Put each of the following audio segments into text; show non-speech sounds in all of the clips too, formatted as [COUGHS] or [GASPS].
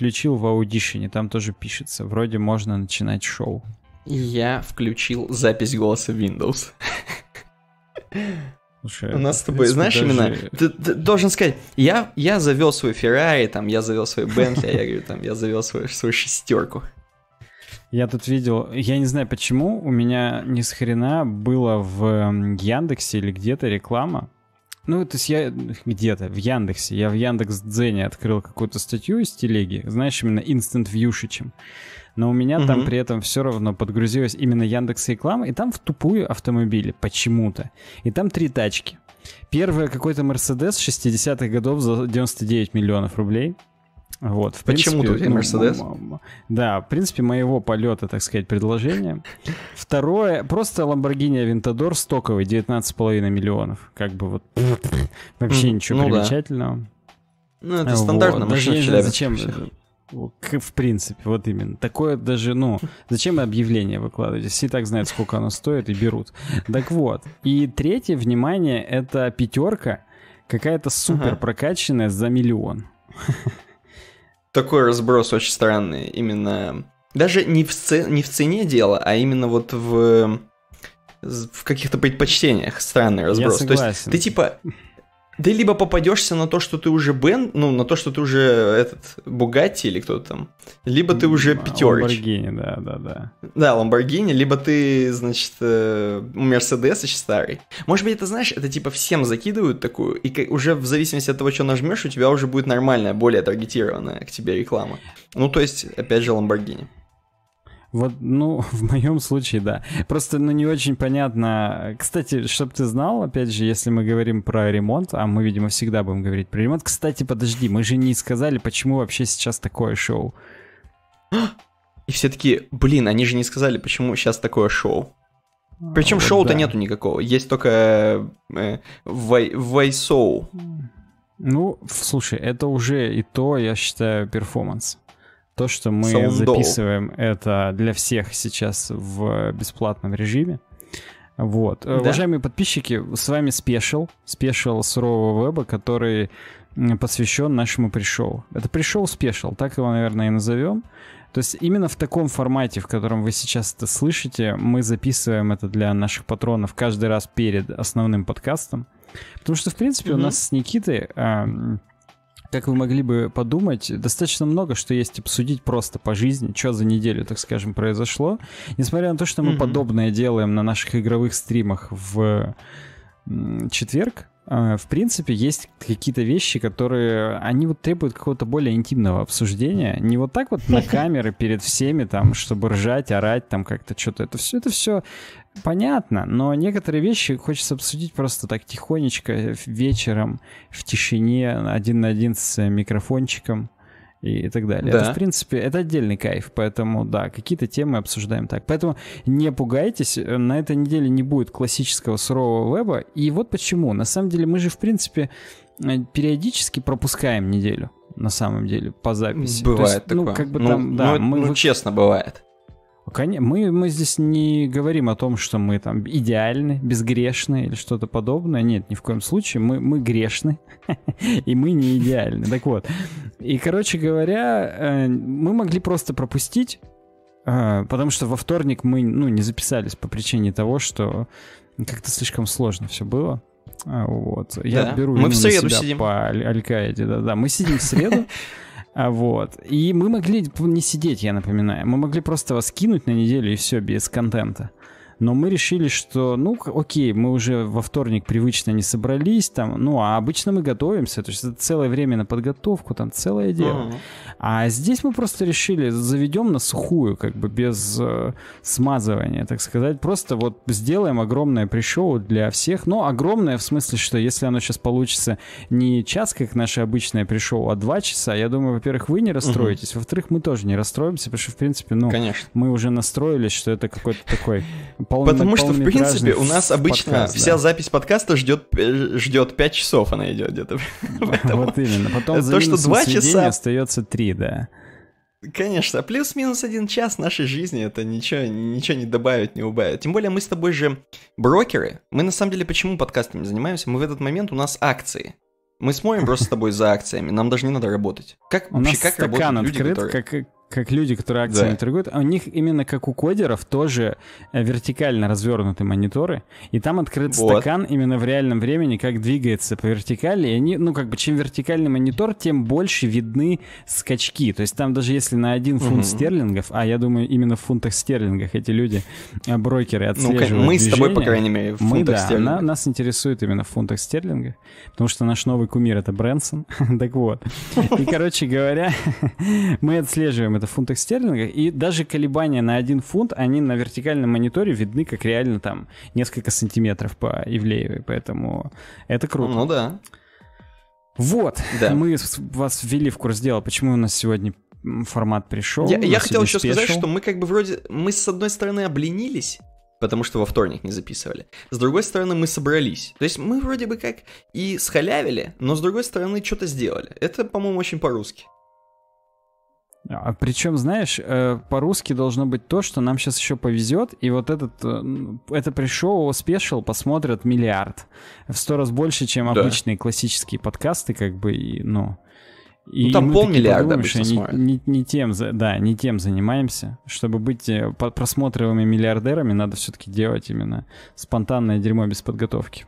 включил в аудишене, там тоже пишется. Вроде можно начинать шоу. Я включил запись голоса Windows. Слушай, У нас с тобой, знаешь, даже... именно, ты, ты должен сказать, я, я завел свой Феррари, там, я завел свой Бентли, а я говорю, там, я завел свою, свою шестерку. Я тут видел, я не знаю почему, у меня ни с хрена было в Яндексе или где-то реклама, ну, то есть я где-то в Яндексе, я в Яндекс Дзене открыл какую-то статью из телеги, знаешь, именно Instant Viewшичем. Но у меня угу. там при этом все равно подгрузилась именно Яндекс реклама, и там в тупую автомобили почему-то. И там три тачки. Первая какой-то Мерседес 60-х годов за 99 миллионов рублей. Вот, в Почему принципе, ну, Мерседес? Да, в принципе, моего полета, так сказать, предложения. Второе, просто Lamborghini Aventador стоковый, 19,5 миллионов. Как бы вот вообще ничего ну, примечательного. Ну, это стандартно, вот. машина Даже зачем в принципе, вот именно. Такое даже, ну, зачем объявление выкладывать? Все и так знают, сколько оно стоит и берут. Так вот. И третье, внимание, это пятерка, какая-то супер прокачанная за миллион такой разброс очень странный. Именно даже не в, ц... не в цене дела, а именно вот в в каких-то предпочтениях странный разброс. Я То есть ты типа ты либо попадешься на то, что ты уже Бен, ну, на то, что ты уже этот Бугатти или кто-то там, либо ты уже пятерочка. Ламборгини, да, да, да. Да, Ламборгини, либо ты, значит, э, Мерседес еще старый. Может быть, это знаешь, это типа всем закидывают такую, и уже в зависимости от того, что нажмешь, у тебя уже будет нормальная, более таргетированная к тебе реклама. Ну, то есть, опять же, Ламборгини. Вот, ну, [LAUGHS] в моем случае, да. Просто, ну, не очень понятно. Кстати, чтобы ты знал, опять же, если мы говорим про ремонт, а мы, видимо, всегда будем говорить про ремонт. Кстати, подожди, мы же не сказали, почему вообще сейчас такое шоу. [GASPS] И все таки блин, они же не сказали, почему сейчас такое шоу. А, Причем вот, шоу-то да. нету никакого, есть только э, вайсоу. Ну, слушай, это уже и то, я считаю, перформанс. То, что мы Sound записываем, это для всех сейчас в бесплатном режиме. Вот. Да. Уважаемые подписчики, с вами спешл, спешл сурового веба, который посвящен нашему пришел. Это пришел спешл, так его, наверное, и назовем. То есть именно в таком формате, в котором вы сейчас это слышите, мы записываем это для наших патронов каждый раз перед основным подкастом. Потому что, в принципе, mm-hmm. у нас с Никитой... Э, как вы могли бы подумать, достаточно много, что есть обсудить просто по жизни, что за неделю, так скажем, произошло. Несмотря на то, что мы mm-hmm. подобное делаем на наших игровых стримах в четверг, э, в принципе, есть какие-то вещи, которые, они вот требуют какого-то более интимного обсуждения. Не вот так вот на [LAUGHS] камеры перед всеми, там, чтобы ржать, орать, там, как-то что-то. Это все, это все Понятно, но некоторые вещи хочется обсудить просто так тихонечко вечером, в тишине, один на один с э, микрофончиком и, и так далее. Да. Это, в принципе, это отдельный кайф, поэтому, да, какие-то темы обсуждаем так. Поэтому не пугайтесь, э, на этой неделе не будет классического сурового веба, и вот почему. На самом деле мы же, в принципе, э, периодически пропускаем неделю, на самом деле, по записи. Бывает есть, ну, такое. Ну, как бы ну, там, ну, да, ну, мы... ну честно, бывает. Мы, мы здесь не говорим о том, что мы там идеальны, безгрешны или что-то подобное. Нет, ни в коем случае. Мы, мы грешны, [LAUGHS] и мы не идеальны. Так вот. И, короче говоря, э, мы могли просто пропустить, э, потому что во вторник мы ну, не записались по причине того, что как-то слишком сложно все было. А, вот. Я да. беру мы в среду сидим. по Аль-Каиде. Да, да, мы сидим в среду. [LAUGHS] А, вот. И мы могли не сидеть, я напоминаю. Мы могли просто вас кинуть на неделю и все, без контента. Но мы решили, что, ну, окей, мы уже во вторник привычно не собрались, там, ну, а обычно мы готовимся, то есть это целое время на подготовку, там целое дело. Uh-huh. А здесь мы просто решили, заведем на сухую, как бы без э, смазывания, так сказать, просто вот сделаем огромное пришоу для всех, но огромное в смысле, что если оно сейчас получится не час, как наше обычное пришоу, а два часа, я думаю, во-первых, вы не расстроитесь, uh-huh. во-вторых, мы тоже не расстроимся, потому что, в принципе, ну, Конечно. мы уже настроились, что это какой-то такой [LAUGHS] полный, Потому что, в принципе, у нас обычно подкаст, вся да. запись подкаста ждет, э, ждет 5 часов, она идет где-то. [LAUGHS] [LAUGHS] Вот именно. Потом То, что 2 часа... остается 3, да. Конечно, плюс-минус один час нашей жизни это ничего, ничего не добавит, не убавит. Тем более мы с тобой же брокеры. Мы на самом деле почему подкастами занимаемся? Мы в этот момент у нас акции. Мы смотрим просто с тобой за акциями, нам даже не надо работать. Как у вообще, нас как стакан открыт, люди, которые... как, как люди, которые акциями да. торгуют, а у них именно как у кодеров тоже э, вертикально развернуты мониторы, и там открыт вот. стакан именно в реальном времени, как двигается по вертикали, и они, ну, как бы, чем вертикальный монитор, тем больше видны скачки, то есть там даже если на один фунт угу. стерлингов, а я думаю, именно в фунтах стерлингах эти люди, э, брокеры, ну, отслеживают Ну, мы движение, с тобой, по крайней мере, в фунтах мы, да, стерлингов. На, нас интересует именно в фунтах стерлингов, потому что наш новый кумир — это Брэнсон, [LAUGHS] так вот. И, короче говоря, [LAUGHS] мы отслеживаем это в фунтах стерлингах, и даже колебания на один фунт, они на вертикальном мониторе видны как реально там несколько сантиметров по Ивлеевой, поэтому это круто. Ну да. Вот, да. мы вас ввели в курс дела, почему у нас сегодня формат пришел. Я, я хотел еще спешл. сказать, что мы как бы вроде, мы с одной стороны обленились, потому что во вторник не записывали. С другой стороны, мы собрались. То есть мы вроде бы как и схалявили, но с другой стороны что-то сделали. Это, по-моему, очень по-русски. А причем, знаешь, э, по-русски должно быть то, что нам сейчас еще повезет, и вот этот, э, это пришел спешил посмотрят миллиард. В сто раз больше, чем да. обычные классические подкасты, как бы, и, ну... И ну, там полмиллиарда обычно не, не, не тем, да, не тем занимаемся. Чтобы быть э, просмотровыми миллиардерами, надо все-таки делать именно спонтанное дерьмо без подготовки.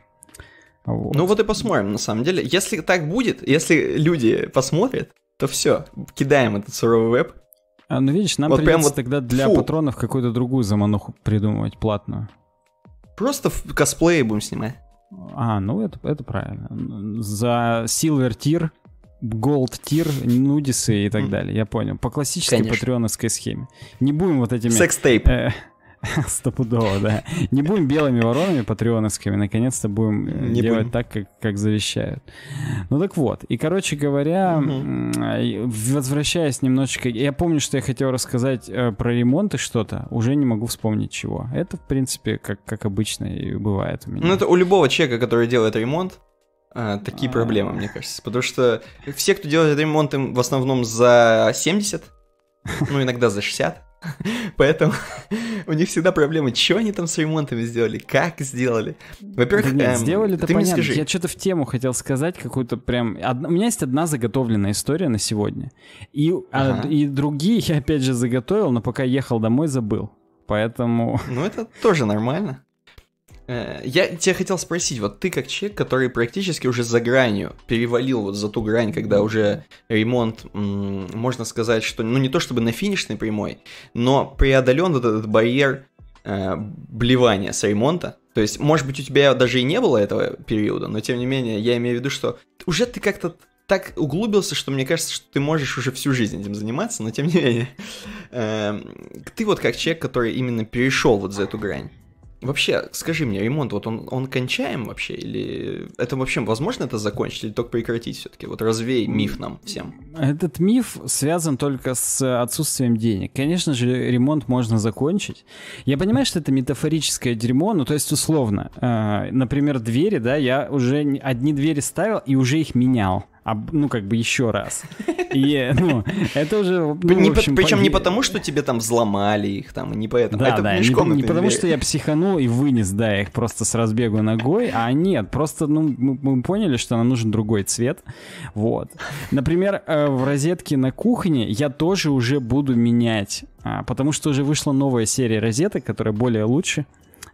Ну, вот. Ну вот и посмотрим, на самом деле. Если так будет, если люди посмотрят, то все, кидаем этот суровый веб. А, ну видишь, нам вот придется вот, тогда для фу. патронов какую-то другую замануху придумывать платную. Просто в косплее будем снимать. А, ну это, это правильно. За Silver Tier, Gold Tier, нудисы и так mm. далее. Я понял. По классической Конечно. патреоновской схеме. Не будем вот этими... Секс-тейп. Э, [LAUGHS] Стопудово, да. Не будем белыми воронами патреоновскими, наконец-то будем э, Не делать будем. так, как, как завещают. Ну так вот, и, короче говоря, угу. возвращаясь немножечко, я помню, что я хотел рассказать э, про ремонт и что-то, уже не могу вспомнить чего. Это, в принципе, как, как обычно и бывает у меня. Ну это у любого человека, который делает ремонт, э, такие а. проблемы, мне кажется. Потому что все, кто делает ремонт, им в основном за 70, ну иногда за 60. [LAUGHS] Поэтому [LAUGHS] у них всегда проблемы, Чего они там с ремонтами сделали, как сделали. Во-первых, да эм, сделали это понятно. Скажи. Я что-то в тему хотел сказать, какую-то прям... Од... У меня есть одна заготовленная история на сегодня. И, а, ага. а, и другие [LAUGHS] я опять же заготовил, но пока ехал домой, забыл. Поэтому... Ну это тоже нормально. Э, я тебя хотел спросить, вот ты как человек, который практически уже за гранью перевалил вот за ту грань, когда уже ремонт, можно сказать, что, ну не то чтобы на финишной прямой, но преодолен вот этот барьер э, блевания с ремонта. То есть, может быть, у тебя даже и не было этого периода, но тем не менее, я имею в виду, что уже ты как-то так углубился, что мне кажется, что ты можешь уже всю жизнь этим заниматься, но тем не менее. [LAUGHS] Э, ты вот как человек, который именно перешел вот за эту грань. Вообще, скажи мне, ремонт, вот он, он кончаем вообще? Или это вообще возможно это закончить, или только прекратить все-таки? Вот развей миф нам всем. Этот миф связан только с отсутствием денег. Конечно же, ремонт можно закончить. Я понимаю, что это метафорическое дерьмо, ну то есть условно. Э, например, двери, да, я уже одни двери ставил и уже их менял а, ну, как бы еще раз. И, ну, это уже... Ну, не общем, причем по... не потому, что тебе там взломали их, там, не поэтому. Да, а да, не, не потому, что я психанул и вынес, да, их просто с разбегу ногой, а нет, просто, ну, мы, мы поняли, что нам нужен другой цвет, вот. Например, э, в розетке на кухне я тоже уже буду менять, а, потому что уже вышла новая серия розеток, которая более лучше,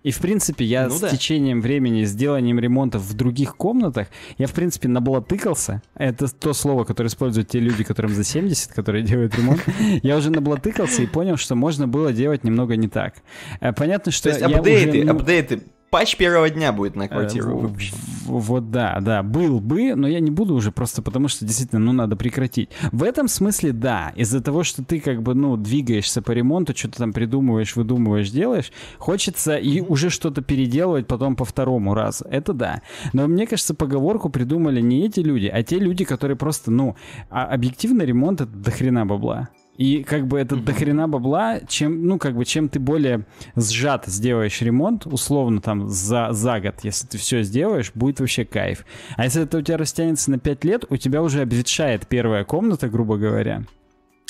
и, в принципе, я ну, с да. течением времени, с деланием ремонтов в других комнатах, я, в принципе, наблатыкался. Это то слово, которое используют те люди, которым за 70, которые делают ремонт. [LAUGHS] Я уже наблатыкался и понял, что можно было делать немного не так. Э, понятно, что... То есть апдейты, ну, апдейты патч первого дня будет на квартиру э, Вот да, да, был бы, но я не буду уже просто потому, что действительно, ну, надо прекратить. В этом смысле, да, из-за того, что ты как бы, ну, двигаешься по ремонту, что-то там придумываешь, выдумываешь, делаешь, хочется и уже что-то переделывать потом по второму разу. Это да. Но мне кажется, поговорку придумали не эти люди, а те люди, которые просто, ну, а объективно ремонт это до хрена бабла. И как бы это дохрена бабла, чем, ну, как бы, чем ты более сжат сделаешь ремонт, условно, там, за, за год, если ты все сделаешь, будет вообще кайф. А если это у тебя растянется на 5 лет, у тебя уже обветшает первая комната, грубо говоря.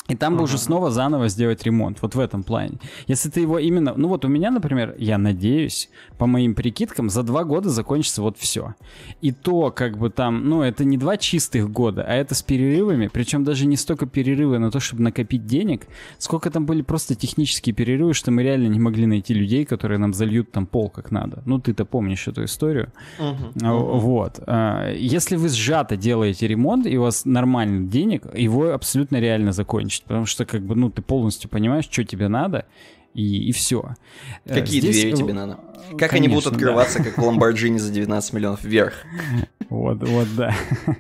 И там бы ага. уже снова заново сделать ремонт, вот в этом плане. Если ты его именно... Ну вот у меня, например, я надеюсь, по моим прикидкам, за два года закончится вот все. И то, как бы там, ну это не два чистых года, а это с перерывами, причем даже не столько перерывы на то, чтобы накопить денег, сколько там были просто технические перерывы, что мы реально не могли найти людей, которые нам зальют там пол как надо. Ну ты-то помнишь эту историю. Угу. Вот. А, если вы сжато делаете ремонт, и у вас нормальный денег, его абсолютно реально закончить потому что как бы, ну, ты полностью понимаешь, что тебе надо, и, и все. Э, Какие Здесь... двери тебе надо? Как Конечно, они будут открываться, да. как в Lamborghini за 19 миллионов вверх? [LAUGHS] Вот, вот, да.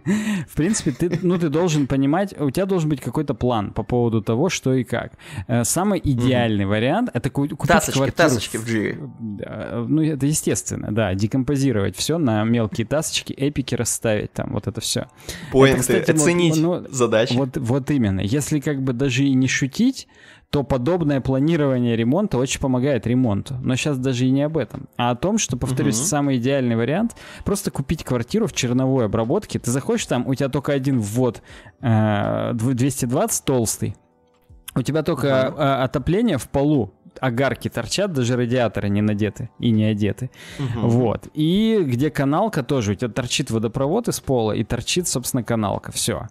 [LAUGHS] В принципе, ты, ну, ты должен понимать, у тебя должен быть какой-то план по поводу того, что и как. Э, самый идеальный mm-hmm. вариант — это купить тасочки, квартиру... Тасочки, в G. Ну, это естественно, да. Декомпозировать все на мелкие тасочки, эпики расставить там, вот это все. Поинты, это, кстати, оценить вот, ну, задачи. Вот, вот именно. Если как бы даже и не шутить, то подобное планирование ремонта очень помогает ремонту. Но сейчас даже и не об этом, а о том, что, повторюсь, угу. самый идеальный вариант просто купить квартиру в черновой обработке. Ты заходишь там, у тебя только один ввод э, 220 толстый. У тебя только угу. э, отопление в полу огарки торчат, даже радиаторы не надеты и не одеты. Угу. Вот. И где каналка тоже, у тебя торчит водопровод из пола и торчит, собственно, каналка. Все.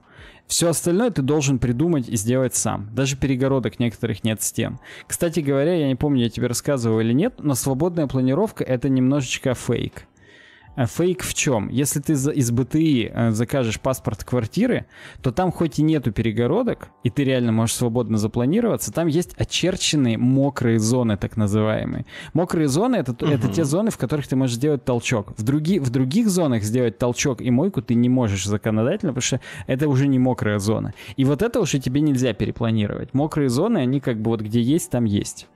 Все остальное ты должен придумать и сделать сам. Даже перегородок некоторых нет стен. Кстати говоря, я не помню, я тебе рассказывал или нет, но свободная планировка это немножечко фейк. Э, фейк в чем? Если ты из БТИ э, закажешь паспорт квартиры, то там хоть и нету перегородок, и ты реально можешь свободно запланироваться, там есть очерченные мокрые зоны, так называемые. Мокрые зоны это, угу. это те зоны, в которых ты можешь сделать толчок. В, други, в других зонах сделать толчок и мойку ты не можешь законодательно, потому что это уже не мокрая зона. И вот это уже тебе нельзя перепланировать. Мокрые зоны, они как бы вот где есть, там есть.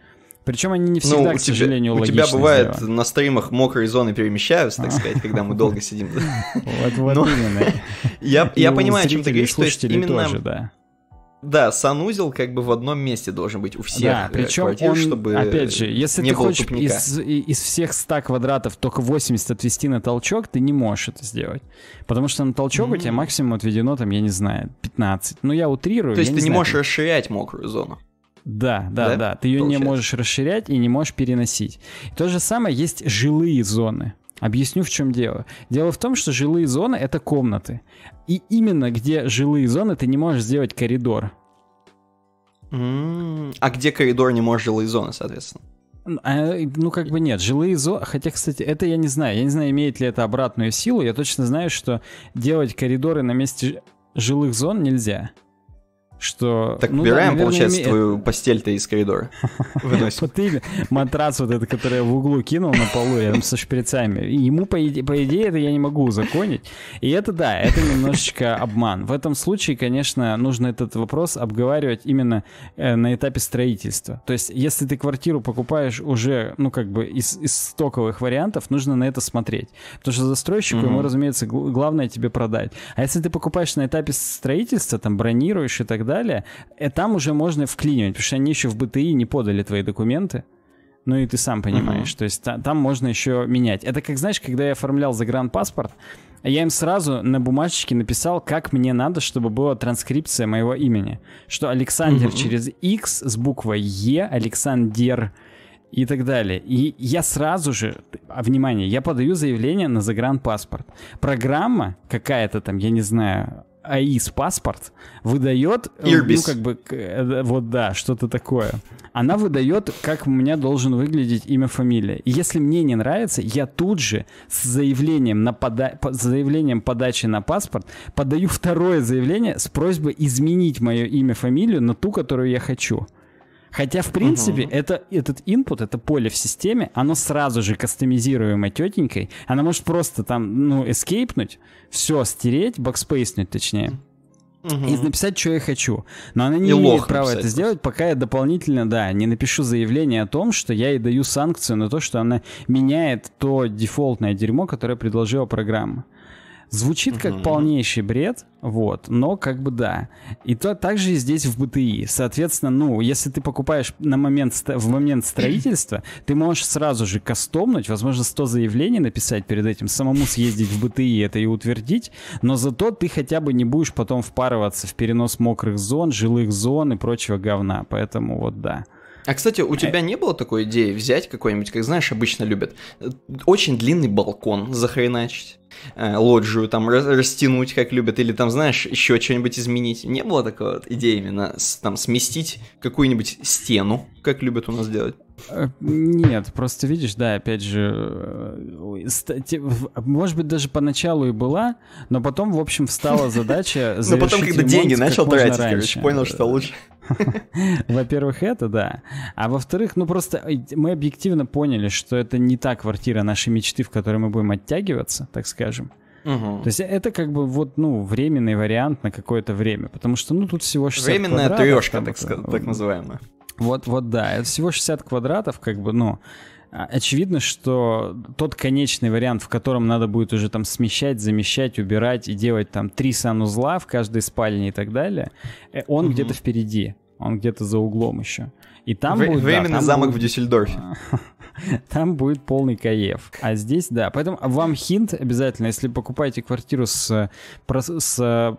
Причем они не ну, всегда, ну, к тебя, сожалению, У тебя бывает сделаны. на стримах мокрые зоны перемещаются, так [LAUGHS] сказать, когда мы долго сидим. Вот, [LAUGHS] именно. Я, понимаю, о чем ты говоришь, то есть именно... да. Да, санузел как бы в одном месте должен быть у всех. Да, э, причем квартир, он, чтобы опять же, если ты хочешь из, из всех 100 квадратов только 80 отвести на толчок, ты не можешь это сделать. Потому что на толчок mm-hmm. у тебя максимум отведено там, я не знаю, 15. Ну, я утрирую. То есть ты не, не можешь это. расширять мокрую зону? Да, да, да. да. Ты ее Получается. не можешь расширять и не можешь переносить. То же самое есть жилые зоны. Объясню, в чем дело. Дело в том, что жилые зоны это комнаты. И именно где жилые зоны, ты не можешь сделать коридор. А где коридор не можешь жилые зоны, соответственно? А, ну, как бы нет, жилые зоны... Хотя, кстати, это я не знаю. Я не знаю, имеет ли это обратную силу. Я точно знаю, что делать коридоры на месте жилых зон нельзя что... Так ну, убираем, да, получается, име... твою постель-то из коридора. [LAUGHS] Вот именно. Матрац вот этот, который я в углу кинул на полу рядом со шприцами. Ему, по идее, это я не могу узаконить. И это, да, это немножечко обман. В этом случае, конечно, нужно этот вопрос обговаривать именно э, на этапе строительства. То есть, если ты квартиру покупаешь уже, ну, как бы из, из стоковых вариантов, нужно на это смотреть. Потому что застройщику ему, разумеется, главное тебе продать. А если ты покупаешь на этапе строительства, там, бронируешь и так далее, далее, и э, там уже можно вклинивать, потому что они еще в БТИ не подали твои документы. Ну и ты сам понимаешь, mm-hmm. то есть та, там можно еще менять. Это как, знаешь, когда я оформлял загранпаспорт, я им сразу на бумажечке написал, как мне надо, чтобы была транскрипция моего имени. Что Александр mm-hmm. через X с буквой Е, Александр и так далее. И я сразу же, а, внимание, я подаю заявление на загранпаспорт. Программа какая-то там, я не знаю, АИС паспорт выдает, э, Ирбис. ну как бы, э, вот да, что-то такое. Она выдает, как у меня должен выглядеть имя, фамилия. И если мне не нравится, я тут же с заявлением, на пода... с заявлением подачи на паспорт подаю второе заявление с просьбой изменить мое имя, фамилию на ту, которую я хочу. Хотя, в принципе, угу. это, этот input, это поле в системе, оно сразу же кастомизируемо тетенькой. Она может просто там, ну, эскейпнуть, все стереть, бакспейснуть точнее. Угу. И написать, что я хочу. Но она не и имеет права написать. это сделать, пока я дополнительно, да, не напишу заявление о том, что я ей даю санкцию на то, что она меняет то дефолтное дерьмо, которое предложила программа. Звучит как mm полнейший бред, вот, но как бы да. И то также и здесь в БТИ. Соответственно, ну, если ты покупаешь на момент, в момент строительства, [CLEARS THROAT] ты можешь сразу же кастомнуть, возможно, 100 заявлений написать перед этим, самому съездить в БТИ это и утвердить, но зато ты хотя бы не будешь потом впарываться в перенос мокрых зон, жилых зон и прочего говна. Поэтому вот да. А, кстати, у э. тебя не было такой идеи взять какой-нибудь, как знаешь, обычно любят, э, очень длинный балкон захреначить? Э, лоджию там растянуть, как любят, или там, знаешь, еще что-нибудь изменить. Не было такой вот идеи именно там сместить какую-нибудь стену, как любят у нас делать? Э, нет, просто видишь, да, опять же, э, может быть, даже поначалу и была, но потом, в общем, встала задача [LAUGHS] Но потом, когда деньги начал тратить, короче, понял, что лучше. [LAUGHS] Во-первых, это да. А во-вторых, ну просто э, мы объективно поняли, что это не та квартира нашей мечты, в которой мы будем оттягиваться, так скажем. Угу. То есть это как бы вот, ну, временный вариант на какое-то время, потому что, ну, тут всего 60 Временная трешка, так, сказать так называемая. Вот, вот, да, это всего 60 квадратов, как бы, ну, а, очевидно, что тот конечный вариант, в котором надо будет уже там смещать, замещать, убирать и делать там три санузла в каждой спальне и так далее, э, он угу. где-то впереди. Он где-то за углом еще. И там В, будет... Временный да, замок будет... в Дюссельдорфе. [LAUGHS] Там будет полный каев. А здесь, да. Поэтому вам хинт обязательно, если покупаете квартиру с, с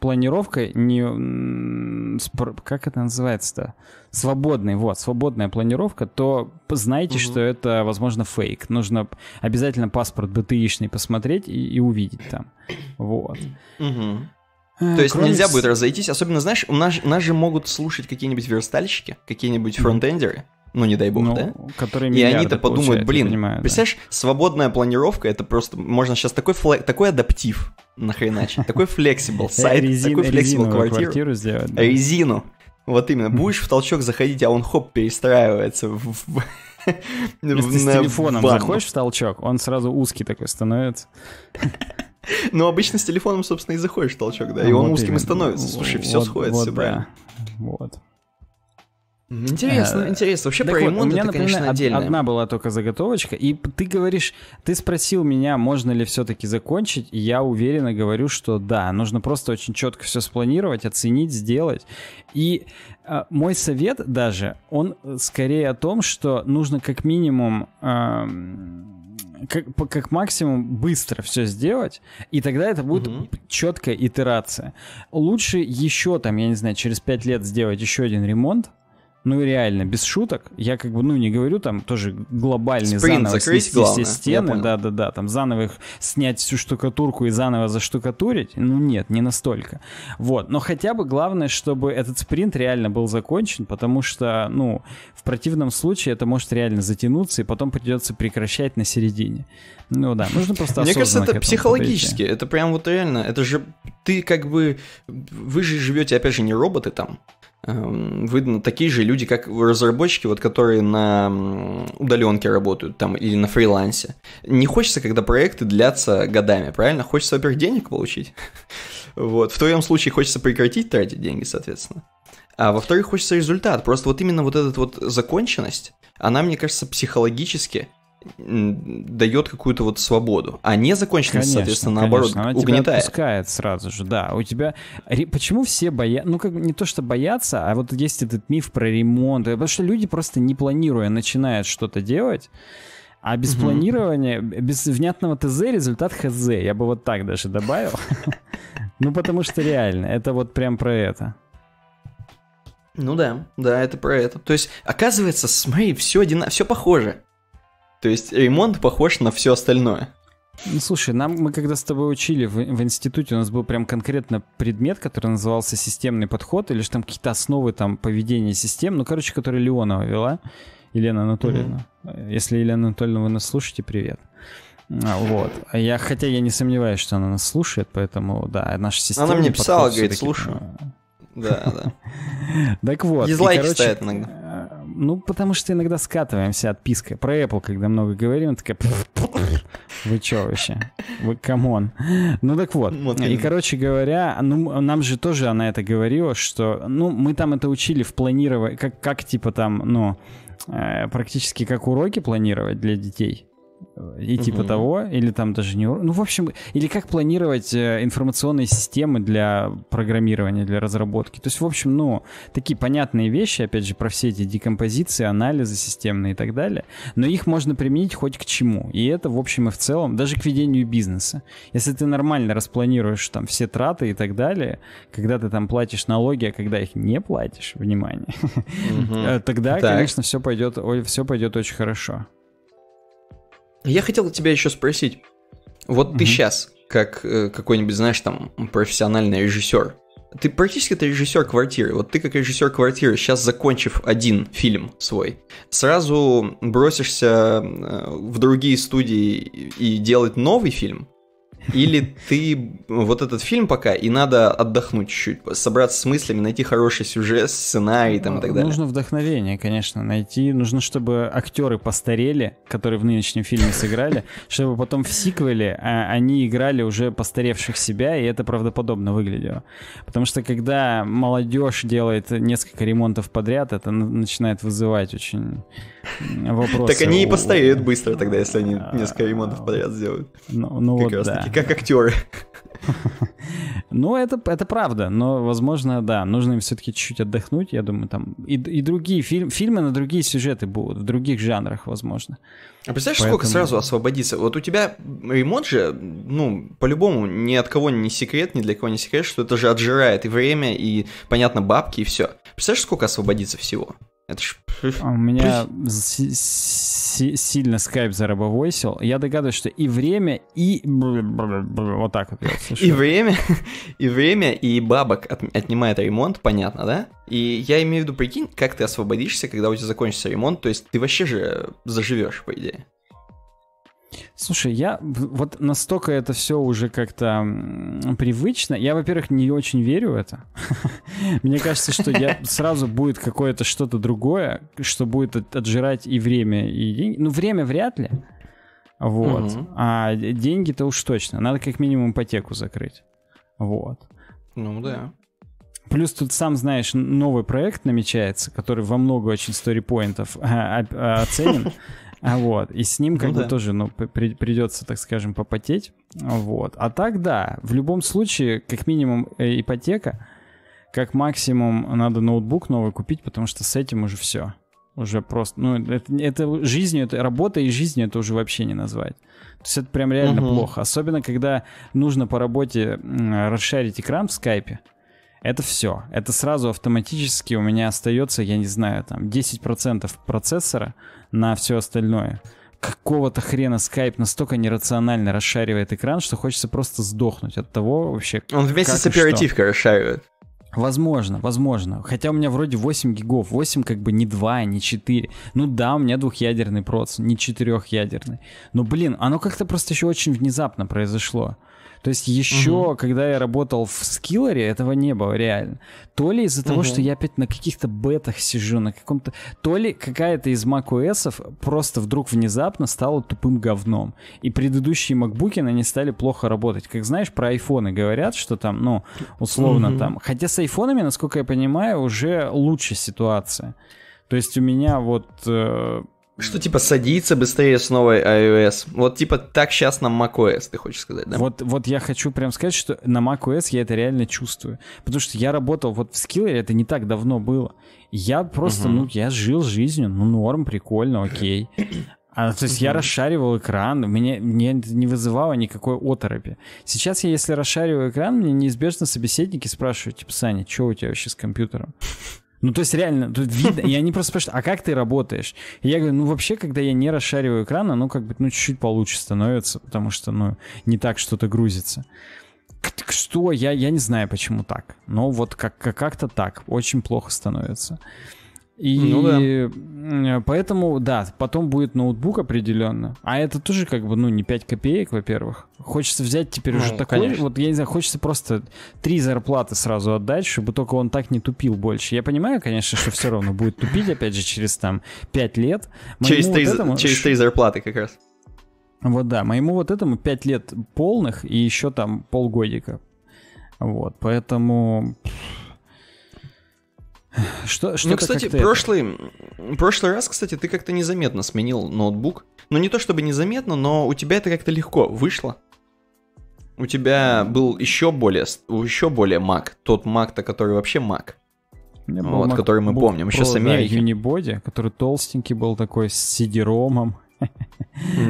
планировкой, не... С, как это называется-то? Свободной, вот, свободная планировка, то знайте, угу. что это, возможно, фейк. Нужно обязательно паспорт БТИшный посмотреть и, и увидеть там. Вот. Угу. Э, То есть Кроме... нельзя будет разойтись. Особенно, знаешь, у нас, нас же могут слушать какие-нибудь верстальщики, какие-нибудь фронтендеры. Ну, не дай бог, ну, да? Которые И они-то подумают, блин, понимаю, представляешь, да. свободная планировка, это просто, можно сейчас такой, флэ... такой адаптив нахреначить, такой флексибл [LAUGHS] сайт, такой флексибл квартиру. сделать. Резину. Вот именно. Будешь в толчок заходить, а он хоп, перестраивается в... Если с телефоном заходишь в толчок, он сразу узкий такой становится. Ну обычно с телефоном, собственно, и заходишь толчок, да, и он узким и становится. Слушай, все сходится, правильно. Вот. Интересно, а, интересно. Вообще про вот, ремонт у меня, это, например, конечно, отдельно. Одна была только заготовочка, и ты говоришь, ты спросил меня, можно ли все-таки закончить, и я уверенно говорю, что да, нужно просто очень четко все спланировать, оценить, сделать. И а, мой совет даже, он э, скорее о том, что нужно как минимум... А, как, как максимум быстро все сделать, и тогда это будет угу. четкая итерация. Лучше еще там, я не знаю, через 5 лет сделать еще один ремонт, ну реально, без шуток, я как бы, ну не говорю там тоже глобальный Спринт заново снести главное, все стены, да-да-да, там заново их снять всю штукатурку и заново заштукатурить, ну нет, не настолько. Вот, но хотя бы главное, чтобы этот спринт реально был закончен, потому что, ну, в противном случае это может реально затянуться, и потом придется прекращать на середине. Ну да, нужно просто Мне кажется, это психологически, подойти. это прям вот реально, это же ты как бы, вы же живете, опять же, не роботы там, Эм, вы ну, такие же люди, как разработчики, вот которые на удаленке работают там или на фрилансе. Не хочется, когда проекты длятся годами, правильно? Хочется, во-первых, денег получить. [LAUGHS] вот. В твоем случае хочется прекратить тратить деньги, соответственно. А во-вторых, хочется результат. Просто вот именно вот эта вот законченность, она, мне кажется, психологически дает какую-то вот свободу. А незаконченность, конечно, соответственно, наоборот, конечно. Она угнетает. Тебя отпускает сразу же, да. У тебя... Почему все боятся... Ну, как не то, что боятся, а вот есть этот миф про ремонт. Потому что люди просто не планируя начинают что-то делать, а без угу. планирования, без внятного ТЗ результат ХЗ. Я бы вот так даже добавил. Ну, потому что реально, это вот прям про это. Ну да, да, это про это. То есть, оказывается, смотри, все, одинаково, все похоже. То есть ремонт похож на все остальное. Ну, слушай, нам мы когда с тобой учили в, в институте, у нас был прям конкретно предмет, который назывался системный подход, или же там какие-то основы там поведения систем, ну, короче, который Леонова вела, Елена Анатольевна. Mm-hmm. Если Елена Анатольевна, вы нас слушаете, привет. А, вот. Я, хотя я не сомневаюсь, что она нас слушает, поэтому, да, наша система... Она мне писала, говорит, слушаю. Да, да. [LAUGHS] Так вот. Дизлайки ставят иногда. Ну, потому что иногда скатываемся от писка. Про Apple, когда много говорим, такая... Вы чё вообще? Вы камон. Ну так вот. вот и, короче говоря, ну, нам же тоже она это говорила, что, ну, мы там это учили в планировании, как, как типа там, ну, э, практически как уроки планировать для детей и типа угу. того, или там даже не... Ну, в общем, или как планировать э, информационные системы для программирования, для разработки. То есть, в общем, ну, такие понятные вещи, опять же, про все эти декомпозиции, анализы системные и так далее, но их можно применить хоть к чему. И это, в общем и в целом, даже к ведению бизнеса. Если ты нормально распланируешь там все траты и так далее, когда ты там платишь налоги, а когда их не платишь, внимание, [LAUGHS] э, тогда, конечно, все пойдет, все пойдет очень хорошо. Я хотел тебя еще спросить. Вот mm-hmm. ты сейчас, как э, какой-нибудь, знаешь, там, профессиональный режиссер, ты практически ты режиссер квартиры. Вот ты как режиссер квартиры, сейчас закончив один фильм свой, сразу бросишься э, в другие студии и делать новый фильм? Или ты ну, вот этот фильм пока, и надо отдохнуть чуть-чуть, собраться с мыслями, найти хороший сюжет, сценарий там и так далее. Нужно вдохновение, конечно, найти. Нужно, чтобы актеры постарели, которые в нынешнем фильме сыграли, чтобы потом в сиквеле а, они играли уже постаревших себя, и это правдоподобно выглядело. Потому что когда молодежь делает несколько ремонтов подряд, это начинает вызывать очень вопросы. Так они и постареют быстро тогда, если они а, несколько ремонтов подряд сделают. Ну, ну как вот да. как актеры. [LAUGHS] Ну, это, это правда, но, возможно, да, нужно им все-таки чуть-чуть отдохнуть, я думаю, там, и, и другие фильмы, фильмы на другие сюжеты будут, в других жанрах, возможно. А представляешь, Поэтому... сколько сразу освободиться? Вот у тебя ремонт же, ну, по-любому, ни от кого не секрет, ни для кого не секрет, что это же отжирает и время, и, понятно, бабки, и все. Представляешь, сколько освободится всего? Это ж... А у меня с- с- сильно скайп зарабовойсил. Я догадываюсь, что и время, и... Вот так вот И время, [LAUGHS] и время, и бабок от, отнимает ремонт, понятно, да? И я имею в виду, прикинь, как ты освободишься, когда у тебя закончится ремонт, то есть ты вообще же заживешь, по идее. Слушай, я вот настолько это все уже как-то привычно. Я, во-первых, не очень верю в это. [LAUGHS] Мне кажется, что я [LAUGHS] сразу будет какое-то что-то другое, что будет отжирать и время, и деньги. Ну, время вряд ли. Вот. А деньги-то уж точно. Надо как минимум ипотеку закрыть. Вот. Ну да. Плюс тут сам знаешь, новый проект намечается, который во много очень сторипоинтов а, а, а, оценен. [LAUGHS] А вот, и с ним ну как ну, бы да. тоже, ну, при, придется, так скажем, попотеть. Вот. А так, да, в любом случае, как минимум э, ипотека, как максимум надо ноутбук новый купить, потому что с этим уже все. Уже просто, ну, это, это жизнью, это работа и жизнью это уже вообще не назвать. То есть это прям реально угу. плохо. Особенно, когда нужно по работе расшарить экран в скайпе это все. Это сразу автоматически у меня остается, я не знаю, там 10% процессора на все остальное. Какого-то хрена Skype настолько нерационально расшаривает экран, что хочется просто сдохнуть от того вообще. Он вместе с оперативкой расшаривает. Возможно, возможно. Хотя у меня вроде 8 гигов. 8 как бы не 2, не 4. Ну да, у меня двухъядерный процессор, не четырехъядерный. Но блин, оно как-то просто еще очень внезапно произошло. То есть еще, угу. когда я работал в скиллере, этого не было реально. То ли из-за угу. того, что я опять на каких-то бетах сижу, на каком-то... То ли какая-то из macOS просто вдруг внезапно стала тупым говном. И предыдущие макбуки, они стали плохо работать. Как знаешь, про айфоны говорят, что там, ну, условно угу. там... Хотя с айфонами, насколько я понимаю, уже лучше ситуация. То есть у меня вот... Э что типа садится быстрее с новой iOS. Вот типа так сейчас на macOS, ты хочешь сказать, да? Вот, вот я хочу прям сказать, что на macOS я это реально чувствую. Потому что я работал вот в Skiller, это не так давно было. Я просто, угу. ну, я жил жизнью, ну, норм, прикольно, окей. А, то есть я расшаривал экран, мне, мне не вызывало никакой оторопи. Сейчас я, если расшариваю экран, мне неизбежно собеседники спрашивают, типа, Саня, что у тебя вообще с компьютером? Ну, то есть реально, тут видно, и они просто спрашивают, а как ты работаешь? И я говорю, ну, вообще, когда я не расшариваю экран, оно как бы, ну, чуть-чуть получше становится, потому что, ну, не так что-то грузится. Что? Я, я не знаю, почему так. Но вот как-то как так. Очень плохо становится. И ну, да. поэтому, да, потом будет ноутбук определенно. А это тоже как бы, ну, не 5 копеек, во-первых. Хочется взять теперь ну, уже такой, конечно. вот я не знаю, хочется просто три зарплаты сразу отдать, чтобы только он так не тупил больше. Я понимаю, конечно, что все равно будет тупить, опять же, через там 5 лет. через, вот три, зарплаты как раз. Вот да, моему вот этому 5 лет полных и еще там полгодика. Вот, поэтому... Что, что ну, кстати, прошлый, это... прошлый раз, кстати, ты как-то незаметно сменил ноутбук. Ну, не то чтобы незаметно, но у тебя это как-то легко вышло. У тебя был еще более, еще более Mac. Тот Mac-то, который вообще Mac. Вот, Mac который мы помним. Pro, еще с Америки. Да, Unibody, который толстенький был такой, с сидеромом.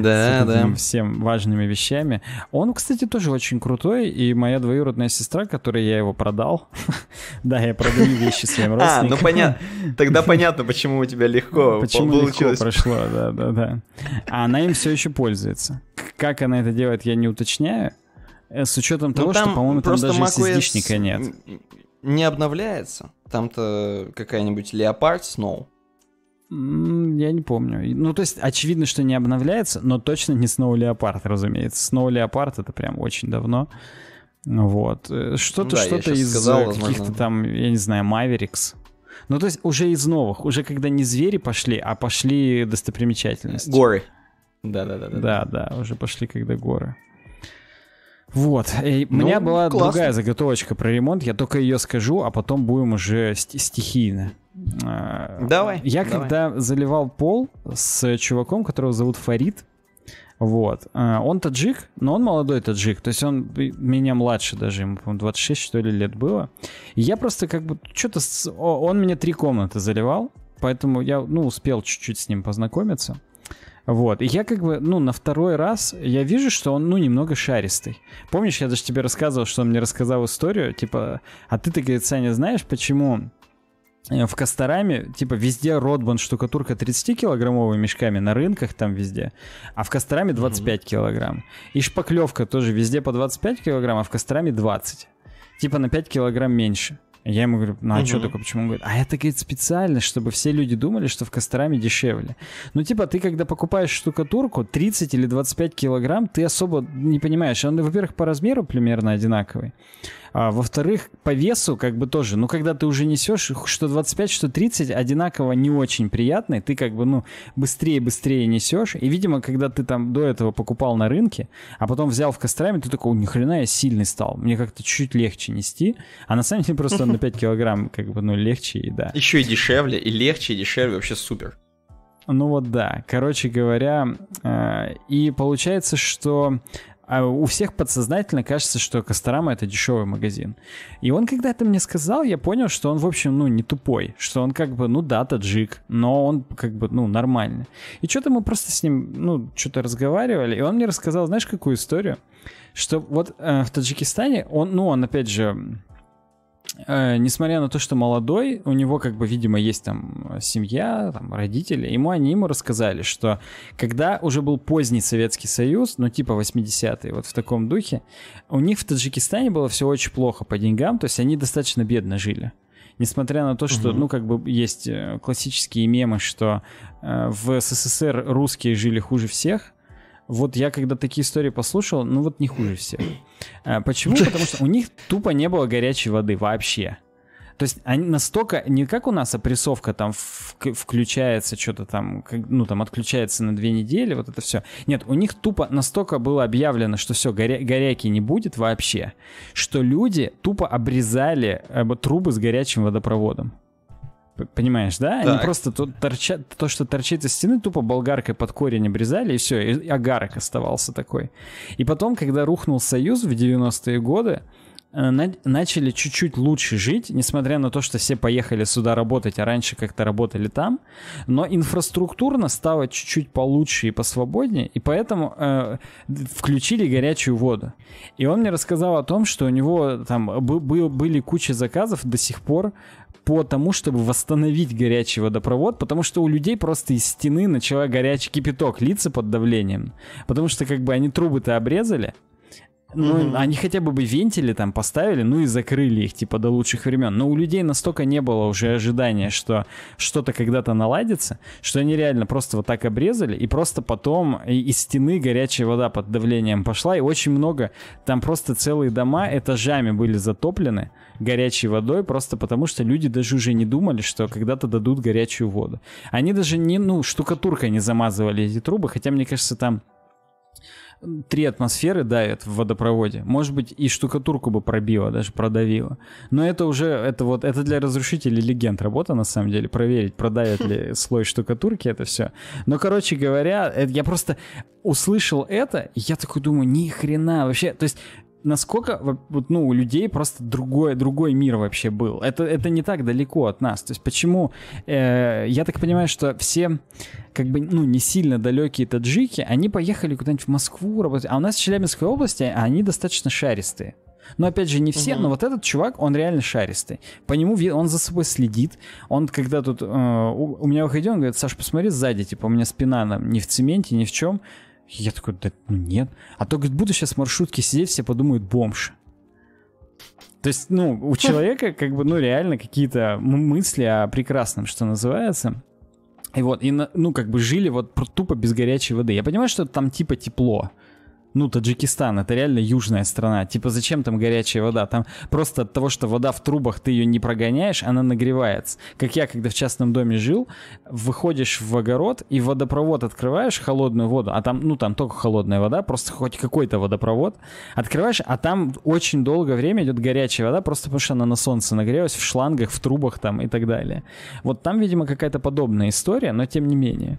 Да, да. Всем важными вещами. Он, кстати, тоже очень крутой, и моя двоюродная сестра, которой я его продал. [LAUGHS] Да, я продаю вещи своим родственникам. А, ну понятно. Тогда понятно, почему у тебя легко [LAUGHS] Почему легко прошло, да, да, да. А она им все еще пользуется. Как она это делает, я не уточняю. Э, с учетом ну того, что, по-моему, там даже SSD-шника нет. Не обновляется. Там-то какая-нибудь леопард Snow я не помню. Ну, то есть, очевидно, что не обновляется, но точно не Snow Leopard, разумеется. Snow Leopard — это прям очень давно. Вот. Э, что-то, да, что-то из э, сказал, каких-то там, я не знаю, Mavericks. Ну, то есть, уже из новых. Уже когда не звери пошли, а пошли достопримечательности. Горы. Да-да-да. Да-да, уже пошли когда горы. Вот. И ну, у меня ну, была классно. другая заготовочка про ремонт. Я только ее скажу, а потом будем уже стихийно. Давай. Я давай. когда заливал пол с чуваком, которого зовут Фарид, вот. Э, он таджик, но он молодой таджик. То есть он меня младше даже, ему, по-моему, 26, что ли, лет было. И я просто как бы что-то... С... Он мне три комнаты заливал, поэтому я, ну, успел чуть-чуть с ним познакомиться. Вот. И я как бы, ну, на второй раз я вижу, что он, ну, немного шаристый. Помнишь, я даже тебе рассказывал, что он мне рассказал историю, типа, а ты-то, говорит, Саня, знаешь, почему Э, в Кастораме, типа, везде Родбан штукатурка 30-килограммовыми мешками, на рынках там везде, а в Кастораме 25 mm килограмм. И шпаклевка тоже везде по 25 килограмм, а в Кастораме 20. Типа на 5 килограмм меньше. Я ему говорю, ну а угу. что такое, почему? Он говорит, а это, говорит, специально, чтобы все люди думали, что в Кастораме дешевле. Ну, типа, ты когда покупаешь штукатурку, 30 или 25 килограмм, ты особо не понимаешь. Он, во-первых, по размеру примерно одинаковый. А, во-вторых, по весу как бы тоже, ну, когда ты уже несешь что 25, что 30, одинаково не очень приятный, ты как бы, ну, быстрее-быстрее несешь, и, видимо, когда ты там до этого покупал на рынке, а потом взял в Костраме, ты такой, ни хрена я сильный стал, мне как-то чуть легче нести, а на самом деле просто на 5 килограмм как бы, ну, легче и да. Еще и дешевле, и легче, и дешевле, вообще супер. Ну вот да, короче говоря, э, и получается, что а у всех подсознательно кажется, что Касторама это дешевый магазин. И он когда это мне сказал, я понял, что он, в общем, ну, не тупой, что он как бы, ну да, таджик, но он как бы, ну, нормальный. И что-то мы просто с ним, ну, что-то разговаривали, и он мне рассказал, знаешь, какую историю? Что вот э, в Таджикистане, он, ну, он, опять же, э, несмотря на то, что молодой, у него, как бы, видимо, есть там семья, там, родители, ему они ему рассказали, что когда уже был поздний Советский Союз, ну, типа 80-е, вот в таком духе, у них в Таджикистане было все очень плохо по деньгам, то есть они достаточно бедно жили несмотря на то, что, угу. ну, как бы есть э, классические мемы, что э, в СССР русские жили хуже всех, вот я когда такие истории послушал, ну вот не хуже всех. А, почему? Ну, Потому что у них тупо не было горячей воды вообще. То есть они настолько, не как у нас опрессовка там включается что-то там, ну там отключается на две недели, вот это все. Нет, у них тупо настолько было объявлено, что все, горя, горяки не будет вообще, что люди тупо обрезали э, трубы с горячим водопроводом. Понимаешь, да? Так. Они просто тут торчат, то, что торчит из стены, тупо болгаркой под корень обрезали, и все, и агарок оставался такой. И потом, когда рухнул Союз в 90-е годы, э, начали чуть-чуть лучше жить, несмотря на то, что все поехали сюда работать, а раньше как-то работали там, но инфраструктурно стало чуть-чуть получше и посвободнее, и поэтому э, включили горячую воду. И он мне рассказал о том, что у него там был, были куча заказов до сих пор по тому, чтобы восстановить горячий водопровод, потому что у людей просто из стены начала горячий кипяток литься под давлением. Потому что как бы они трубы-то обрезали, ну, mm они хотя бы бы вентили там поставили, ну и закрыли их, типа, до лучших времен. Но у людей настолько не было уже ожидания, что что-то когда-то наладится, что они реально просто вот так обрезали, и просто потом из стены горячая вода под давлением пошла, и очень много, там просто целые дома этажами были затоплены горячей водой, просто потому что люди даже уже не думали, что когда-то дадут горячую воду. Они даже не, ну, штукатуркой не замазывали эти трубы, хотя, мне кажется, там три атмосферы давят в водопроводе. Может быть, и штукатурку бы пробило, даже продавило. Но это уже, это вот, это для разрушителей легенд работа, на самом деле, проверить, продавит ли [LAUGHS] слой штукатурки это все. Но, короче говоря, э, я просто услышал это, я такой думаю, ни хрена вообще. То есть насколько вот, ну, у людей просто другой, другой мир вообще был. Это, это не так далеко от нас. То есть почему, э, я так понимаю, что все как бы, ну, не сильно далекие таджики, они поехали куда-нибудь в Москву работать. А у нас в Челябинской области они достаточно шаристые. Но опять же, не все, угу. но вот этот чувак, он реально шаристый. По нему он за собой следит. Он, когда тут э, у, у меня выходил, он говорит: Саш, посмотри сзади, типа, у меня спина там не в цементе, ни в чем. Я такой, да нет. А то, говорит, буду сейчас маршрутки сидеть, все подумают бомж. То есть, ну, у хм. человека как бы, ну, реально какие-то мысли о прекрасном, что называется. И вот, и, ну, как бы жили вот тупо без горячей воды. Я понимаю, что там типа тепло ну, Таджикистан, это реально южная страна. Типа, зачем там горячая вода? Там просто от того, что вода в трубах, ты ее не прогоняешь, она нагревается. Как я, когда в частном доме жил, выходишь в огород и водопровод открываешь, холодную воду, а там, ну, там только холодная вода, просто хоть какой-то водопровод открываешь, а там очень долгое время идет горячая вода, просто потому что она на солнце нагрелась, в шлангах, в трубах там и так далее. Вот там, видимо, какая-то подобная история, но тем не менее.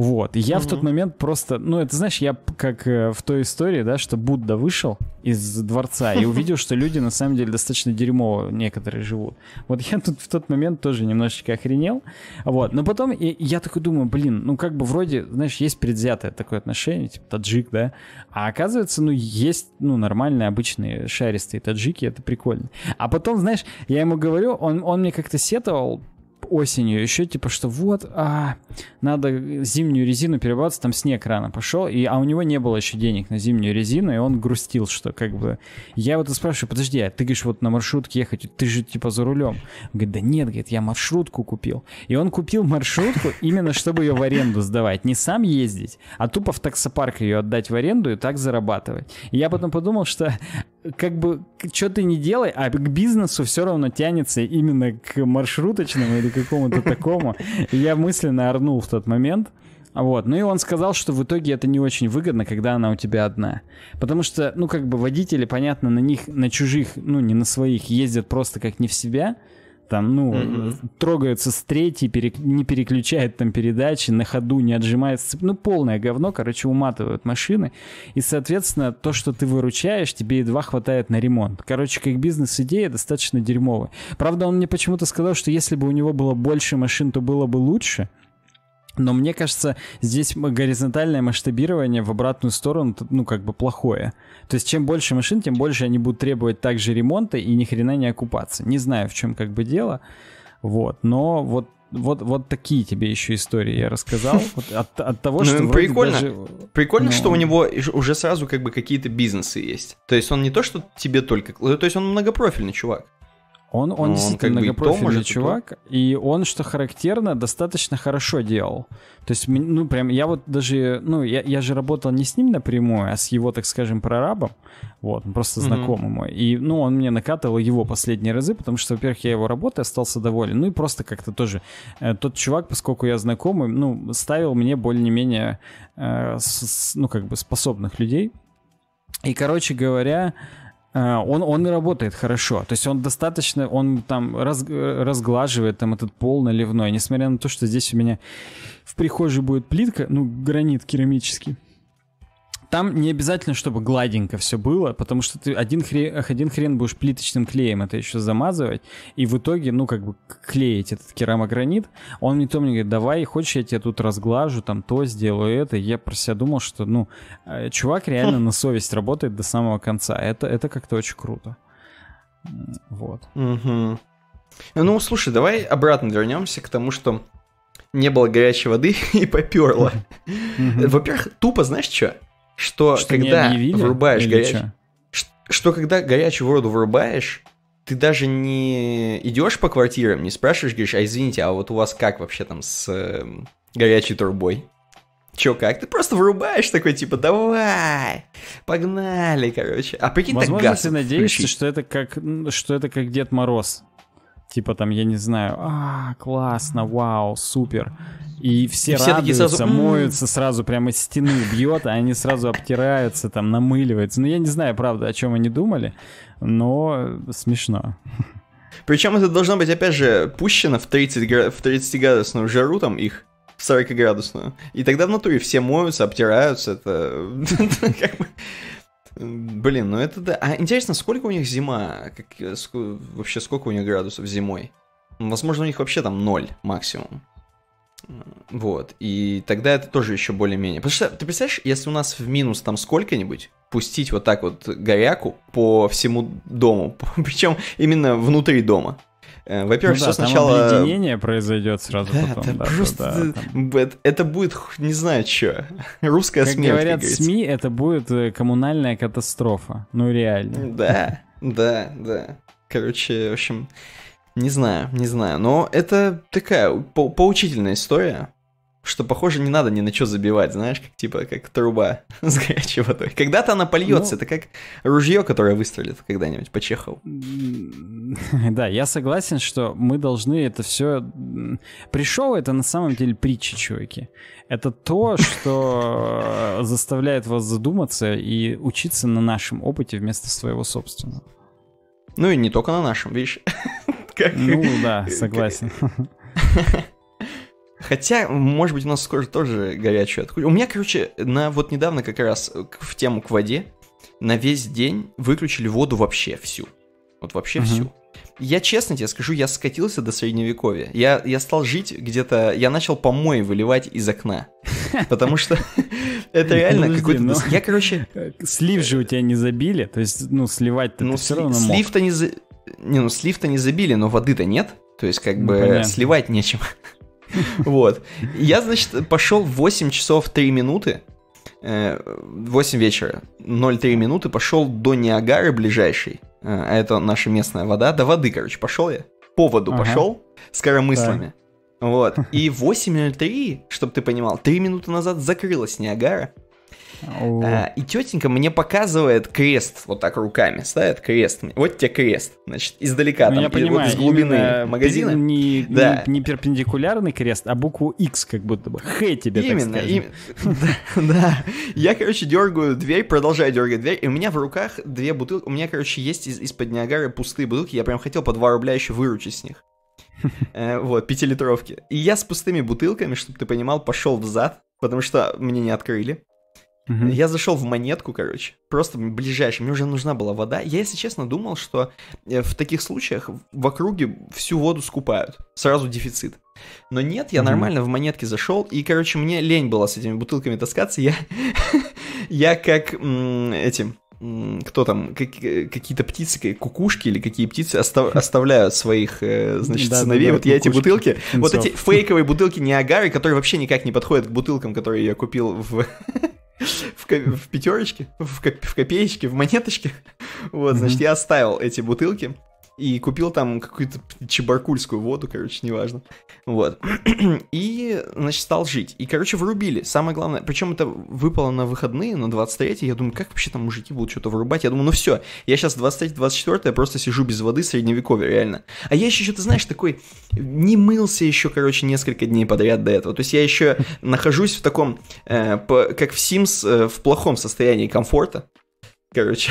Вот. И я угу. в тот момент просто, ну, это знаешь, я как э, в той истории, да, что Будда вышел из дворца и [LAUGHS] увидел, что люди на самом деле достаточно дерьмово некоторые живут. Вот я тут в тот момент тоже немножечко охренел. Вот. Но потом я такой думаю, блин, ну как бы вроде, знаешь, есть предвзятое такое отношение, типа таджик, да. А оказывается, ну есть, ну, нормальные обычные шаристые таджики, это прикольно. А потом, знаешь, я ему говорю, он, он мне как-то сетовал осенью еще, типа, что вот, а, надо зимнюю резину перебраться, там снег рано пошел, и, а у него не было еще денег на зимнюю резину, и он грустил, что как бы... Я вот спрашиваю, подожди, а ты говоришь, вот на маршрутке ехать, ты же типа за рулем. говорит, да нет, говорит, я маршрутку купил. И он купил маршрутку именно, чтобы ее в аренду сдавать, не сам ездить, а тупо в таксопарк ее отдать в аренду и так зарабатывать. И я потом подумал, что как бы, что ты не делай, а к бизнесу все равно тянется именно к маршруточному или какому-то такому. Я мысленно орнул в тот момент. Вот. Ну и он сказал, что в итоге это не очень выгодно, когда она у тебя одна. Потому что, ну, как бы водители, понятно, на них, на чужих, ну, не на своих, ездят просто как не в себя там, ну, mm-hmm. трогаются с третьей, перек... не переключает там передачи, на ходу не отжимает Ну, полное говно, короче, уматывают машины. И, соответственно, то, что ты выручаешь, тебе едва хватает на ремонт. Короче, как бизнес-идея достаточно дерьмовая. Правда, он мне почему-то сказал, что если бы у него было больше машин, то было бы лучше. Но мне кажется, здесь горизонтальное масштабирование в обратную сторону, ну, как бы плохое. То есть, чем больше машин, тем больше они будут требовать также ремонта и ни хрена не окупаться. Не знаю, в чем как бы дело. Вот, но вот вот, вот такие тебе еще истории я рассказал. [LAUGHS] Вот от, от того, ну, что... Ну, прикольно, даже... прикольно ну... что у ну. него уже сразу как бы какие-то бизнесы есть. То есть он не то, что тебе только... Ну, то есть он многопрофильный чувак. Он, он, ну, он действительно как многопрофильный бы и чувак, и он, что характерно, достаточно хорошо делал. То есть, ну, прям, я вот даже, ну, я, я же работал не с ним напрямую, а с его, так скажем, прорабом, вот, просто знакомый mm-hmm. мой. И, ну, он мне накатывал его последние разы, потому что, во-первых, я его работой остался доволен, ну, и просто как-то тоже э, тот чувак, поскольку я знакомый, ну, ставил мне более-менее, э, с, ну, как бы способных людей. И, короче говоря, Э, он, он и работает хорошо. То есть он достаточно, он там раз, э, разглаживает там этот пол наливной. Несмотря на то, что здесь у меня в прихожей будет плитка, ну, гранит керамический. Там не обязательно, чтобы гладенько все было, потому что ты один хрен, один хрен будешь плиточным клеем это еще замазывать, и в итоге, ну, как бы клеить этот керамогранит. Он мне то мне говорит, давай, хочешь, я тебя тут разглажу, там то сделаю, это. Я про себя думал, что, ну, э, чувак реально [LAUGHS] на совесть работает до самого конца. Это, это как-то очень круто. Вот. Ну, слушай, давай обратно вернемся к тому, что не было горячей воды [LAUGHS] и поперло. Во-первых, тупо, знаешь что? что, что когда объявили, врубаешь горячую... Что? что когда горячую воду вырубаешь ты даже не идешь по квартирам, не спрашиваешь, говоришь, а извините, а вот у вас как вообще там с э, горячей трубой Чё, как? Ты просто вырубаешь такой, типа, давай, погнали, короче. А прикинь, Возможно, так газ ты надеешься, включить. что это, как, что это как Дед Мороз. Типа там, я не знаю, а, классно, вау, супер. И все, и все радуются, сразу... «М-м». моются сразу, прямо из стены бьет, а они сразу обтираются, там, намыливаются. Ну, я не знаю, правда, о чем они думали, но смешно. Причем это должно быть, опять же, пущено в 30-градусную в 30 жару, там, их 40-градусную. И тогда в натуре все моются, обтираются, это... [LAUGHS] как бы Блин, ну это да. А интересно, сколько у них зима? Как, э, ск... Вообще, сколько у них градусов зимой? Ну, возможно, у них вообще там ноль максимум. Вот. И тогда это тоже еще более-менее. Потому что, ты представляешь, если у нас в минус там сколько-нибудь, пустить вот так вот горяку по всему дому, [LAUGHS] причем именно внутри дома, Э, во-первых, ну, да, все сначала... объединение произойдет сразу да, потом. Да, да, просто... Да, да, это будет, не знаю, что. [LAUGHS] Русская как смерть. говорят как СМИ, это будет э, коммунальная катастрофа. Ну, реально. Да, да, да. Короче, в общем, не знаю, не знаю. Но это такая по поучительная история что, похоже, не надо ни на что забивать, знаешь, как типа как труба [LAUGHS] с горячей водой. Когда-то она польется, ну, это как ружье, которое выстрелит когда-нибудь по Чехову. [LAUGHS] Да, я согласен, что мы должны это все... Пришел это на самом деле притча, чуваки. Это то, [LAUGHS] что э, заставляет вас задуматься и учиться на нашем опыте вместо своего собственного. Ну и не только на нашем, видишь? [LAUGHS] Ну да, согласен. Хотя, может быть, у нас скоро тоже горячую откуда. У меня, короче, на вот недавно как раз в тему к воде на весь день выключили воду вообще всю. Вот вообще угу. всю. Я честно тебе скажу, я скатился до средневековья. Я, я стал жить где-то... Я начал помои выливать из окна. [LAUGHS] Потому что [LAUGHS] это реально какой-то... Ну. Я, короче... Слив же у тебя не забили. То есть, ну, сливать-то ну, все равно слив-то не Не, ну, слив-то не забили, но воды-то нет. То есть, как ну, бы, сливать нечем. [LAUGHS] Вот. Я, значит, пошел 8 часов 3 минуты 8 э, вечера, 0,3 минуты, пошел до Ниагары ближайший, э, а это наша местная вода, до воды, короче, пошел я, по воду ага. пошел, с коромыслами. Да. Вот, и 8.03, чтобы ты понимал, 3 минуты назад закрылась Ниагара, а, и тетенька мне показывает крест, вот так руками ставит крест. Вот тебе крест, значит, издалека, ну, там, я понимаю, вот из глубины магазина. Не, да. не, не перпендикулярный крест, а букву X как будто бы. Х тебе, Именно, так скажем. [LAUGHS] да, Я, короче, дергаю дверь, продолжаю дергать дверь, и у меня в руках две бутылки. У меня, короче, есть из- из-под Ниагары пустые бутылки, я прям хотел по 2 рубля еще выручить с них. [LAUGHS] Э, вот, пятилитровки. И я с пустыми бутылками, чтобы ты понимал, пошел в потому что мне не открыли. Угу. Я зашел в монетку, короче, просто ближайший, мне уже нужна была вода. Я, если честно, думал, что э, в таких случаях в округе всю воду скупают, сразу дефицит. Но нет, я угу. нормально в монетке зашел, и, короче, мне лень было с этими бутылками таскаться, я, [LAUGHS] я как этим, кто там, как, э, какие-то птицы, кукушки или какие птицы остав, [LAUGHS] оставляют своих, э, значит, сыновей. Да, да, вот я эти бутылки, Финцов. вот эти [LAUGHS] фейковые бутылки Ниагары, которые вообще никак не подходят к бутылкам, которые я купил в, в, в пятерочке, в, коп в копеечке, в монеточке. Вот, значит, я оставил эти бутылки и купил там какую-то чебаркульскую воду, короче, неважно. Вот. [CLEARS THROAT] И, значит, стал жить. И, короче, вырубили. Самое главное, причем это выпало на выходные, на 23 я думаю, как вообще там мужики будут что-то вырубать? Я думаю, ну все, я сейчас 23-24, я просто сижу без воды средневековье, реально. А я еще, что-то знаешь, такой, не мылся еще, короче, несколько дней подряд до этого. То есть я еще нахожусь в таком, э, по, как в Sims, э, в плохом состоянии комфорта короче.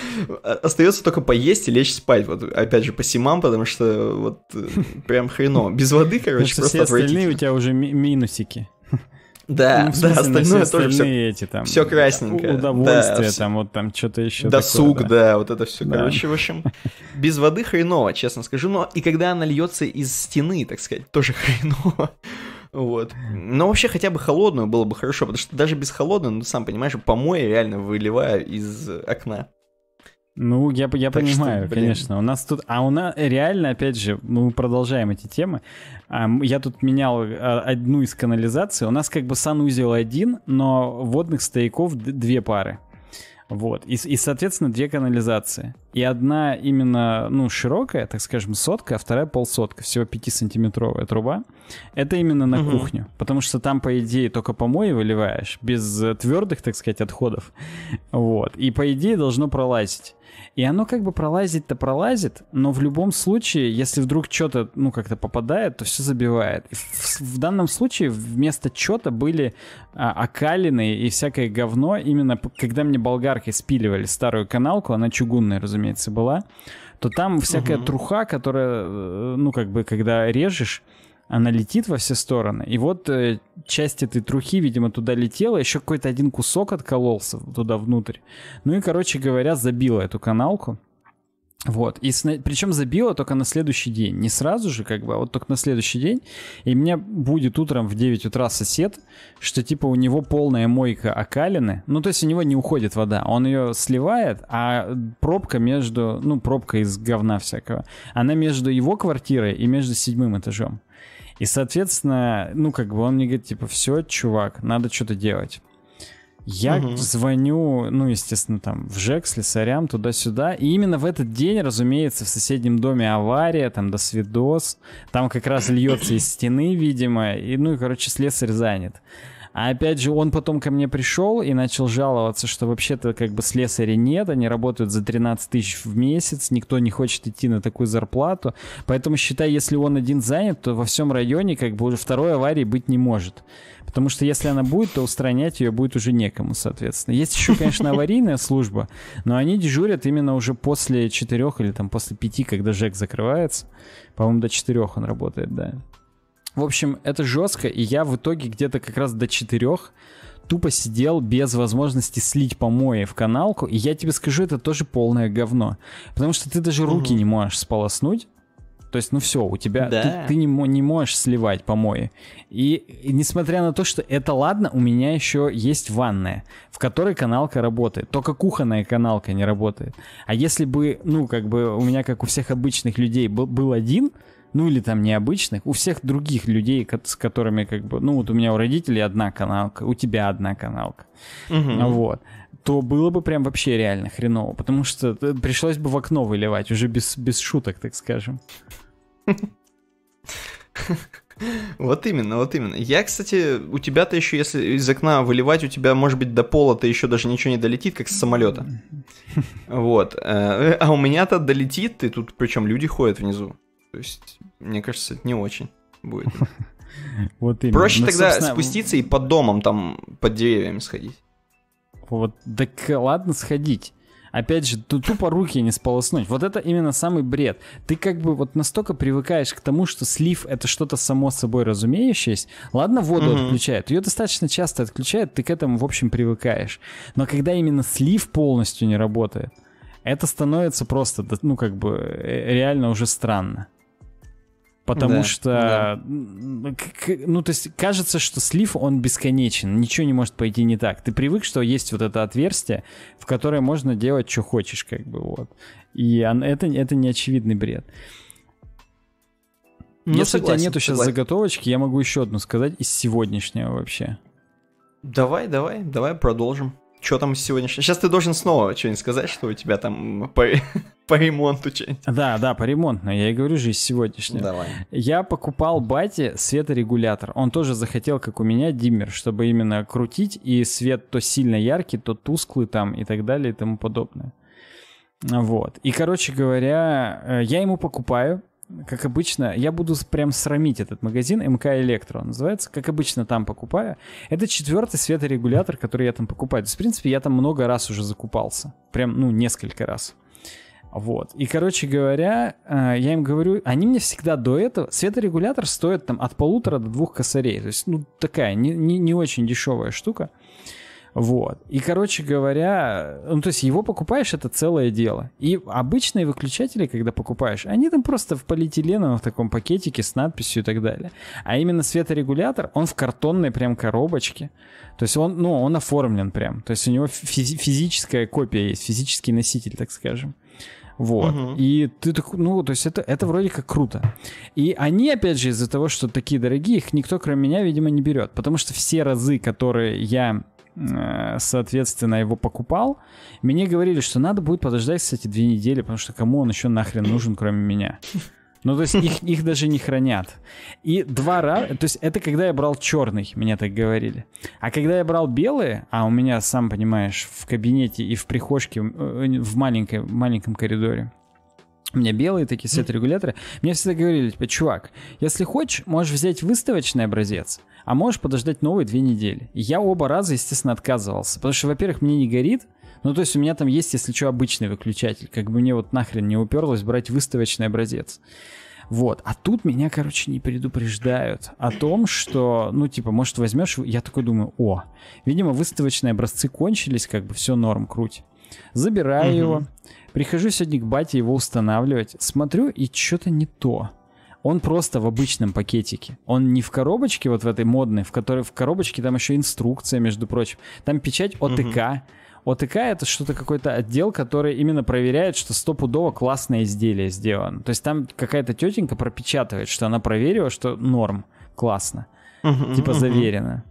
[LAUGHS] Остается только поесть и лечь спать, вот опять же по симам, потому что вот э, [LAUGHS] прям хреново. Без воды, короче, просто все у тебя уже минусики. [LAUGHS] Да, ну, смысле, да, остальное тоже все, эти, там, все красненько. Удовольствие, да, там вот там что-то еще. Досуг, такое, да. да, вот это все. Да. Короче, в общем, без воды хреново, честно скажу. Но и когда она льется из стены, так сказать, тоже хреново. Вот. Но вообще хотя бы холодную было бы хорошо, потому что даже без холодной, ну, сам понимаешь, помои реально выливаю из окна. Ну, я, я понимаю, что, конечно. У нас тут... А у нас реально, опять же, мы продолжаем эти темы. А, я тут менял а, одну из канализаций. У нас как бы санузел один, но водных стояков две пары. Вот. И, и, соответственно, две канализации. И одна именно, ну, широкая, так скажем, сотка, а вторая полсотка, всего 5-сантиметровая труба. Это именно на угу. кухню. Потому что там, по идее, только помои выливаешь, без э, твердых, так сказать, отходов. Вот. И, по идее, должно пролазить. И оно как бы пролазит-то пролазит, но в любом случае, если вдруг что-то, ну, как-то попадает, то все забивает. И в, в данном случае вместо чего-то были а, окалины и всякое говно. Именно когда мне болгаркой спиливали старую каналку, она чугунная, разумеется, была, то там всякая угу. труха, которая, э, ну, как бы, когда режешь, она летит во все стороны. И вот э, часть этой трухи, видимо, туда летела, еще какой-то один кусок откололся туда внутрь. Ну и, короче говоря, забила эту каналку. Вот. И сна... причем забила только на следующий день. Не сразу же, как бы, а вот только на следующий день. И меня будет утром в 9 утра сосед, что типа у него полная мойка окалины. Ну, то есть у него не уходит вода. Он ее сливает, а пробка между... Ну, пробка из говна всякого. Она между его квартирой и между седьмым этажом. И, соответственно, ну, как бы он мне говорит, типа, все, чувак, надо что-то делать. Я угу. звоню, ну, естественно, там, в ЖЭК, сорям туда-сюда. И именно в этот день, разумеется, в соседнем доме авария, там, до свидос. Там как раз льется из стены, видимо. И, ну, и, короче, слесарь занят. А опять же, он потом ко мне пришел и начал жаловаться, что вообще-то как бы слесарей нет, они работают за 13 тысяч в месяц, никто не хочет идти на такую зарплату. Поэтому считай, если он один занят, то во всем районе как бы уже второй аварии быть не может. Потому что если она будет, то устранять ее будет уже некому, соответственно. Есть еще, конечно, аварийная служба, но они дежурят именно уже после четырех или там после пяти, когда ЖЭК закрывается. По-моему, до четырех он работает, да. В общем, это жестко, и я в итоге где-то как раз до четырех тупо сидел без возможности слить помои в каналку, и я тебе скажу, это тоже полное говно. Потому что ты даже руки угу. не можешь сполоснуть. То есть, ну все, у тебя да. ты, ты не, не можешь сливать помои. И, и несмотря на то, что это ладно, у меня еще есть ванная, в которой каналка работает. Только кухонная каналка не работает. А если бы, ну, как бы у меня, как у всех обычных людей, был, был один ну или там необычных, у всех других людей, с которыми как бы, ну вот у меня у родителей одна каналка, у тебя одна каналка, угу. вот, то было бы прям вообще реально хреново, потому что э, пришлось бы в окно выливать, уже без, без шуток, так скажем. Вот именно, вот именно. Я, кстати, у тебя-то еще, если из окна выливать, у тебя, может быть, до пола-то еще даже ничего не долетит, как с самолета. [LAUGHS] Вот. Э, а у меня-то долетит, и тут причем люди ходят внизу. То есть, мне кажется, это не очень будет. [LAUGHS] Вот именно. Проще ну, тогда спуститься и под домом там, под деревьями сходить. Вот, так ладно сходить. Опять же, тут тупо руки не сполоснуть. Вот это именно самый бред. Ты как бы вот настолько привыкаешь к тому, что слив это что-то само собой разумеющееся. Ладно, воду угу. отключают. Ее достаточно часто отключают, ты к этому, в общем, привыкаешь. Но когда именно слив полностью не работает, это становится просто, ну, как бы, э, реально уже странно. Потому да, что, да. ну, то есть, кажется, что слив, он бесконечен, ничего не может пойти не так. Ты привык, что есть вот это отверстие, в которое можно делать, что хочешь, как бы, вот. И это, это не очевидный бред. Ну, Если согласен, у тебя нету сейчас согласен. заготовочки, я могу еще одну сказать из сегодняшнего вообще. Давай, давай, давай продолжим что там сегодняшнее? Сейчас ты должен снова что-нибудь сказать, что у тебя там по, [LAUGHS] по ремонту что-нибудь. Да, да, по ремонту. Я и говорю же из сегодняшнего. Давай. Я покупал Бате светорегулятор. Он тоже захотел, как у меня, диммер, чтобы именно крутить, и свет то сильно яркий, то тусклый там и так далее и тому подобное. Вот. И, короче говоря, э, я ему покупаю, как обычно, я буду прям срамить этот магазин, МК Электро называется, как обычно там покупаю. Это четвертый светорегулятор, который я там покупаю. То есть, в принципе, я там много раз уже закупался. Прям, ну, несколько раз. Вот. И, короче говоря, э, я им говорю, они мне всегда до этого... Светорегулятор стоит там от полутора до двух косарей. То есть, ну, такая, не, не, не очень дешевая штука. Вот. И, короче говоря, ну, то есть его покупаешь, это целое дело. И обычные выключатели, когда покупаешь, они там просто в полиэтиленовом в таком пакетике с надписью и так далее. А именно светорегулятор, он в картонной прям коробочке. То есть он, ну, он оформлен прям. То есть у него физи- физическая копия есть, физический носитель, так скажем. Вот. Угу. И ты такой, ну, то есть это, это вроде как круто. И они, опять же, из-за того, что такие дорогие, их никто, кроме меня, видимо, не берет. Потому что все разы, которые я Э, соответственно, его покупал, мне говорили, что надо будет подождать, кстати, две недели, потому что кому он еще нахрен нужен, кроме меня. Ну, то есть их, их даже не хранят. И два раза... То есть это когда я брал черный, мне так говорили. А когда я брал белые, а у меня, сам понимаешь, в кабинете и в прихожке, э, в маленькой, маленьком коридоре, у меня белые такие сет-регуляторы. Мне всегда говорили, типа, чувак, если хочешь, можешь взять выставочный образец, а можешь подождать новые две недели. И я оба раза, естественно, отказывался. Потому что, во-первых, мне не горит, ну, то есть у меня там есть, если что, обычный выключатель. Как бы мне вот нахрен не уперлось брать выставочный образец. Вот. А тут меня, короче, не предупреждают о том, что, ну, типа, может, возьмешь... Я такой думаю, о, видимо, выставочные образцы кончились, как бы все норм, круть. Забираю угу. его. Прихожу сегодня к бате его устанавливать, смотрю, и что-то не то. Он просто в обычном пакетике. Он не в коробочке вот в этой модной, в которой в коробочке там еще инструкция, между прочим. Там печать ОТК. Угу. ОТК это что-то какой-то отдел, который именно проверяет, что стопудово классное изделие сделано. То есть там какая-то тетенька пропечатывает, что она проверила, что норм, классно, uh типа uh заверено.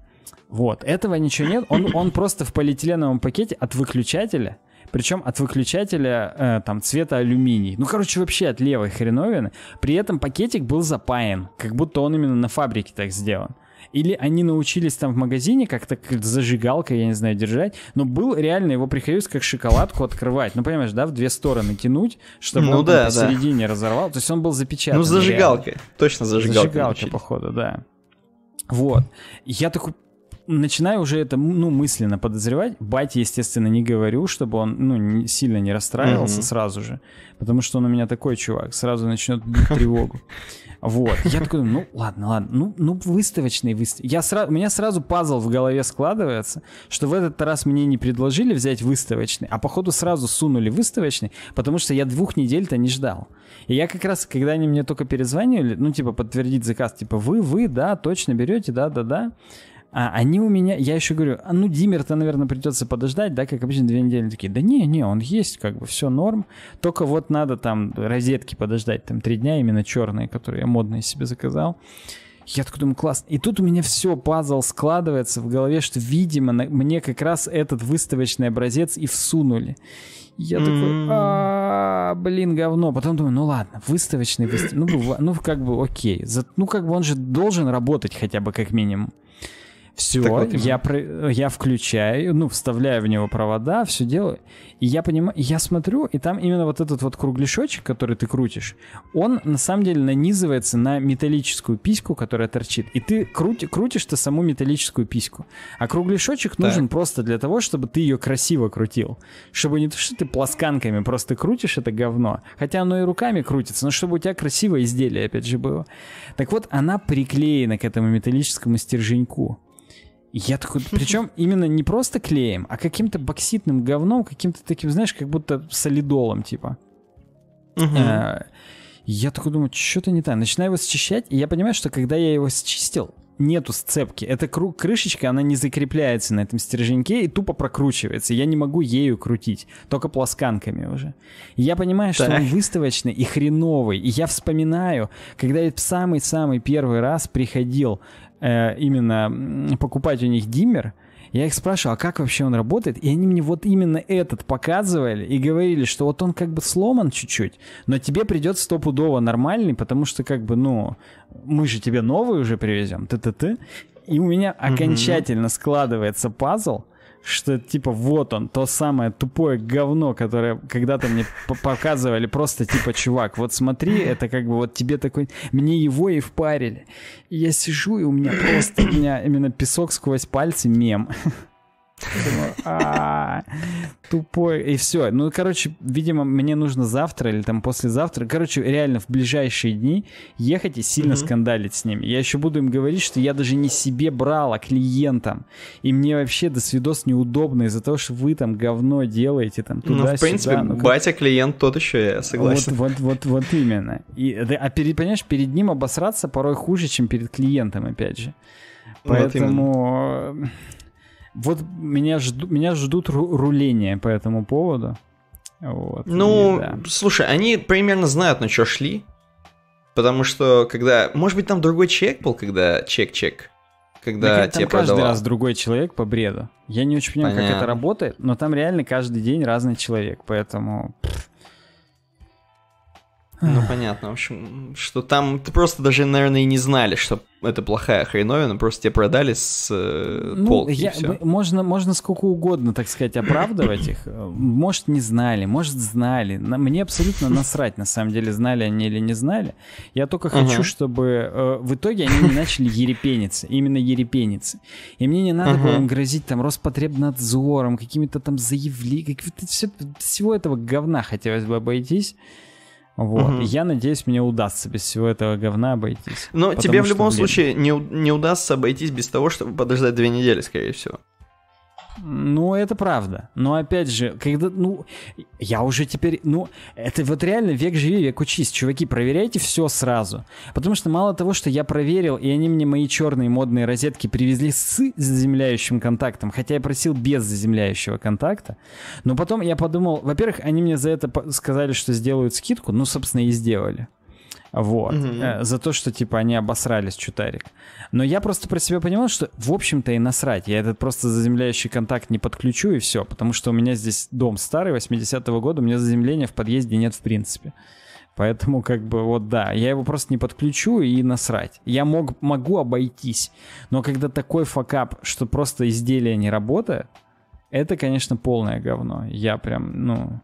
Вот, этого ничего нет. Он, он просто в полиэтиленовом пакете от выключателя – причем от выключателя э, там цвета алюминий. Ну, короче, вообще от левой хреновины. При этом пакетик был запаян, как будто он именно на фабрике так сделан. Или они научились там в магазине как-то зажигалкой, я не знаю, держать. Но был реально, его приходилось как шоколадку открывать. Ну, понимаешь, да, в две стороны тянуть, чтобы ну, он да, посередине да. разорвал. То есть он был запечатан. Ну, зажигалкой. Реально. Точно зажигалкой. Зажигалка, зажигалка походу, да. Вот. Я такой, начинаю уже это, ну, мысленно подозревать. Бать, естественно, не говорю, чтобы он, ну, не, сильно не расстраивался mm-hmm. сразу же, потому что он у меня такой чувак, сразу начнет бить [LAUGHS] тревогу. Вот. Я такой ну ладно, ладно, ну, ну выставочный выставочный. Я сра... У меня сразу пазл в голове складывается, что в этот раз мне не предложили взять выставочный, а походу сразу сунули выставочный, потому что я двух недель-то не ждал. И я как раз, когда они мне только перезванивали, ну типа подтвердить заказ, типа вы, вы, да, точно берете, да, да, да. А они у меня, я еще говорю, а ну Диммер-то, наверное, придется подождать, да, как обычно, две недели. Такие, да не, не, он есть, как бы все норм. Только вот надо там розетки подождать, там три дня именно черные, которые я модные себе заказал. Я такой думаю, класс. И тут у меня все, пазл складывается в голове, что, видимо, на, мне как раз этот выставочный образец и всунули. Я mm. такой, а, блин, говно. Потом думаю, ну ладно, выставочный, выстав... ну, ну как бы окей. За... Ну как бы он же должен работать хотя бы как минимум. Все, вот, я, про, я включаю, ну, вставляю в него провода, все делаю. И я понимаю, я смотрю, и там именно вот этот вот кругляшочек, который ты крутишь, он на самом деле нанизывается на металлическую письку, которая торчит. И ты крути, крутишь ты саму металлическую письку. А кругляшочек нужен просто для того, чтобы ты ее красиво крутил. Чтобы не то, что ты пласканками просто крутишь это говно, хотя оно и руками крутится, но чтобы у тебя красивое изделие, опять же, было. Так вот, она приклеена к этому металлическому стерженьку. Я такой, [LAUGHS] причем именно не просто клеем, а каким-то бокситным говном, каким-то таким, знаешь, как будто солидолом, типа. Э, я такой думаю, что-то не так. Начинаю его счищать, и я понимаю, что когда я его счистил, нету сцепки. Эта круг крышечка, она не закрепляется на этом стерженьке и тупо прокручивается. Я не могу ею крутить, только плосканками уже. я понимаю, что он выставочный и хреновый. И я вспоминаю, когда я в самый-самый первый раз приходил Э, именно покупать у них диммер, я их спрашивал, а как вообще он работает? И они мне вот именно этот показывали и говорили, что вот он как бы сломан чуть-чуть, но тебе придется стопудово нормальный, потому что как бы, ну, мы же тебе новый уже привезем, ты-ты-ты. И у меня mm-hmm. окончательно складывается пазл, что типа вот он, то самое тупое говно, которое когда-то мне показывали, просто типа, чувак, вот смотри, это как бы вот тебе такой, мне его и впарили. И я сижу, и у меня просто, у меня именно песок сквозь пальцы мем. [LAUGHS] А, тупой. И все. Ну, короче, видимо, мне нужно завтра или там послезавтра. Короче, реально в ближайшие дни ехать и сильно скандалить с ними. Я еще буду им говорить, что я даже не себе брал, а клиентам. И мне вообще до свидос неудобно из-за того, что вы там говно делаете там туда Ну, в принципе, ну, батя клиент тот еще, я согласен. Вот, вот, вот, вот именно. И, э, а перед, понимаешь, перед ним обосраться порой хуже, чем перед клиентом, опять же. Поэтому... Вот вот меня, жду, меня ждут руления по этому поводу. Вот, ну, и, да. слушай, они примерно знают, на что шли. Потому что, когда... Может быть, там другой человек был, когда чек-чек? Когда да, тебе там продавал. каждый раз другой человек по бреду. Я не очень понимаю, Понятно. как это работает, но там реально каждый день разный человек, поэтому... Пфф. Ну, понятно. В общем, что там... Ты просто даже, наверное, и не знали, что это плохая хреновина, просто тебе продали с э, ну, полки, я, все. Можно, можно сколько угодно, так сказать, оправдывать их. Э, может, не знали, может, знали. На, мне абсолютно насрать, на самом деле, знали они или не знали. Я только хочу, ага. чтобы э, в итоге они не начали ерепениться, именно ерепениться. И мне не надо ага. было им грозить там Роспотребнадзором, какими-то там заявлениями, как всего этого говна хотелось бы обойтись. Вот. Угу. Я надеюсь, мне удастся без всего этого говна обойтись. Но тебе в любом случае не, не удастся обойтись без того, чтобы подождать две недели, скорее всего. Ну, это правда. Но опять же, когда, ну, я уже теперь, ну, это вот реально век живи, век учись. Чуваки, проверяйте все сразу. Потому что мало того, что я проверил, и они мне мои черные модные розетки привезли с заземляющим контактом, хотя я просил без заземляющего контакта. Но потом я подумал, во-первых, они мне за это сказали, что сделают скидку, ну, собственно, и сделали. Вот. Угу. За то, что, типа, они обосрались, чутарик. Но я просто про себя понимал, что, в общем-то, и насрать. Я этот просто заземляющий контакт не подключу, и все. Потому что у меня здесь дом старый, 80-го года, у меня заземления в подъезде нет в принципе. Поэтому, как бы, вот да, я его просто не подключу и насрать. Я мог, могу обойтись. Но когда такой факап, что просто изделие не работает, это, конечно, полное говно. Я прям, ну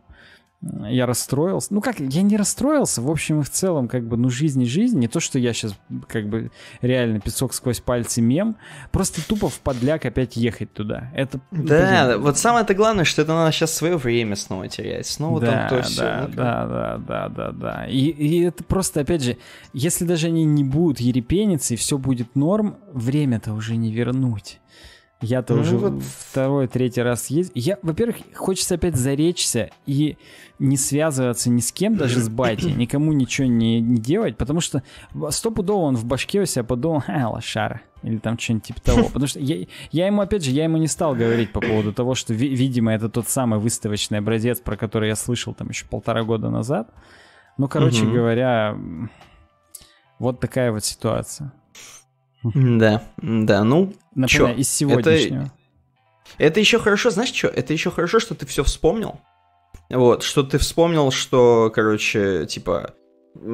я расстроился. Ну как, я не расстроился, в общем и в целом, как бы, ну жизнь и жизнь. Не то, что я сейчас, как бы, реально песок сквозь пальцы мем. Просто тупо в подляк опять ехать туда. Это... Ну, да, блин. вот самое-то главное, что это надо сейчас свое время снова терять. Снова да, там то да, все. Ну, да, да, да, да, да, да. И, и это просто, опять же, если даже они не будут ерепениться и все будет норм, время-то уже не вернуть. Я-то ну, уже вот... второй, третий раз ездил. Я, во-первых, хочется опять заречься и не связываться ни с кем, даже с [CLEARS THROAT] Байти, никому ничего не, не делать, потому что стопудово он в башке у себя подумал, а, лошара. Или там что-нибудь типа того. [LAUGHS] Потому что я, я ему, опять же, я ему не стал говорить по поводу того, что, ви- видимо, это тот самый выставочный образец, про который я слышал там еще полтора года назад. Ну, короче говоря, вот такая вот ситуация. Да, да, ну, Например, чё? из сегодняшнего. Это, это еще хорошо, знаешь что? Это еще хорошо, что ты все вспомнил. Вот, что ты вспомнил, что, короче, типа,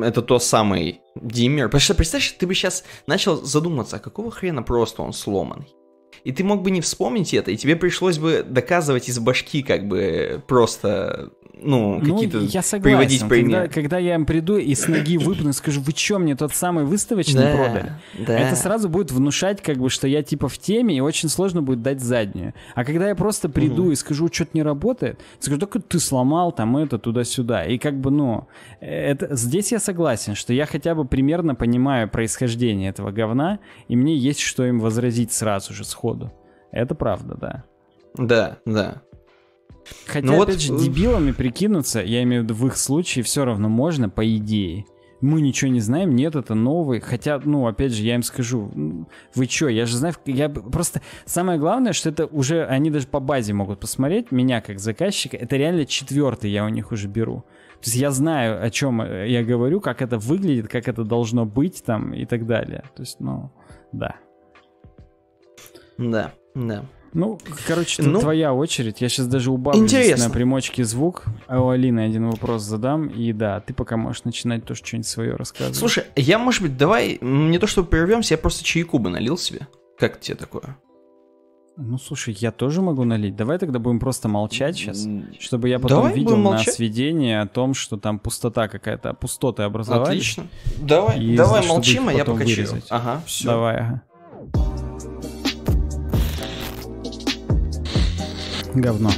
это то самый Диммер. Потому что, представь, ты бы сейчас начал задуматься, а какого хрена просто он сломанный? И ты мог бы не вспомнить это, и тебе пришлось бы доказывать из башки как бы просто ну, ну какие-то ну, я согласен. приводить примеры. Когда, когда я им приду и с ноги [LAUGHS] выпну и скажу, вы чё, мне тот самый выставочный да, продали? Да. Это сразу будет внушать, как бы, что я типа в теме, и очень сложно будет дать заднюю. А когда я просто приду угу. и скажу, что-то не работает, скажу, только ты сломал там это, туда-сюда. И как бы, ну, это, здесь я согласен, что я хотя бы примерно понимаю происхождение этого говна, и мне есть что им возразить сразу же, сходу сходу. Это правда, да. Да, да. Хотя, ну, опять вот... же, дебилами прикинуться, я имею в виду, в их случае все равно можно, по идее. Мы ничего не знаем, нет, это новый. Хотя, ну, опять же, я им скажу, вы чё, я же знаю, я просто... Самое главное, что это уже, они даже по базе могут посмотреть, меня как заказчика, это реально четвертый я у них уже беру. То есть я знаю, о чем э, я говорю, как это выглядит, как это должно быть там и так далее. То есть, ну, да. Да, да. Ну, короче, ну, твоя очередь. Я сейчас даже убавлю интересно. на примочке звук. А у Алины один вопрос задам. И да, ты пока можешь начинать тоже что-нибудь свое рассказывать. Слушай, я, может быть, давай, не то чтобы прервемся, я просто чайку бы налил себе. Как тебе такое? Ну, слушай, я тоже могу налить. Давай тогда будем просто молчать сейчас, чтобы я потом давай видел на сведении о том, что там пустота какая-то, пустоты образовались. Отлично. Давай, и, давай молчим, а я покачаю. Вырезать. Ага, все. Давай, ага. говно.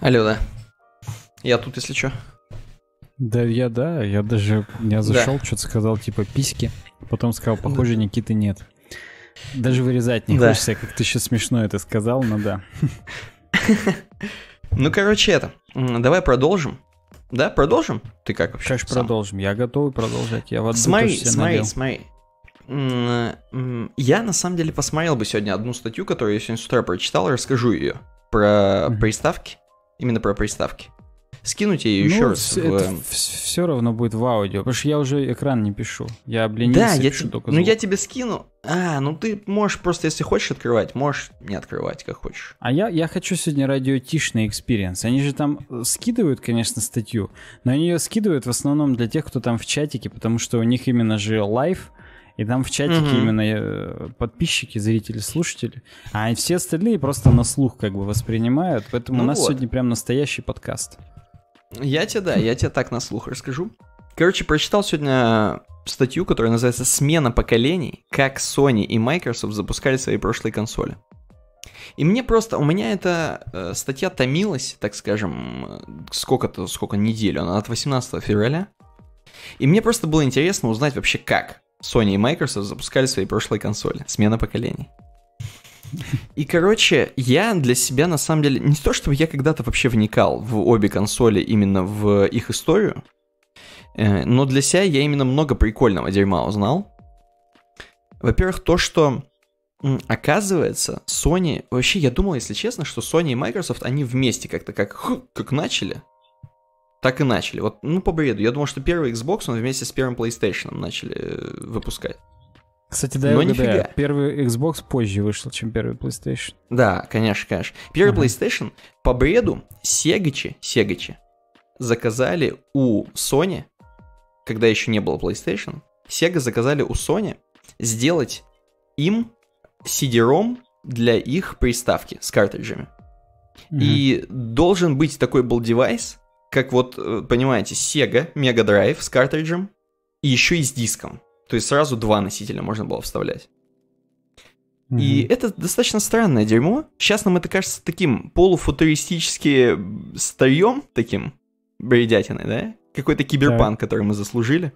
Алло, да. Я тут, если что. Да, я да, я даже не зашел, да. что-то сказал типа письки, потом сказал, похоже, да. Никиты нет. Даже вырезать не да. хочется, как ты сейчас смешно это сказал, но да. [LAUGHS] Ну, короче, это. Давай продолжим. Да, продолжим? Ты как вообще? Сейчас продолжим. Я готовый продолжать. Я вот смотри, смотри, смотри. Э, я на самом деле посмотрел бы сегодня одну статью, которую я сегодня с утра прочитал, расскажу ее про mm-hmm. приставки, именно про приставки. Скинуть ее ну, еще раз. Это все равно будет в аудио, потому что я уже экран не пишу. Я обленился, да, я пишу т... только ну, звук. Ну я тебе скину. А, ну ты можешь просто, если хочешь открывать, можешь не открывать, как хочешь. А я, я хочу сегодня радиотишный экспириенс. Они же там э, скидывают, конечно, статью, но они ее скидывают в основном для тех, кто там в чатике, потому что у них именно же лайв. Live и там в чатике угу. именно э, подписчики, зрители, слушатели. А все остальные просто на слух как бы воспринимают. Поэтому ну у нас вот. сегодня прям настоящий подкаст. Я тебе, да, я тебе так на слух расскажу. Короче, прочитал сегодня статью, которая называется «Смена поколений. Как Sony и Microsoft запускали свои прошлые консоли». И мне просто, у меня эта э, статья томилась, так скажем, сколько-то, сколько недель, она от 18 февраля. И мне просто было интересно узнать вообще как. Sony и Microsoft запускали свои прошлые консоли. Смена поколений. И, короче, я для себя, на самом деле, не то, чтобы я когда-то вообще вникал в обе консоли, именно в их историю, э, но для себя я именно много прикольного дерьма узнал. Во-первых, то, что оказывается, Sony... Вообще, я думал, если честно, что Sony и Microsoft, они вместе как-то как, [LAUGHS] как начали, так и начали. Вот, ну, по бреду. Я думал, что первый Xbox, он вместе с первым PlayStation начали э, выпускать. Кстати, да, Но я нифига. первый Xbox позже вышел, чем первый PlayStation. Да, конечно, конечно. Первый uh-huh. PlayStation по бреду Сегачи, Сегачи заказали у Sony, когда еще не было PlayStation, Sega заказали у Sony сделать им cd rom для их приставки с картриджами. Mm-hmm. И должен быть такой был девайс, как вот, э, понимаете, Sega Mega Drive с картриджем и еще и с диском. То есть сразу два носителя можно было вставлять. Mm-hmm. И это достаточно странное дерьмо. Сейчас нам это кажется таким полуфутуристически старьем, таким бредятиной, да? Какой-то киберпан, yeah. который мы заслужили.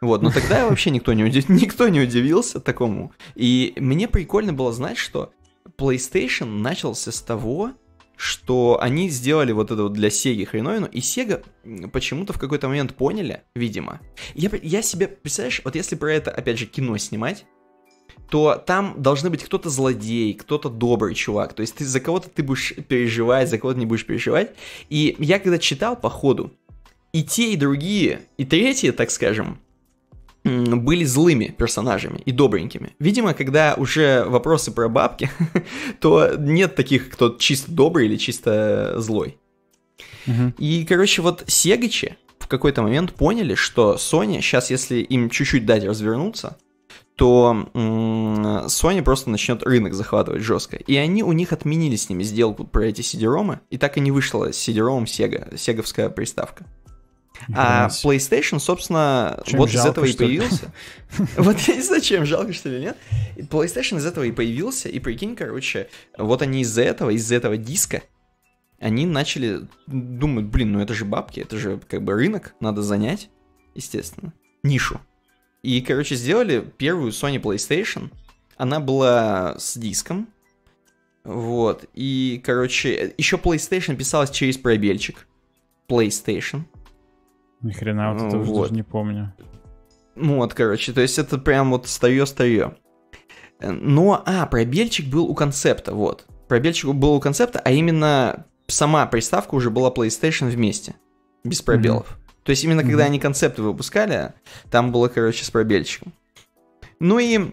Вот, но [LAUGHS] тогда вообще никто не, удив... никто не удивился такому. И мне прикольно было знать, что PlayStation начался с того, что они сделали вот это вот для Сеги хреновину, и Сега почему-то в какой-то момент поняли, видимо. Я, я себе, представляешь, вот если про это, опять же, кино снимать, то там должны быть кто-то злодей, кто-то добрый чувак. То есть ты за кого-то ты будешь переживать, за кого-то не будешь переживать. И я когда читал по ходу, и те, и другие, и третьи, так скажем, были злыми персонажами и добренькими. Видимо, когда уже вопросы про бабки, [LAUGHS] то нет таких, кто чисто добрый или чисто злой. И, короче, вот Сегачи в какой-то момент поняли, что Sony сейчас, если им чуть-чуть дать развернуться, то Sony просто начнет рынок захватывать жестко. И они у них отменили с ними сделку про эти cd и так и не вышла с cd Sega, сеговская приставка. А PlayStation, собственно, чем вот жалко, из этого и появился. [LAUGHS] Вот я не знаю, чем жалко, что ли, нет. PlayStation из этого и появился, и прикинь, короче, вот они из-за этого, из-за этого диска, они начали думать, блин, ну это же бабки, это же как бы рынок, надо занять, естественно, нишу. И, короче, сделали первую Sony PlayStation, она была с диском, вот, и, короче, еще PlayStation писалась через пробельчик, PlayStation, ни хрена, вот ну, это вот. уже даже не помню. Ну вот, короче, то есть это прям вот старье-старье. Э, Но, ну, а, пробельчик был у концепта, вот. Пробельчик был у концепта, а именно сама приставка уже была PlayStation вместе, без пробелов. Mm-hmm. То есть именно mm-hmm. когда они концепты выпускали, там было, короче, с пробельчиком. Ну и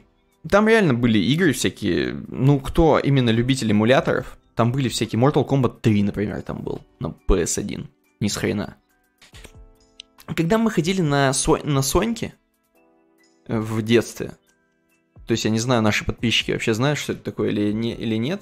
там реально были игры всякие, ну кто именно любитель эмуляторов, там были всякие Mortal Kombat 3, например, там был на PS1, ни с хрена. Когда мы ходили на, со... на Соньки э, в детстве, то есть я не знаю, наши подписчики вообще знают, что это такое или, не, или нет,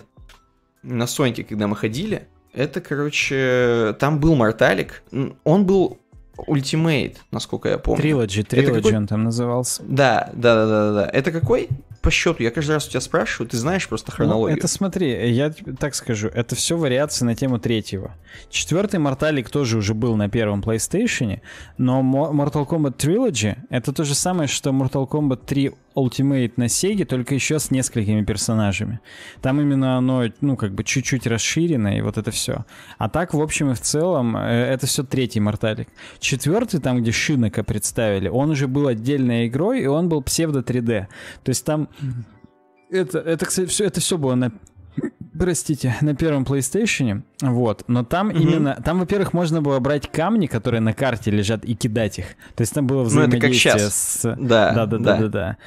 на Соньке, когда мы ходили, это, короче, там был морталик, он был Ультимейт, насколько я помню. Trilogy, Trilogy он там назывался. Да, да, да, да, да. Это какой? По счету, я каждый раз у тебя спрашиваю, ты знаешь просто ну, хронологию. Ну, это смотри, я так скажу, это все вариации на тему третьего. Четвертый Морталик тоже уже был на первом PlayStation, но Mortal Kombat Trilogy это то же самое, что Mortal Kombat 3 Ultimate на Sega, только еще с несколькими персонажами. Там именно оно, ну, как бы чуть-чуть расширено, и вот это все. А так, в общем и в целом, э, это все третий Морталик. Четвертый, там, где Шинока представили, он уже был отдельной игрой, и он был псевдо 3D. То есть там... Это, это, кстати, все, это все было на простите, на первом PlayStation, вот, но там mm-hmm. именно, там, во-первых, можно было брать камни, которые на карте лежат, и кидать их. То есть там было взаимодействие ну, это как с... Да, да, да, да, да, да.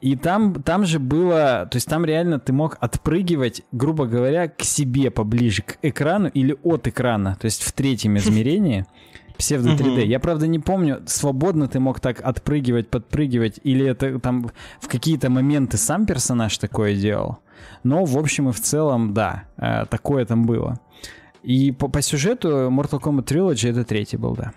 И там, там же было, то есть там реально ты мог отпрыгивать, грубо говоря, к себе поближе, к экрану или от экрана, то есть в третьем измерении псевдо 3D. Угу. Я правда не помню, свободно ты мог так отпрыгивать, подпрыгивать, или это там в какие-то моменты сам персонаж такое делал. Но, в общем и в целом, да, э, такое там было. И по, по сюжету Mortal Kombat Trilogy это третий был, да.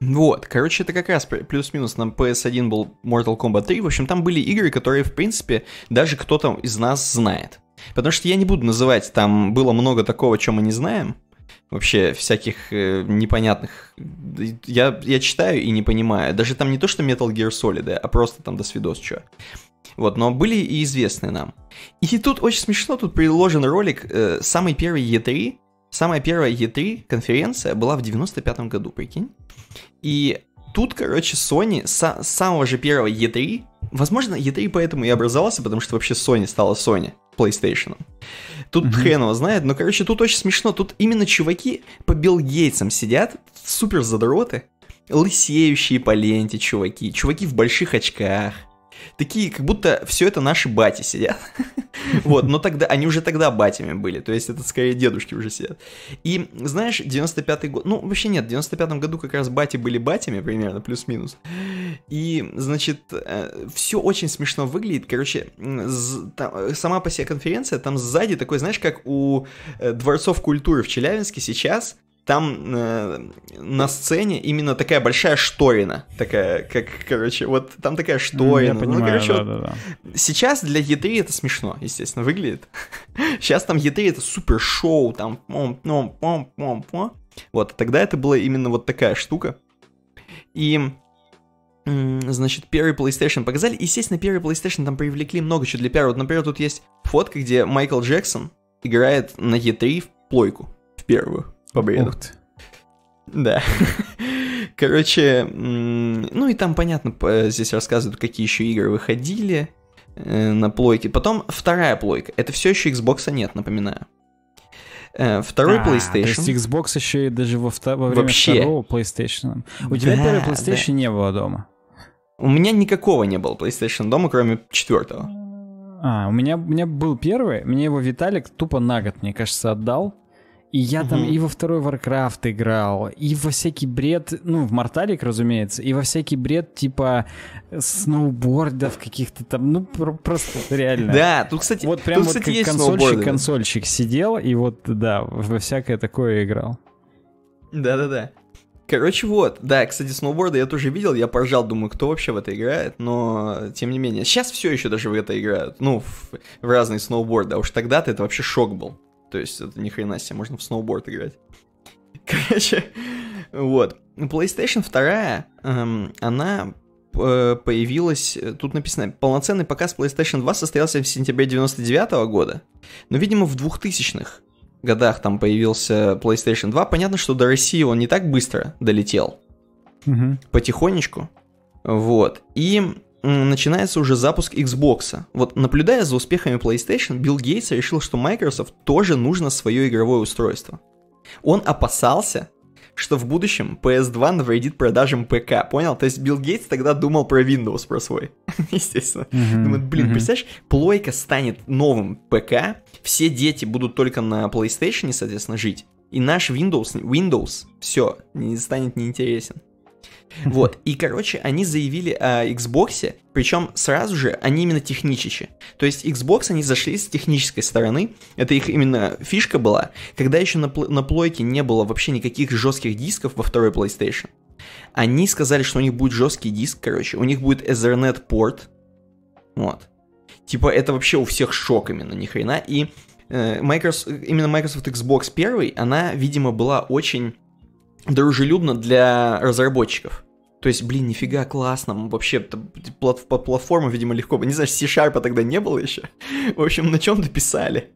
Вот, короче, это как раз плюс-минус на PS1 был Mortal Kombat 3. В общем, там были игры, которые, в принципе, даже кто-то из нас знает. Потому что я не буду называть, там было много такого, чем мы не знаем. Вообще всяких э, непонятных. Я, я читаю и не понимаю. Даже там не то, что Metal Gear Solid, а просто там до свидос что. Вот, но были и известны нам. И тут очень смешно, тут приложен ролик э, самый первый E3. Самая первая E3 конференция была в 95 году, прикинь. И тут, короче, Sony с самого же первого E3, возможно, E3 поэтому и образовался, потому что вообще Sony стала Sony PlayStation. Тут mm-hmm. хрен его знает, но, короче, тут очень смешно. Тут именно чуваки по Билл Гейтсам сидят, супер задроты, лысеющие по ленте чуваки, чуваки в больших очках, такие, как будто все это наши бати сидят. [LAUGHS] Вот, но тогда, они уже тогда батями были, то есть это скорее дедушки уже сидят. И, знаешь, 95-й год, ну, вообще нет, в 95-м году как раз бати были батями примерно, плюс-минус. И, значит, э, все очень смешно выглядит, короче, там, э, сама по себе конференция, там сзади такой, знаешь, как у э, дворцов культуры в Челябинске сейчас, там э, на сцене именно такая большая шторина, такая, как, короче, вот там такая шторина. Я ну, понимаю, ну, короче, да, вот, да, да. Сейчас для Е3 это смешно, естественно, выглядит. [LAUGHS] Сейчас там Е3 это супер шоу, там пом пом пом пом пом Вот, тогда это была именно вот такая штука. И Значит, первый PlayStation показали. Естественно, первый PlayStation там привлекли много чего для первого. Вот, например, тут есть фотка, где Майкл Джексон играет на Е3 в плойку. В первую. Победа. Ух ты. Да. [LAUGHS] Короче, ну и там, понятно, здесь рассказывают, какие еще игры выходили э, на плойке. Потом вторая плойка. Это все еще Xbox а нет, напоминаю. Э, второй а, PlayStation. То есть Xbox еще и даже во, вто... во время Вообще. второго PlayStation. У да, тебя первый PlayStation да. не было дома. У меня никакого не было PlayStation дома, кроме четвертого. А, у меня, у меня был первый, мне его Виталик тупо на год, мне кажется, отдал. И я угу. там и во второй Warcraft играл, и во всякий бред, ну, в Морталик, разумеется, и во всякий бред типа сноубордов каких-то там, ну, просто реально. Да, тут, кстати, вот прям тут, вот кстати, как консольщик-консольщик сидел и вот, да, во всякое такое играл. Да-да-да. Короче, вот, да, кстати, сноуборды я тоже видел, я поржал, думаю, кто вообще в это играет, но тем не менее, сейчас все еще даже в это играют, ну, в, в разные сноуборды, а уж тогда-то это вообще шок был. То есть это ни хрена себе, можно в сноуборд играть. [LAUGHS] Короче, вот. PlayStation 2, эм, она э, появилась, э, тут написано, полноценный показ PlayStation 2 состоялся в сентябре 99 -го года, но, ну, видимо, в 2000-х годах там появился PlayStation 2. Понятно, что до России он не так быстро долетел, угу. потихонечку, вот. И начинается уже запуск Xbox. Вот наблюдая за успехами PlayStation, Билл Гейтс решил, что Microsoft тоже нужно свое игровое устройство. Он опасался, что в будущем PS2 навредит продажам ПК, понял? То есть Билл Гейтс тогда думал про Windows, про свой, [LAUGHS] естественно. Mm-hmm. Думает, блин, mm-hmm. представляешь, плойка станет новым ПК, все дети будут только на PlayStation, соответственно, жить, и наш Windows, Windows, все, не станет неинтересен. [LAUGHS] Вот, и, короче, они заявили о Xbox, причем сразу же они именно техничичи. То есть Xbox они зашли с технической стороны, это их именно фишка была, когда еще на, пл- на плойке не было вообще никаких жестких дисков во второй PlayStation. Они сказали, что у них будет жесткий диск, короче, у них будет Ethernet порт, вот. Типа это вообще у всех шок именно, ни хрена, и... Э, Microsoft, именно Microsoft Xbox 1, она, видимо, была очень дружелюбно для разработчиков. То есть, блин, нифига классно, вообще плат платформа, видимо, легко. Не знаю, C-Sharp тогда не было еще. [LAUGHS] В общем, на чем-то писали.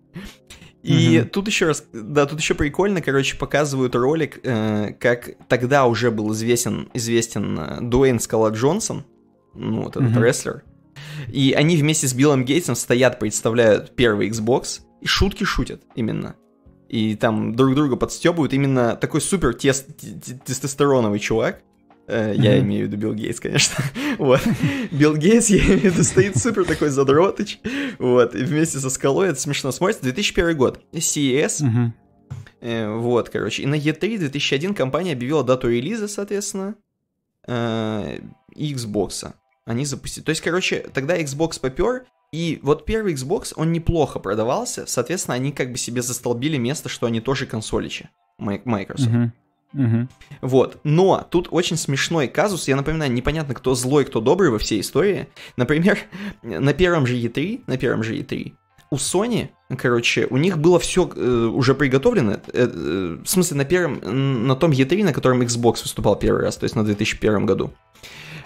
И угу. тут еще раз, да, тут еще прикольно, короче, показывают ролик, э, как тогда уже был известен, известен э, Дуэйн Скала Джонсон, ну вот этот угу. рестлер. И они вместе с Биллом Гейтсом стоят, представляют первый Xbox и шутки шутят именно и там друг друга подстебывают. Именно такой супер тестостероновый чувак. Э, я имею в виду Билл Гейтс, конечно. [LAUGHS] вот. Билл Гейтс, я имею в виду, стоит супер такой задротыч. Вот. И вместе со скалой это смешно смотрится. 2001 год. CES. Э, вот, короче. И на E3 2001 компания объявила дату релиза, соответственно, э, Xbox. Они запустили. То есть, короче, тогда Xbox попер, и вот первый Xbox, он неплохо продавался, соответственно, они как бы себе застолбили место, что они тоже консоличи Microsoft. Uh-huh. Угу. Вот. Но тут очень смешной казус. Я напоминаю, непонятно, кто злой, кто добрый во всей истории. Например, на первом же E3, на первом же E3 у Sony, короче, у них было все э, уже приготовлено. Э, э, в смысле, на первом, на том E3, на котором Xbox выступал первый раз, то есть на 2001 году.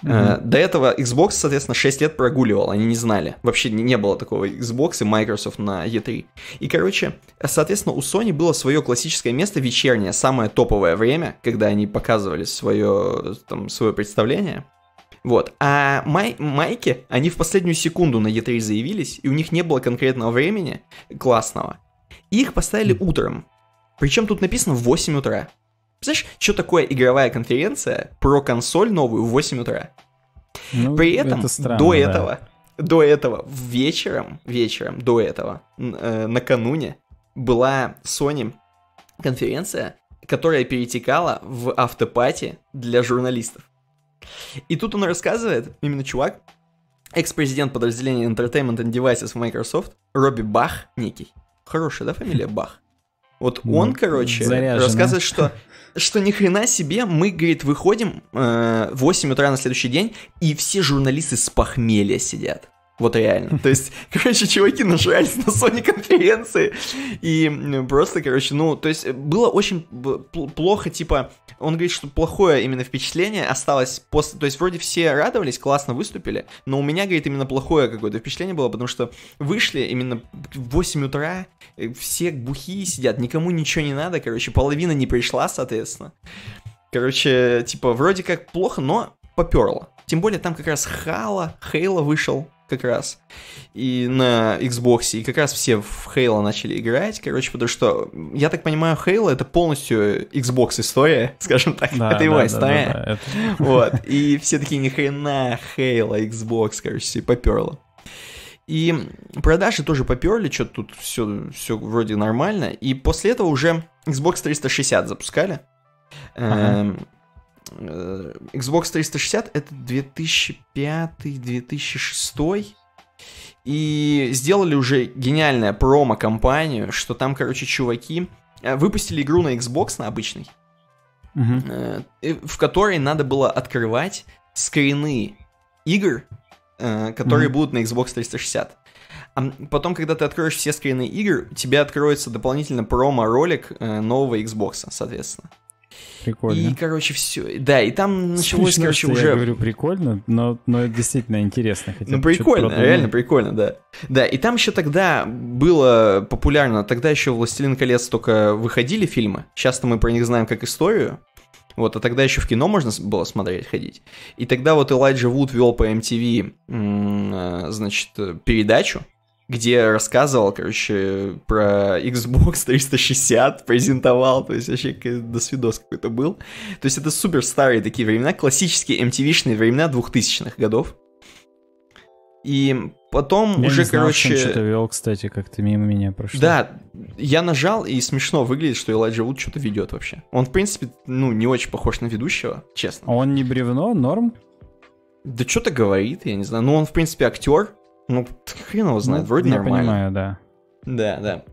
Э, до этого Xbox, соответственно, 6 лет прогуливал, они не знали. Вообще не было такого Xbox и Microsoft на E3. И, короче, соответственно, у Sony было свое классическое место вечернее, самое топовое время, когда они показывали свое, там, свое представление. Вот. А май, майки, они в последнюю секунду на E3 заявились, и у них не было конкретного времени классного. их поставили утром. Причем тут написано в 8 утра. Представляешь, что такое игровая конференция про консоль новую в 8 утра? Ну, При этом это странно, до этого, да. до этого вечером, вечером до этого, э, накануне была Sony конференция, которая перетекала в автопати для журналистов. И тут он рассказывает, именно чувак, экс-президент подразделения Entertainment and Devices в Microsoft, Робби Бах некий. Хорошая, да, фамилия [LAUGHS] Бах? Вот ну, он, короче, Заряжена. рассказывает, что [LAUGHS] что ни хрена себе, мы, говорит, выходим э, в 8 утра на следующий день, и все журналисты с похмелья сидят. Вот реально. То есть, [LAUGHS] короче, чуваки нажрались на Sony конференции. И просто, короче, ну, то есть было очень плохо, типа, он говорит, что плохое именно впечатление осталось после... То есть вроде все радовались, классно выступили, но у меня, говорит, именно плохое какое-то впечатление было, потому что вышли именно в 8 утра, э, все бухие сидят, никому ничего не надо, короче, половина не пришла, соответственно. Короче, типа, вроде как плохо, но поперло. Тем более там как раз Хала, Хейла вышел как раз и на Xbox, и как раз все в Хейла начали играть, короче, потому что, я так понимаю, Хейла это полностью Xbox история, [LAUGHS] скажем так, да, это его да, история, да, да, да, это... вот, и все такие, ни хрена, Halo, Xbox, короче, все поперло. И продажи тоже поперли, что-то тут все, все вроде нормально, и после этого уже Xbox 360 запускали, ага. Эм, Э, Xbox 360 это 2005-2006. И сделали уже гениальная промо-компанию, что там, короче, чуваки э, выпустили игру на Xbox, на обычный, угу. в которой надо было открывать скрины игр, которые угу. будут на Xbox 360. А потом, когда ты откроешь все скрины игр, тебе откроется дополнительно промо-ролик нового Xbox, соответственно. Прикольно. И, короче, все. Да, и там началось, Смешно, короче, уже. Я говорю, прикольно, но, но действительно интересно. Хотя ну, прикольно, реально прикольно, да. Да, и там еще тогда было популярно, тогда еще Властелин колец только выходили фильмы. часто мы про них знаем как историю. Вот, а тогда еще в кино можно было смотреть, ходить. И тогда вот Элайджа Вуд вел по MTV, э, значит, э, передачу, где рассказывал, короче, про Xbox 360, презентовал, то есть вообще до свидос какой-то был. То есть это супер старые такие времена, классические MTV-шные эм времена 2000-х годов. И потом я уже, не знал, короче... Я что-то вел, кстати, как-то мимо меня прошло. Да, я нажал, и смешно выглядит, что Элайджа Вуд что-то ведет вообще. Он, в принципе, ну, не очень похож на ведущего, честно. А он не бревно, норм? Да что-то говорит, я не знаю. Ну, он, в принципе, актер, ну, хрен его знает, ну, вроде я нормально. Я понимаю, да. Да, да.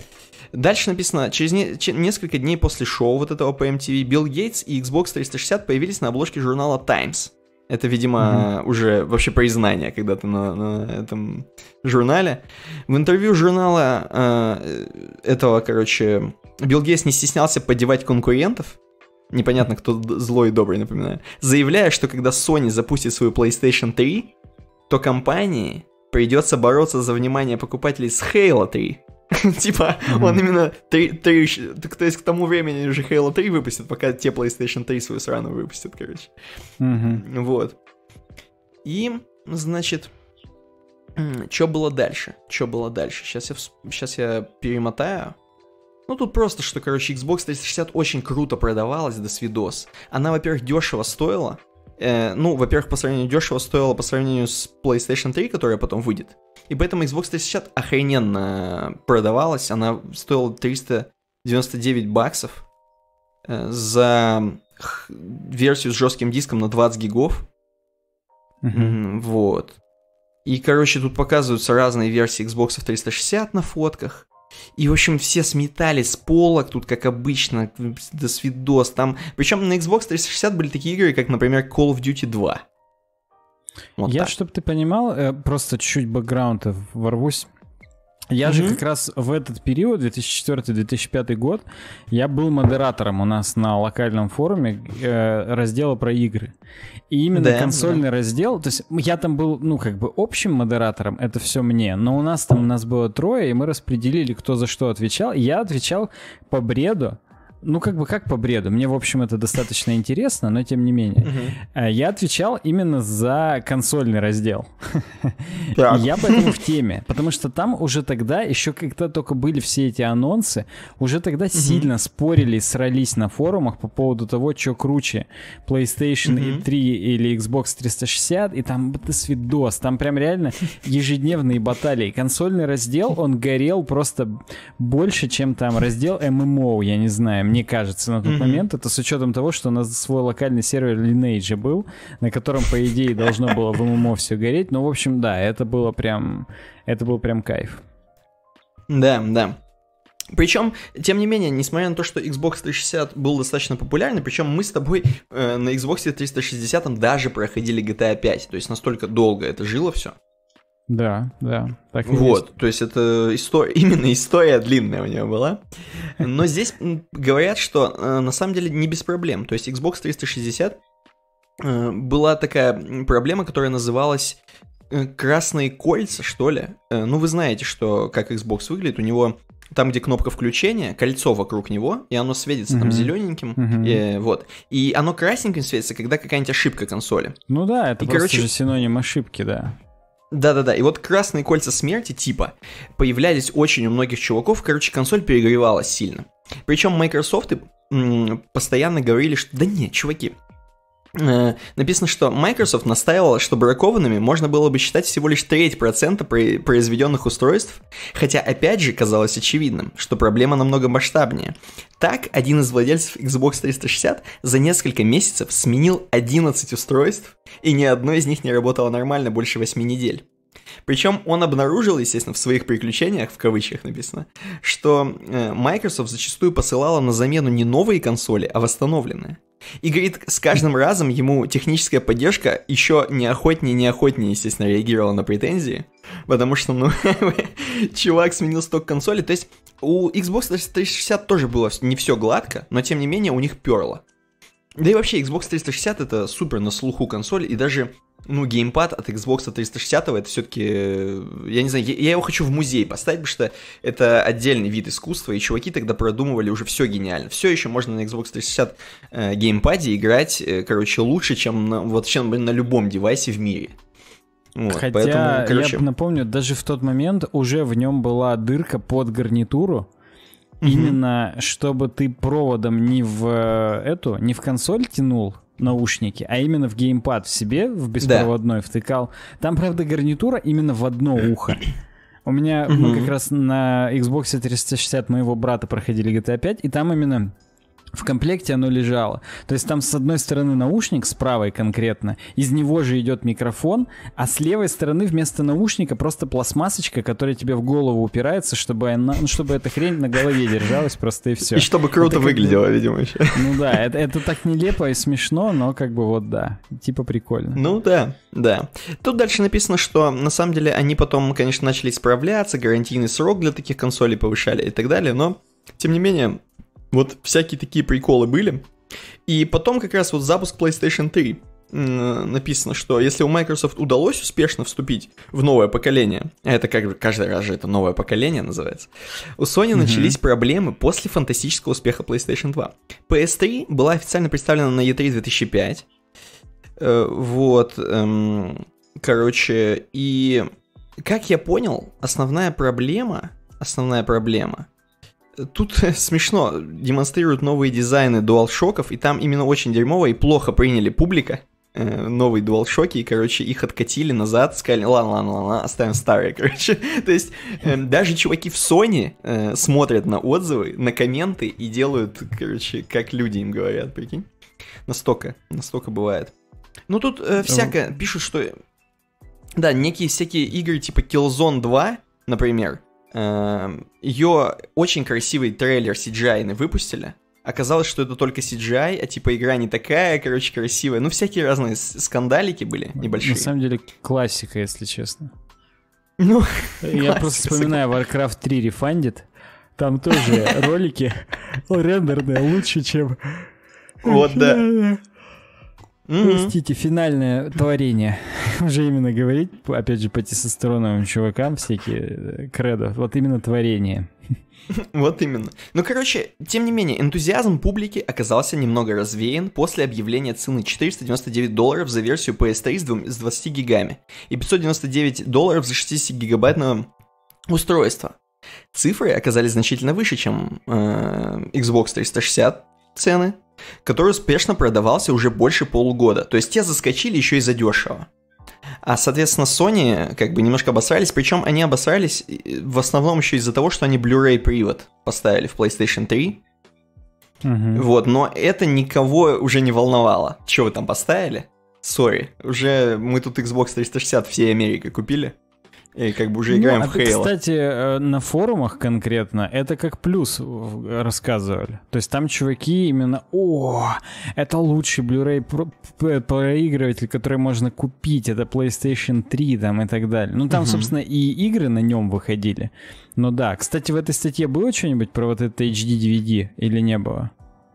Дальше написано, через не, че, несколько дней после шоу вот этого по MTV, Билл Гейтс и Xbox 360 появились на обложке журнала Times. Это, видимо, mm-hmm. уже вообще признание когда-то на, на этом журнале. В интервью журнала э, этого, короче, Билл Гейтс не стеснялся поддевать конкурентов, непонятно кто злой и добрый, напоминаю, заявляя, что когда Sony запустит свою PlayStation 3, то компании придется бороться за внимание покупателей с Halo 3. [LAUGHS] типа, он именно 3, то есть к тому времени уже Halo 3 выпустит, пока те PlayStation 3 свою сраную выпустят, короче. Вот. И, значит, что было дальше? Что было дальше? Сейчас я, сейчас я перемотаю. Ну, тут просто, что, короче, Xbox 360 очень круто продавалась до свидос. Она, во-первых, дешево стоила, э, ну, во-первых, по сравнению дешево стоило по сравнению с PlayStation 3, которая потом выйдет. И поэтому Xbox 360 охрененно продавалась. Она стоила 399 баксов э, за версию с жестким диском на 20 гигов. Mm-hmm. Вот. И, короче, тут показываются разные версии Xbox 360 на фотках. И, в общем, все сметали с полок, тут, как обычно, до свидос там. Причем на Xbox 360 были такие игры, как, например, Call of Duty 2. Вот Я, чтобы ты понимал, э, просто чуть бэкграунда ворвусь. Я же как раз в этот период, 2004-2005 год, я был модератором у нас на локальном форуме э, раздела про игры. И именно да, консольный да. раздел, то есть я там был, ну, как бы общим модератором, это все мне, но у нас там у нас было трое, и мы распределили, кто за что отвечал. я отвечал по бреду, ну как бы как по бреду. Мне, в общем, это достаточно интересно, но тем не менее. Э, я отвечал именно за консольный раздел. [LAUGHS] Я поэтому в теме, потому что там уже тогда, еще когда только были все эти анонсы, уже тогда сильно спорили, срались на форумах по поводу того, что круче, PlayStation 3 или Xbox 360, и там это свидос, там прям реально [LAUGHS] ежедневные баталии. Консольный раздел, он горел просто больше, чем там раздел ММО, я не знаю мне кажется, на тот mm-hmm. момент. Это с учетом того, что у нас свой локальный сервер Lineage был, на котором, по идее, должно было в ММО все гореть. но ну, в общем, да, это было прям... Это был прям кайф. Да, да. Причем, тем не менее, несмотря на то, что Xbox 360 был достаточно популярный, причем мы с тобой э, на Xbox 360 даже проходили GTA 5, то есть настолько долго это жило все. Да, да. Так вот, есть. то есть это история, [LAUGHS] именно история длинная у нее была. Но здесь говорят, что э, на самом деле не без проблем. То есть Xbox 360 э, была такая проблема, которая называлась э, красные кольца, что ли. Ну, вы знаете, что как Xbox выглядит, у него там, где кнопка включения, кольцо вокруг него, и оно светится угу. там зелененьким, угу. и, вот. И оно красненьким светится, когда какая-нибудь ошибка консоли. Ну да, это и, просто короче... же синоним ошибки, да. Да-да-да, и вот красные кольца смерти типа появлялись очень у многих чуваков, короче, консоль перегревалась сильно. Причем Microsoft и постоянно говорили, что да нет, чуваки, Э, написано, что Microsoft настаивала, что бракованными можно было бы считать всего лишь треть процента произведенных устройств, хотя опять же казалось очевидным, что проблема намного масштабнее. Так, один из владельцев Xbox 360 за несколько месяцев сменил 11 устройств, и ни одно из них не работало нормально больше 8 недель. Причем он обнаружил, естественно, в своих приключениях, в кавычках написано, что э, Microsoft зачастую посылала на замену не новые консоли, а восстановленные. И говорит, с каждым разом ему техническая поддержка еще неохотнее, неохотнее, естественно, реагировала на претензии, потому что, ну, [LAUGHS] чувак сменил сток консоли, то есть у Xbox 360 тоже было не все гладко, но тем не менее у них перло. Да и вообще, Xbox 360 это супер на слуху консоль, и даже ну, геймпад от Xbox 360 это все-таки, э, я не знаю, я, я его хочу в музей поставить, потому что это отдельный вид искусства, и чуваки тогда продумывали уже все гениально. Все еще можно на Xbox 360 э, геймпаде играть, э, короче, лучше, чем на, вот, чем на любом девайсе в мире. Вот, Хотя, поэтому, короче... я напомню, даже в тот момент уже в нем была дырка под гарнитуру, Mm-hmm. Именно чтобы ты проводом не в э, эту, не в консоль тянул, наушники, а именно в геймпад в себе, в беспроводной да. втыкал. Там, правда, гарнитура именно в одно э, ухо. [CLEARS THROAT] У меня мы как раз на Xbox 360 моего брата проходили GTA 5, и там именно в комплекте оно лежало. То есть там с одной стороны наушник, с правой конкретно, из него же идет микрофон, а с левой стороны вместо наушника просто пластмассочка, которая тебе в голову упирается, чтобы, она, ну, чтобы эта хрень на голове держалась просто и все. И чтобы круто это выглядело, как... видимо, еще. Ну да, это, это так нелепо и смешно, но как бы вот да, типа прикольно. Ну да, да. Тут дальше написано, что на самом деле они потом, конечно, начали исправляться, гарантийный срок для таких консолей повышали и так далее, но тем не менее, вот всякие такие приколы были. И потом как раз вот запуск PlayStation 3 написано, что если у Microsoft удалось успешно вступить в новое поколение, а это как каждый раз же это новое поколение называется, у Sony mm-hmm. начались проблемы после фантастического успеха PlayStation 2. PS3 была официально представлена на E3 2005, э, вот, эм, короче, и как я понял, основная проблема, основная проблема Тут [LAUGHS] смешно, демонстрируют новые дизайны DualShock'ов, и там именно очень дерьмово и плохо приняли публика э, новые DualShock, и, короче, их откатили назад, сказали, ладно, ладно, ладно, оставим старые, [LAUGHS] короче. То есть э, даже чуваки в Sony э, смотрят на отзывы, на комменты и делают, короче, как люди им говорят, прикинь. Настолько, настолько бывает. Ну тут э, всякое, пишут, что... Да, некие всякие игры типа Killzone 2, например, Эм, Ее очень красивый трейлер CGI выпустили. Оказалось, что это только CGI, а типа игра не такая, короче, красивая. Ну, всякие разные скандалики были небольшие. На самом деле, классика, если честно. Ну, Я просто вспоминаю Warcraft 3 Refunded. Там тоже ролики [LAUGHS] рендерные лучше, чем... Вот, да. [LAUGHS] Mm-hmm. финальное творение. [LAUGHS] Уже именно говорить, опять же, по тестостероновым чувакам всякие э, кредо. Вот именно творение. [LAUGHS] Вот именно. Ну, короче, тем не менее, энтузиазм публики оказался немного развеян после объявления цены 499 долларов за версию PS3 с, 2, с 20 гигами и 599 долларов за 60-гигабайтное устройство. Цифры оказались значительно выше, чем э, Xbox 360, цены, который успешно продавался уже больше полугода. То есть те заскочили еще и задешево. А, соответственно, Sony как бы немножко обосрались, причем они обосрались э, в основном еще из-за того, что они Blu-ray привод поставили в PlayStation 3. Угу. Вот, но это никого уже не волновало. Чего вы там поставили? Сори, уже мы тут Xbox 360 всей Америки купили. И как бы уже ну, играем ну, а в Хейла. Кстати, э, на форумах конкретно это как плюс рассказывали. То есть там чуваки именно, о, это лучший Blu-ray проигрыватель, который можно купить, это PlayStation 3 там и так далее. Ну там, угу. собственно, и игры на нем выходили. Ну да, кстати, в этой статье было что-нибудь про вот это HD DVD или не было?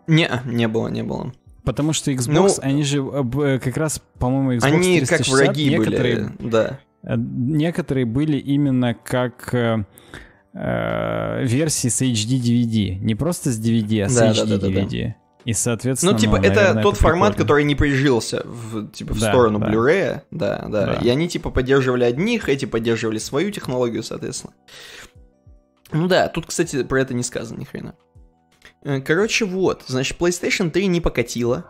Не, не было, не было. Потому что ну, Xbox, ну, они же э, э, как раз, по-моему, Xbox они 360, как враги некоторые... были, да. Э, некоторые были именно как э, э, версии с HD DVD. Не просто с DVD, а с да, HD да, да, DVD. Да, И, соответственно... Ну, типа, ну, это наверное, тот это формат, который не прижился в, типа, в да, сторону да. Blu-ray. Да, да, да. И они, типа, поддерживали одних, эти поддерживали свою технологию, соответственно. Ну да, тут, кстати, про это не сказано ни хрена. Короче, вот. Значит, PlayStation 3 не покатила.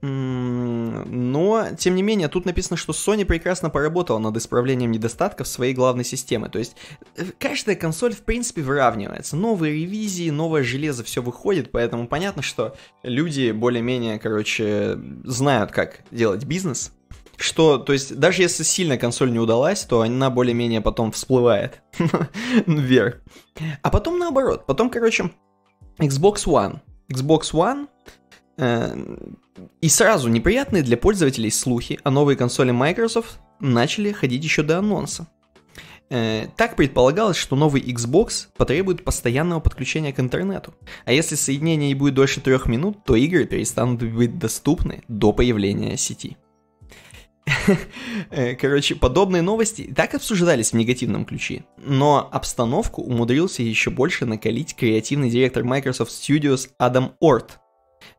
Но, тем не менее, тут написано, что Sony прекрасно поработала над исправлением недостатков своей главной системы. То есть, э, каждая консоль, в принципе, выравнивается. Новые ревизии, новое железо, все выходит, поэтому понятно, что люди более-менее, короче, знают, как делать бизнес. Что, то есть, даже если сильно консоль не удалась, то она более-менее потом всплывает [LAUGHS] вверх. А потом наоборот. Потом, короче, Xbox One. Xbox One Э, и сразу неприятные для пользователей слухи о новой консоли Microsoft начали ходить еще до анонса. Э, так предполагалось, что новый Xbox потребует постоянного подключения к интернету. А если соединение будет дольше трех минут, то игры перестанут быть доступны до появления сети. [LAUGHS] Э, короче, подобные новости так обсуждались в негативном ключе, но обстановку умудрился еще больше накалить креативный директор Microsoft Studios Адам Орт,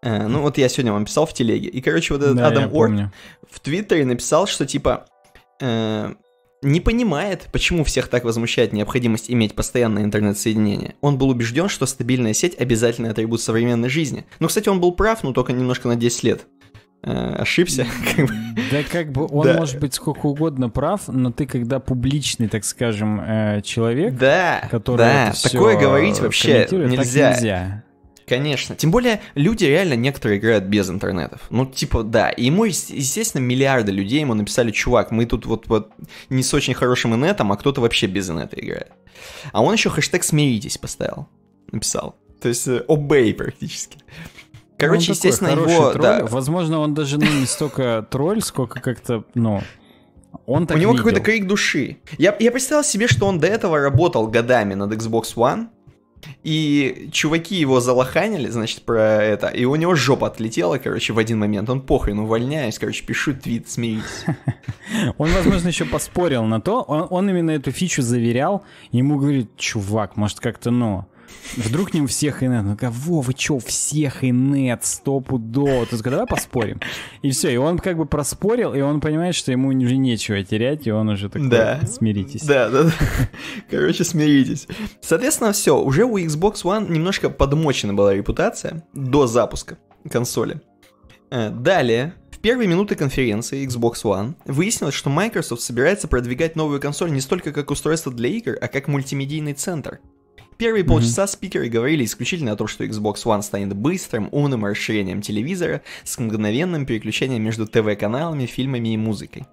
Э, ну вот я сегодня вам писал в телеге. И, короче, вот этот да, Адам Орт в Твиттере написал, что типа э, не понимает, почему всех так возмущает необходимость иметь постоянное интернет-соединение. Он был убежден, что стабильная сеть обязательный атрибут современной жизни. Ну, кстати, он был прав, но только немножко на 10 лет. Э, ошибся. [LAUGHS] Да как бы он может быть сколько угодно прав, но ты когда публичный, так скажем, э, человек, который да, такое говорить вообще нельзя. Конечно. Тем более, люди реально некоторые играют без интернетов. Ну, типа, да. И ему, естественно, миллиарды людей ему написали, чувак, мы тут вот, вот не с очень хорошим инетом, а кто-то вообще без инета играет. А он еще хэштег «Смиритесь» поставил. Написал. То есть, э, обей практически. Короче, ну, он естественно, его... Тролль. Да. Возможно, он даже ну, не столько тролль, сколько как-то, ну, он так У него какой-то крик души. Я, я представил себе, что он до этого работал годами над Xbox One, и чуваки его залоханили, значит, про это, и у него жопа отлетела, короче, в один момент. Он похрен, увольняюсь, короче, пишу твит, смеюсь. [LAUGHS] Он, возможно, еще поспорил на то, он, он именно эту фичу заверял, ему говорит, чувак, может, как-то, ну, Вдруг не у всех инет. Ну кого вы чё, у всех инет стопудово. Ты такой, давай поспорим. И все, и он как бы проспорил, и он понимает, что ему уже нечего терять, и он уже такой, да. смиритесь. Да, да, да. Короче, смиритесь. Соответственно, все, уже у Xbox One немножко подмочена была репутация до запуска консоли. Э, далее, в первые минуты конференции Xbox One выяснилось, что Microsoft собирается продвигать новую консоль не столько как устройство для игр, а как мультимедийный центр – Первые mm-hmm. полчаса спикеры говорили исключительно о том, что Xbox One станет быстрым, умным расширением телевизора с мгновенным переключением между ТВ-каналами, фильмами и музыкой.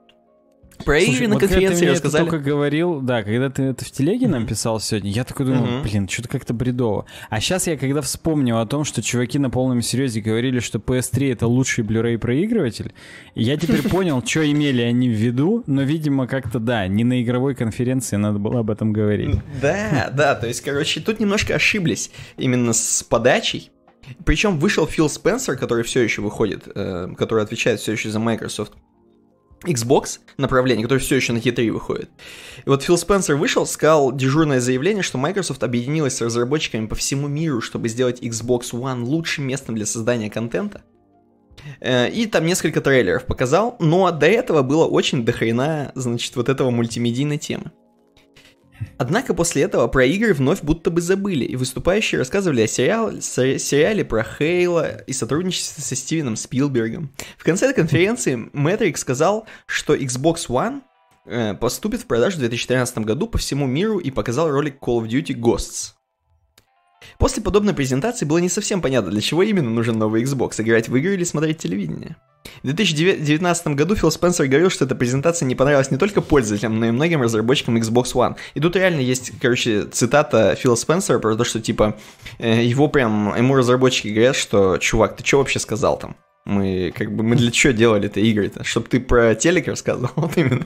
Про Слушай, Иви на вот конференции вот рассказали. Я только говорил, да, когда ты это в телеге нам писал сегодня, я такой думаю, uh-huh. блин, что-то как-то бредово. А сейчас я когда вспомнил о том, что чуваки на полном серьезе говорили, что PS3 это лучший Blu-ray проигрыватель, я теперь [LAUGHS] понял, что имели они в виду, но, видимо, как-то, да, не на игровой конференции надо было об этом говорить. Да, да, то есть, короче, тут немножко ошиблись именно с подачей, причем вышел Фил Спенсер, который все еще выходит, э, который отвечает все еще за Microsoft. Xbox направление, которое все еще на E3 выходит. И вот Фил Спенсер вышел, сказал дежурное заявление, что Microsoft объединилась с разработчиками по всему миру, чтобы сделать Xbox One лучшим местом для создания контента. Э, и там несколько трейлеров показал, но до этого было очень дохрена, значит, вот этого мультимедийной темы. Однако после этого про игры вновь будто бы забыли, и выступающие рассказывали о сериале, сериале про Хейла и сотрудничестве со Стивеном Спилбергом. В конце конференции Мэтрик сказал, что Xbox One э, поступит в продажу в 2013 году по всему миру и показал ролик Call of Duty Ghosts. После подобной презентации было не совсем понятно, для чего именно нужен новый Xbox, играть в игры или смотреть телевидение. В 2019 году Фил Спенсер говорил, что эта презентация не понравилась не только пользователям, но и многим разработчикам Xbox One. И тут реально есть, короче, цитата Фила Спенсера про то, что, типа, э, его прям, ему разработчики говорят, что, чувак, ты что вообще сказал там? Мы как бы мы для чего делали это игры-то? Чтобы ты про телек рассказывал, [LAUGHS] вот именно.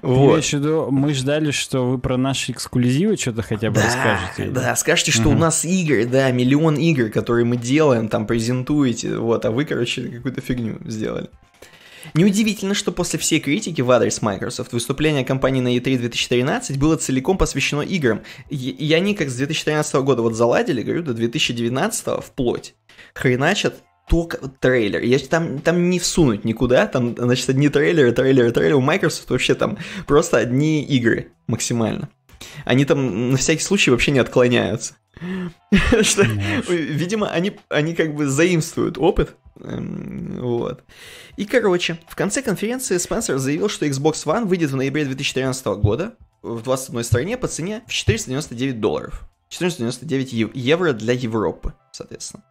Вот. Я еще Мы ждали, что вы про наши эксклюзивы что-то хотя бы да, расскажете. Да, скажете, что угу. у нас игры, да, миллион игр, которые мы делаем, там презентуете, вот, а вы, короче, какую-то фигню сделали. Неудивительно, что после всей критики в адрес Microsoft выступление компании на E3 2013 было целиком посвящено играм, и они как с 2013 года вот заладили, говорю, до 2019 вплоть. Хреначат только трейлер. Я там, там не всунуть никуда, там, значит, одни трейлеры, трейлеры, трейлеры. У Microsoft вообще там просто одни игры максимально. Они там на всякий случай вообще не отклоняются. [LAUGHS] Что, видимо, они, они как бы заимствуют опыт. Эм, вот. И, короче, в конце конференции Спенсер заявил, что Xbox One выйдет в ноябре 2013 года в 21 стране по цене в 499 долларов. 499 евро для Европы, соответственно.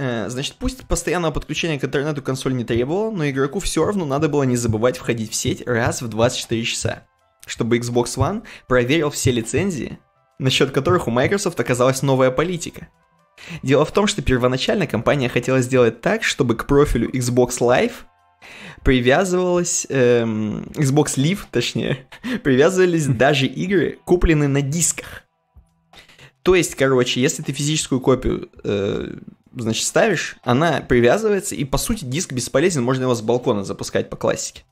Э, значит, пусть постоянного подключения к интернету консоль не требовало, но игроку все равно надо было не забывать входить в сеть раз в 24 часа, чтобы Xbox One проверил все лицензии, насчет которых у Microsoft оказалась новая политика. Дело в том, что первоначально компания хотела сделать так, чтобы к профилю Xbox Live привязывалась, эм, Xbox Live, точнее, [LAUGHS] привязывались хм. даже игры, купленные на дисках. То есть, короче, если ты физическую копию э, значит, ставишь, она привязывается, и, по сути, диск бесполезен, можно его с балкона запускать по классике.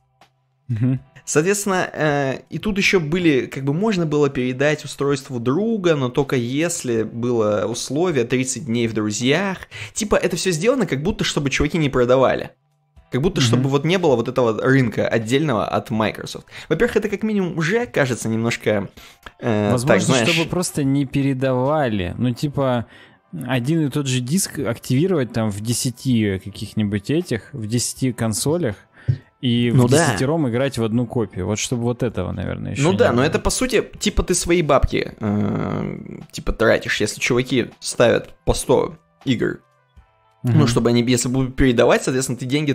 Угу. Соответственно, э, и тут еще были, как бы можно было передать устройство друга, но только если было условие 30 дней в друзьях. Типа это все сделано, как будто чтобы чуваки не продавали. Как будто mm-hmm. чтобы вот не было вот этого рынка отдельного от Microsoft. Во-первых, это как минимум уже кажется немножко... Э, Возможно, так, знаешь... чтобы просто не передавали. Ну, типа, один и тот же диск активировать там в 10 каких-нибудь этих, в 10 консолях, и ну в да. играть в одну копию. Вот чтобы вот этого, наверное, еще. Ну да, было. но это по сути, типа ты свои бабки э, типа тратишь, если чуваки ставят по 100 игр. Угу. Ну, чтобы они, если будут передавать, соответственно, ты деньги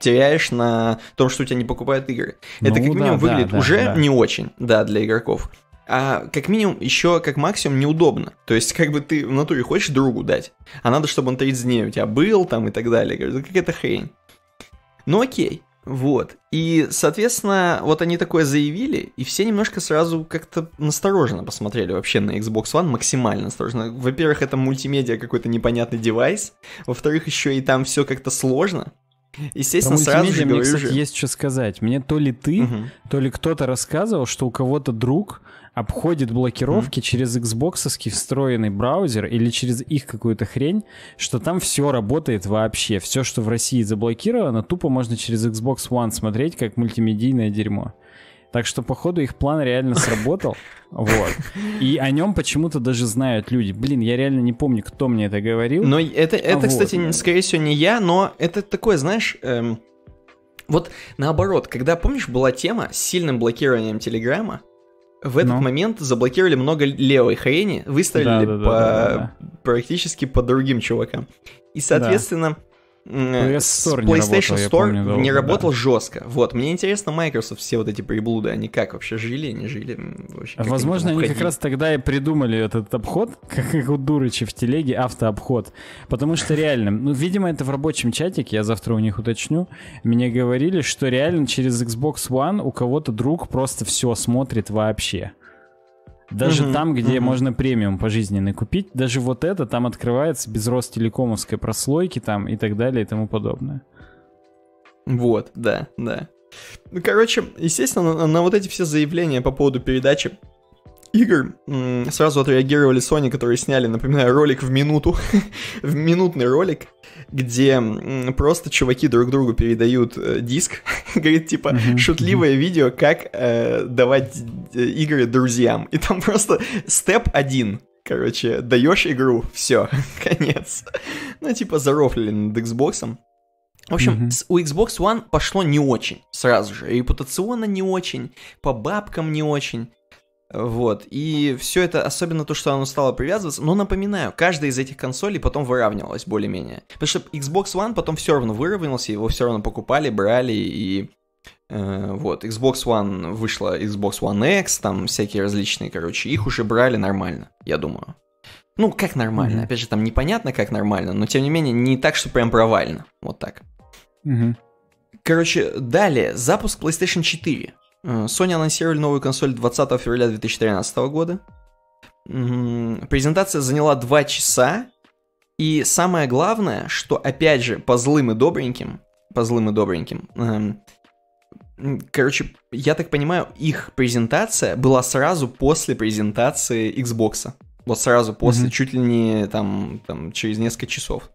теряешь на том, что у тебя не покупают игры. Ну, это как минимум да, выглядит да, уже да. не очень, да, для игроков а как минимум еще как максимум неудобно. То есть как бы ты в натуре хочешь другу дать, а надо, чтобы он 30 дней у тебя был там и так далее. Говорю, как это хрень. Ну окей, вот. И, соответственно, вот они такое заявили, и все немножко сразу как-то настороженно посмотрели вообще на Xbox One, максимально осторожно. Во-первых, это мультимедиа какой-то непонятный девайс, во-вторых, еще и там все как-то сложно. Естественно, Про сразу же мне, говорю, кстати, же... есть что сказать. Мне то ли ты, угу. то ли кто-то рассказывал, что у кого-то друг обходит блокировки mm-hmm. через Xbox встроенный браузер или через их какую-то хрень, что там все работает вообще. Все, что в России заблокировано, тупо можно через Xbox One смотреть как мультимедийное дерьмо. Так что, походу, их план реально сработал. [LAUGHS] Вот. И о нем почему-то даже знают люди. Блин, я реально не помню, кто мне это говорил. Но это, это вот. кстати, скорее всего, не я, но это такое, знаешь, эм, вот наоборот, когда, помнишь, была тема с сильным блокированием Телеграма, в этот ну. момент заблокировали много левой хрени, выстрелили да, да, по, да, да, да. практически по другим чувакам. И, соответственно, да. Э, PS Store PlayStation не работал, Store помню, долго, не работал да. жестко. Вот, мне интересно, Microsoft все вот эти приблуды, они как вообще жили, не жили? Вообще, как Возможно, они, они как раз тогда и придумали этот обход, [LAUGHS] как, как у дурычи в телеге, автообход. Потому что реально, ну, видимо, это в рабочем чатике, я завтра у них уточню, мне говорили, что реально через Xbox One у кого-то друг просто все смотрит вообще. Даже угу, там, где угу. можно премиум пожизненный купить, даже вот это там открывается без Ростелекомовской прослойки там и так далее и тому подобное. Вот, да, да. Ну, короче, естественно, на, на вот эти все заявления по поводу передачи игр сразу отреагировали Sony, которые сняли, напоминаю, ролик в минуту, [LAUGHS] в минутный ролик, где просто чуваки друг другу передают э, диск, [LAUGHS] говорит, типа, шутливое видео, как э, давать э, игры друзьям. И там [LAUGHS] просто степ один, короче, даешь игру, все, конец. Ну, типа, зарофлили над Xbox. В общем, mm-hmm. у Xbox One пошло не очень сразу же. Репутационно не очень, по бабкам не очень. Вот. И все это, особенно то, что оно стало привязываться, но напоминаю, каждая из этих консолей потом выравнивалась более-менее. Потому что Xbox One потом все равно выровнялся, его все равно покупали, брали и... Э, вот, Xbox One вышла, Xbox One X, там всякие различные, короче, их уже брали нормально, я думаю. Ну, как нормально, mm-hmm. опять же, там непонятно, как нормально, но тем не менее, не так, что прям провально, вот так. Mm-hmm. Короче, далее, запуск PlayStation 4. Э, Sony анонсировали новую консоль 20 февраля 2013 года. Презентация заняла 2 часа. И самое главное, что опять же, по злым и добреньким, по злым и добреньким, эм, короче, я так понимаю, их презентация была сразу после презентации Xbox. Вот сразу после, mm-hmm. чуть ли не там, там через несколько часов.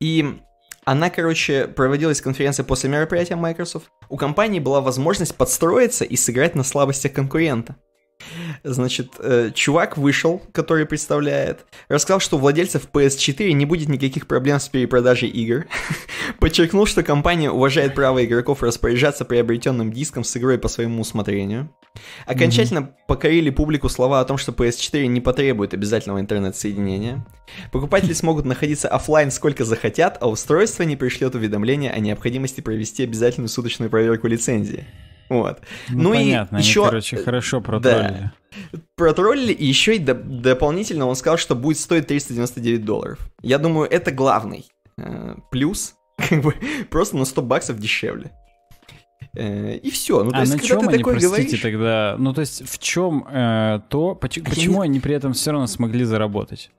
И она, короче, проводилась конференция после мероприятия Microsoft. У компании была возможность подстроиться и сыграть на слабостях конкурента. Значит, э, чувак вышел, который представляет, рассказал, что у владельцев PS4 не будет никаких проблем с перепродажей игр. [LAUGHS] Подчеркнул, что компания уважает право игроков распоряжаться приобретенным диском с игрой по своему усмотрению. Окончательно mm-hmm. покорили публику слова о том, что PS4 не потребует обязательного интернет-соединения. Покупатели смогут находиться офлайн сколько захотят, а устройство не пришлет уведомления о необходимости провести обязательную суточную проверку лицензии. Вот. Ну, ну понятно, и еще... Они, короче, э, хорошо протроллили. Да. Протроллили, и еще и до... дополнительно он сказал, что будет стоить 399 долларов. Я думаю, это главный э, плюс, [LAUGHS] как бы просто на 100 баксов дешевле. Э, и все. Ну, то а есть, на чем они, такой простите, говоришь... тогда? Ну, то есть, в чем э, то, почему, а почему не... они при этом все равно смогли заработать?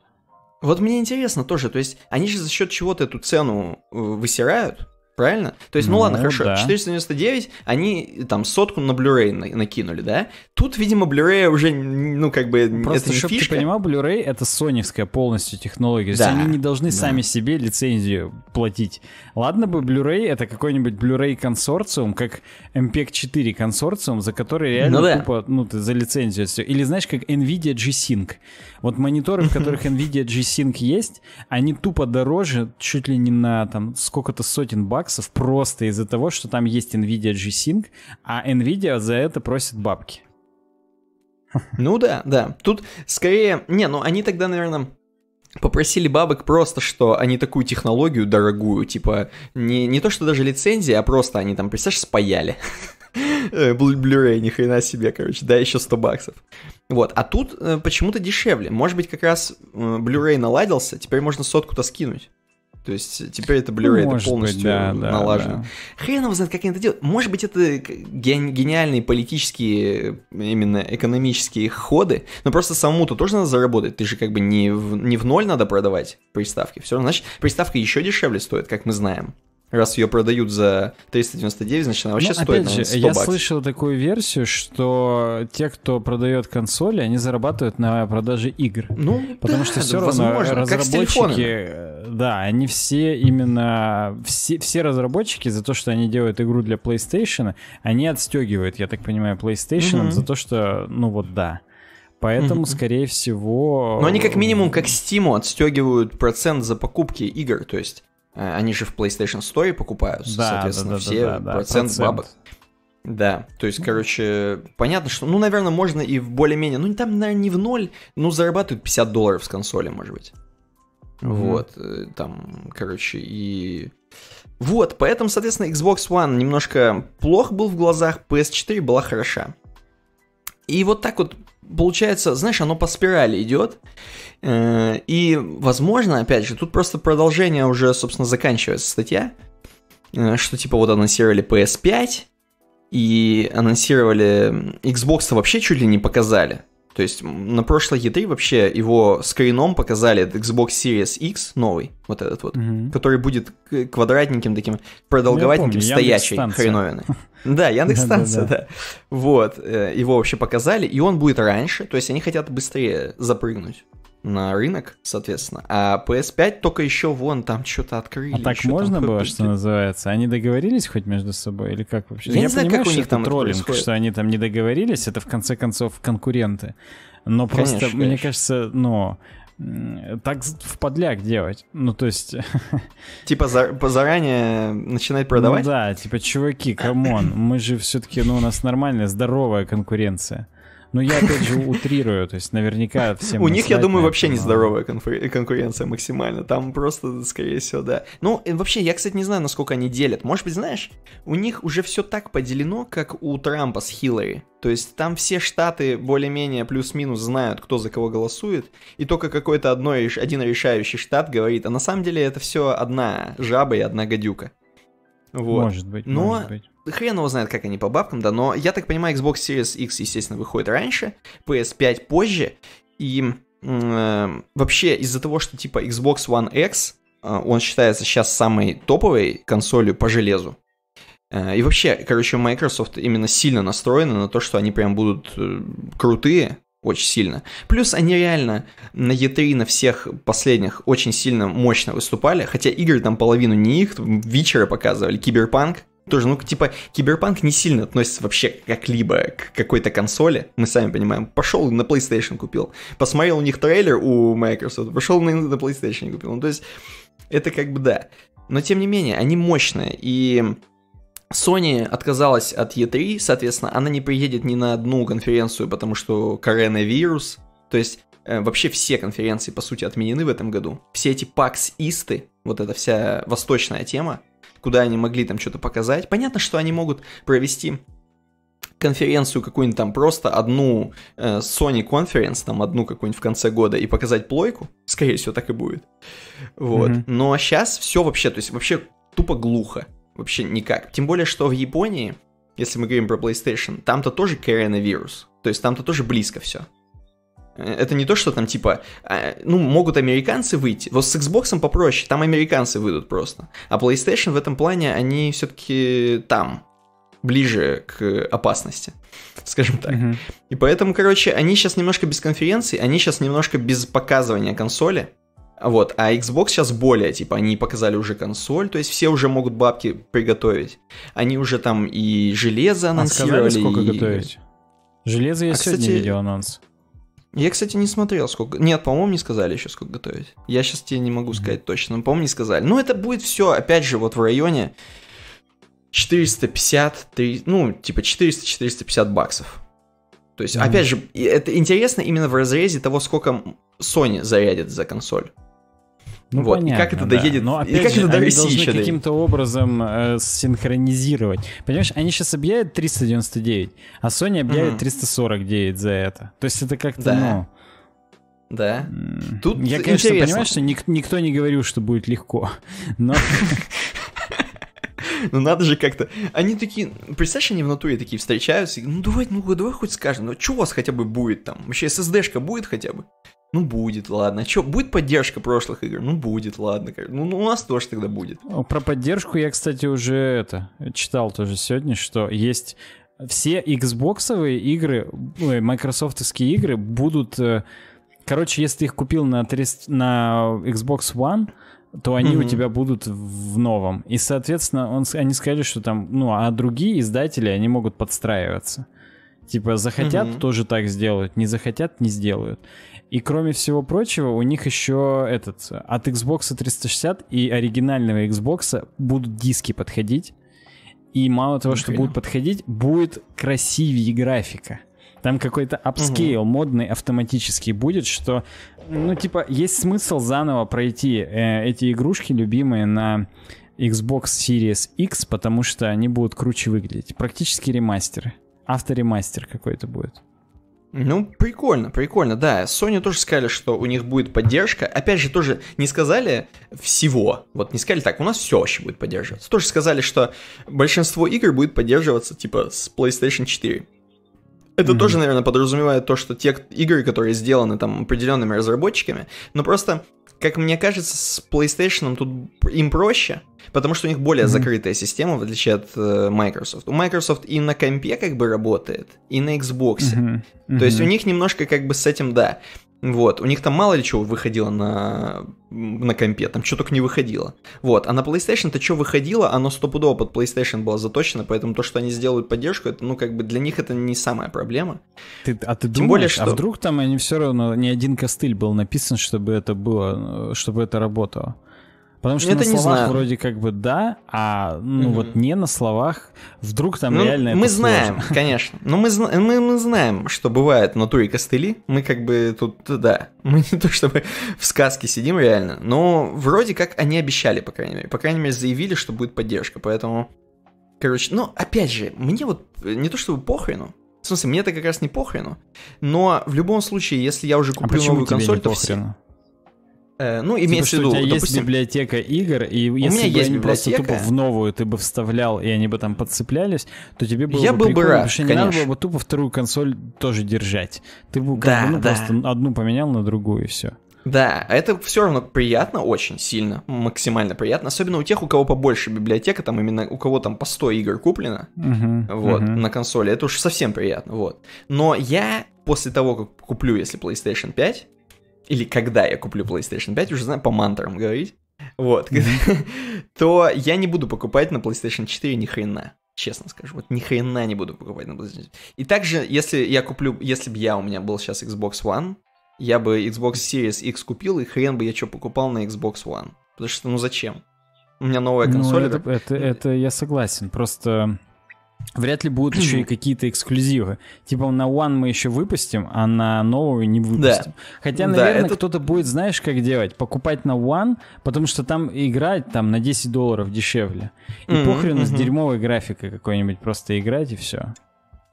Вот мне интересно тоже, то есть, они же за счет чего-то эту цену э, высирают, правильно? То есть, ну, ну ладно, хорошо, да. 499, они там сотку на Blu-ray на- накинули, да? Тут, видимо, Blu-ray уже, ну, как бы, Просто, это не чтобы фишка. ты понимал, Blu-ray — это соневская полностью технология, да. то есть они не должны да. сами себе лицензию платить. Ладно бы Blu-ray — это какой-нибудь Blu-ray консорциум, как MPEG-4 консорциум, за который ну реально ну, да. тупо, ну, ты за лицензию все. Или, знаешь, как NVIDIA G-Sync. Вот мониторы, в которых NVIDIA G-Sync есть, они тупо дороже, чуть ли не на, там, сколько-то сотен баксов, баксов просто из-за того, что там есть NVIDIA G-Sync, а NVIDIA за это просит бабки. Ну да, да. Тут скорее... Не, ну они тогда, наверное, попросили бабок просто, что они такую технологию дорогую, типа, не, не то, что даже лицензия, а просто они там, представляешь, спаяли. Э, Blu-ray, ни хрена себе, короче, да, еще 100 баксов. Вот, а тут э, почему-то дешевле. Может быть, как раз э, Blu-ray наладился, теперь можно сотку-то скинуть. То есть теперь это Blu-ray, ну, это полностью быть, да, налажено. Да, да. Хрен его знает, как они это делают. Может быть, это ген- гениальные политические, именно экономические ходы, но просто самому-то тоже надо заработать. Ты же как бы не в, не в ноль надо продавать приставки. Все равно, значит, приставка еще дешевле стоит, как мы знаем. Раз ее продают за 399, значит она вообще ну, стоит опять же, 100 я баксов. слышал такую версию, что те, кто продает консоли, они зарабатывают на продаже игр. Ну, потому да, что все равно разработчики, э, да, они все именно все все разработчики за то, что они делают игру для PlayStation, они отстегивают, я так понимаю, PlayStation mm-hmm. за то, что, ну вот да. Поэтому, mm-hmm. скорее всего... Но они как минимум как Steam отстегивают процент за покупки игр. То есть Э, они же в PlayStation Store покупаются, да, соответственно, да, да, все да, да, процент, процент бабок. Да, то есть, короче, понятно, что, ну, наверное, можно и в более-менее, ну, там, наверное, не в ноль, но зарабатывают 50 долларов с консоли, может быть. mm Вот, э, там, короче, и... Вот, поэтому, соответственно, Xbox One немножко плох был в глазах, PS4 была хороша. И вот так вот получается, знаешь, оно по спирали идет. Э, и, возможно, опять же, тут просто продолжение уже, собственно, заканчивается статья, э, что типа вот анонсировали PS5 и анонсировали xbox вообще чуть ли не показали. То есть на прошлой E3 вообще его скрином показали Xbox Series X новый, вот этот вот, угу. который будет квадратненьким таким, продолговатеньким, ну, стоячей хреновиной. Да, Яндекс станция, да. Вот, э, его вообще показали, и он будет раньше, то есть они хотят быстрее запрыгнуть на рынок, соответственно. А PS5 только еще вон там что-то открыли. А так можно было, что называется? Они договорились хоть между собой или как вообще? Я, Я не знаю, как у них там троллинг, происходит. что они там не договорились, это в конце концов конкуренты. Но просто, конечно. мне кажется, ну, так в подляк делать. Ну, то есть... [LAUGHS] Типа за, заранее начинать ну продавать? Ну, да, типа, чуваки, камон, мы же все-таки, ну, у нас нормальная, здоровая конкуренция. Ну, я опять же утрирую, то есть наверняка всем... У них, я думаю, вообще нездоровая конкуренция максимально. Там просто, скорее всего, да. Ну, вообще, я, кстати, не знаю, насколько они делят. Может быть, знаешь, у них уже все так поделено, как у Трампа с Хиллари. То есть там все штаты более-менее плюс-минус знают, кто за кого голосует, и только какой-то одной, один решающий штат говорит, а на самом деле это все одна жаба и одна гадюка. Вот. Может быть, Но... может быть. Хрен его знает, как они по бабкам, да, но я так понимаю, Xbox Series X, естественно, выходит раньше, PS5 позже, и э, вообще из-за того, что типа Xbox One X, э, он считается сейчас самой топовой консолью по железу. Э, и вообще, короче, Microsoft именно сильно настроена на то, что они прям будут э, крутые, очень сильно. Плюс они реально на E3, на всех последних очень сильно мощно выступали, хотя игры там половину не их, Вечера показывали, Киберпанк, тоже, ну, типа, Киберпанк не сильно относится вообще как-либо к какой-то консоли, мы сами понимаем. Пошел на PlayStation купил, посмотрел у них трейлер у Microsoft, пошел на, на PlayStation купил. Ну, то есть, это как бы да. Но, тем не менее, они мощные, и Sony отказалась от E3, соответственно, она не приедет ни на одну конференцию, потому что коронавирус, то есть э, вообще все конференции, по сути, отменены в этом году. Все эти PAX исты вот эта вся восточная тема, куда они могли там что-то показать. Понятно, что они могут провести конференцию какую-нибудь там просто одну э, Sony Conference, там одну какую-нибудь в конце года и показать плойку, скорее всего так и будет. Вот. Mm-hmm. Но сейчас все вообще, то есть вообще тупо глухо, вообще никак. Тем более, что в Японии, если мы говорим про PlayStation, там-то тоже коронавирус, то есть там-то тоже близко все. Это не то, что там типа, а, ну, могут американцы выйти. Вот с Xbox попроще, там американцы выйдут просто. А PlayStation в этом плане, они все-таки там, ближе к опасности, скажем так. Mm-hmm. И поэтому, короче, они сейчас немножко без конференции, они сейчас немножко без показывания консоли. Вот, а Xbox сейчас более, типа, они показали уже консоль, то есть все уже могут бабки приготовить. Они уже там и железо анонсировали. А сказали, сколько и... готовить? Железо я а, сегодня кстати... видел анонс. Я, кстати, не смотрел, сколько... Нет, по-моему, не сказали еще, сколько готовить. Я сейчас тебе не могу сказать точно, но, по-моему, не сказали. Ну, это будет все, опять же, вот в районе 450, 3... ну, типа 400-450 баксов. То есть, mm-hmm. опять же, это интересно именно в разрезе того, сколько Sony зарядит за консоль. Ну, вот. понятно, и как это да. доедет, но опять и как же, это до они России должны еще каким-то образом э, синхронизировать. Понимаешь, они сейчас объявят 399, а Sony объявит mm. 349 за это. То есть это как-то, да. ну... Да. Тут Я, конечно, интересно. понимаю, что ник- никто не говорил, что будет легко, [LAUGHS] но... Ну надо же как-то. Они такие, представляешь, они в натуре такие встречаются. И, ну давай, ну давай хоть скажем, ну что у вас хотя бы будет там? Вообще SSD-шка будет хотя бы? Ну будет, ладно. А Че будет поддержка прошлых игр? Ну будет, ладно. Ну, ну у нас тоже тогда будет. Про поддержку я, кстати, уже это читал тоже сегодня, что есть все Xboxовые игры, майкрософтовские игры будут... Э, короче, если ты их купил на, 300, на Xbox One, то они mm-hmm. у тебя будут в новом. И, соответственно, он, они сказали, что там... Ну, а другие издатели, они могут подстраиваться. Типа, захотят, mm-hmm. тоже так сделают. Не захотят, не сделают. И кроме всего прочего, у них еще этот от Xbox 360 и оригинального Xbox будут диски подходить. И мало того, что будут подходить, будет красивее графика. Там какой-то апскейл угу. модный автоматически будет, что, ну, типа, есть смысл заново пройти э, эти игрушки любимые на Xbox Series X, потому что они будут круче выглядеть. Практически ремастеры. Авторемастер какой-то будет. Ну, прикольно, прикольно, да. Sony тоже сказали, что у них будет поддержка. Опять же, тоже не сказали всего. Вот не сказали так, у нас все вообще будет поддерживаться. Тоже сказали, что большинство игр будет поддерживаться типа с PlayStation 4. Это mm-hmm. тоже, наверное, подразумевает то, что те игры, которые сделаны там определенными разработчиками, но просто, как мне кажется, с PlayStation тут им проще, потому что у них более mm-hmm. закрытая система, в отличие от э, Microsoft. У Microsoft и на компе как бы работает, и на Xbox. Mm-hmm. Mm-hmm. То есть у них немножко как бы с этим, да. Вот, у них там мало ли чего выходило на, на компе, там что только не выходило. Вот, а на PlayStation-то что выходило, оно стопудово под PlayStation было заточено, поэтому то, что они сделают поддержку, это, ну, как бы для них это не самая проблема. Ты, а ты Тем думаешь, более, а что... а вдруг там они все равно, не один костыль был написан, чтобы это было, э, чтобы это работало? Потому что ну, это на словах знаю. вроде как бы да, а ну mm вот не на словах вдруг там ну, реально. Мы это знаем, сложно. [LAUGHS] конечно. Но ну, мы, мы, мы знаем, что бывает в натуре костыли. Мы как бы тут, да. Мы не то чтобы в сказке сидим реально. Но вроде как они обещали, по крайней мере. По крайней мере, заявили, что будет поддержка. Поэтому. Короче, ну, опять же, мне вот э, не то чтобы похрену. В смысле, мне это как раз не похрену. Но в любом случае, если я уже а куплю а новую консоль, то. Похрену? Все... Э, ну, типа, имеется типа, в виду, у тебя допустим, есть библиотека игр, и у если меня бы есть они библиотека, просто тупо в новую ты бы вставлял, и они бы там подцеплялись, то тебе было я бы был прикольно, бы рад, потому что конечно. не надо было бы тупо вторую консоль тоже держать. Ты бы да, бы, ну, да. просто одну поменял на другую, и все. Да, это все равно приятно очень сильно, максимально приятно, особенно у тех, у кого побольше библиотека, там именно у кого там по 100 игр куплено, uh вот, uh на консоли, это уж совсем приятно, вот. Но я после того, как куплю, если PlayStation 5, или когда я куплю PlayStation 5, уже знаю по мантрам говорить, вот, [LAUGHS] то я не буду покупать на PlayStation 4 ни хрена. Честно скажу, вот ни хрена не буду покупать на PlayStation 4. И также, если я куплю, если бы я у меня был сейчас Xbox One, я бы Xbox Series X купил, и хрен бы я что покупал на Xbox One. Потому что, ну зачем? У меня новая ну, консоль. Ну, это, это, это я согласен. Просто вряд ли будут еще и [CLEARS THROAT] какие-то эксклюзивы. Типа на One мы еще выпустим, а на новую не выпустим. Да. Хотя, наверное, да, это... кто-то будет, знаешь, как делать? Покупать на One, потому что там играть там на 10 долларов дешевле. И mm-hmm, похрен mm-hmm. с дерьмовой графикой какой-нибудь просто играть и все.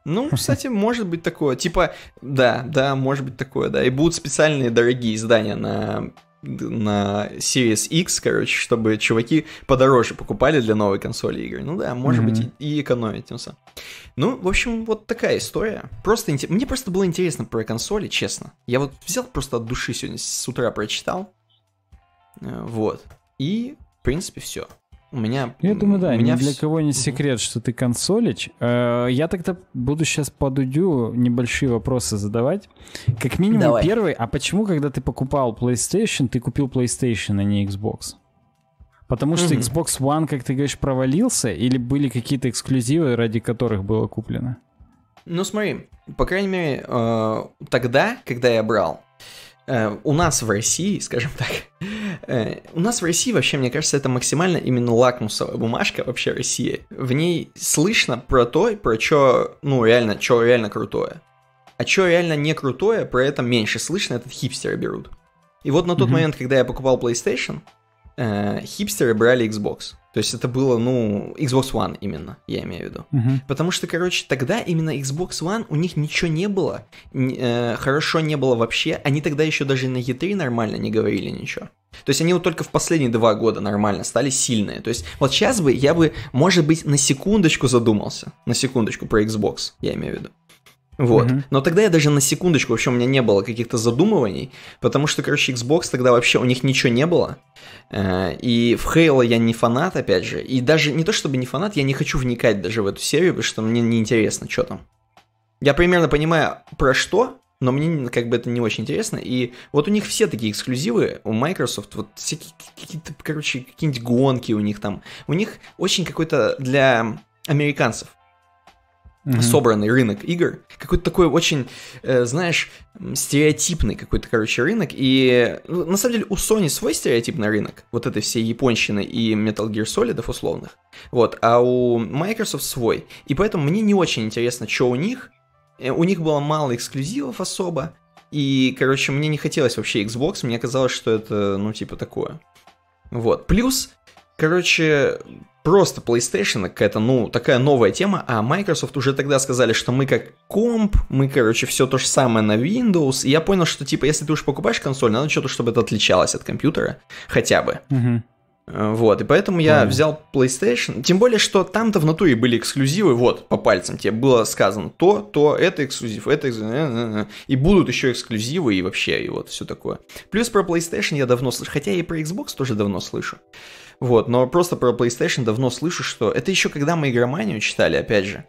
Ну, [LAUGHS] кстати, может быть такое. Типа, да, да, может быть такое, да. И будут специальные дорогие издания на на Series X, короче, чтобы чуваки подороже покупали для новой консоли игры. Ну да, может mm-hmm. быть, и, и экономить тем самым. Ну, в общем, вот такая история. Просто интер... Мне просто было интересно про консоли, честно. Я вот взял просто от души сегодня с утра прочитал. Э, вот. И, в принципе, все. У меня... Я думаю, да, у меня для вс... кого не секрет, что ты консолич. Э, я тогда буду сейчас по Дудю небольшие вопросы задавать. Как минимум Давай. первый, а почему, когда ты покупал PlayStation, ты купил PlayStation, а не Xbox? Потому что mm-hmm. Xbox One, как ты говоришь, провалился, или были какие-то эксклюзивы, ради которых было куплено? Ну смотри, по крайней мере, э, тогда, когда я брал, Э, у нас в России, [LAUGHS] скажем так, э, у нас в России вообще, мне кажется, это максимально именно лакмусовая бумажка вообще России. В ней слышно про то, про что, ну, реально, что реально крутое. А что реально не крутое, про это меньше слышно, этот хипстеры берут. И вот на тот mm-hmm. момент, когда я покупал PlayStation, э, хипстеры брали Xbox. То есть это было, ну, Xbox One именно, я имею в виду. Угу. Потому что, короче, тогда именно Xbox One у них ничего не было, э, хорошо не было вообще. Они тогда еще даже на E3 нормально не говорили ничего. То есть они вот только в последние два года нормально стали сильные. То есть вот сейчас бы я бы, может быть, на секундочку задумался. На секундочку про Xbox, я имею в виду. Вот. Mm-hmm. Но тогда я даже на секундочку, вообще у меня не было каких-то задумываний, потому что, короче, Xbox тогда вообще у них ничего не было. Э, и в Halo я не фанат, опять же. И даже не то чтобы не фанат, я не хочу вникать даже в эту серию, потому что мне не интересно, что там. Я примерно понимаю, про что, но мне как бы это не очень интересно. И вот у них все такие эксклюзивы у Microsoft, вот всякие какие-то, короче, какие-нибудь гонки у них там. У них очень какой-то для американцев угу. собранный рынок игр. Какой-то такой очень, э, знаешь, стереотипный какой-то, короче, рынок. И ну, на самом деле у Sony свой стереотипный рынок, вот этой всей японщины и Metal Gear Solid условных. Вот, а у Microsoft свой. И поэтому мне не очень интересно, что у них. Э, у них было мало эксклюзивов особо. И, короче, мне не хотелось вообще Xbox, мне казалось, что это, ну, типа, такое. Вот. Плюс, короче, просто PlayStation, какая-то, ну, такая новая тема, а Microsoft уже тогда сказали, что мы как комп, мы, короче, все то же самое на Windows, и я понял, что, типа, если ты уж покупаешь консоль, надо что-то, чтобы это отличалось от компьютера, хотя бы. Угу. Вот, и поэтому я mm. взял PlayStation. Тем более, что там-то в натуре были эксклюзивы, вот, по пальцам тебе было сказано то, то, это эксклюзив, это эксклюзив, э, э, и будут еще эксклюзивы и вообще, и вот все такое. Плюс про PlayStation я давно слышу, хотя и про Xbox тоже давно слышу. Вот, но просто про PlayStation давно слышу, что... Это еще когда мы игроманию читали, опять же.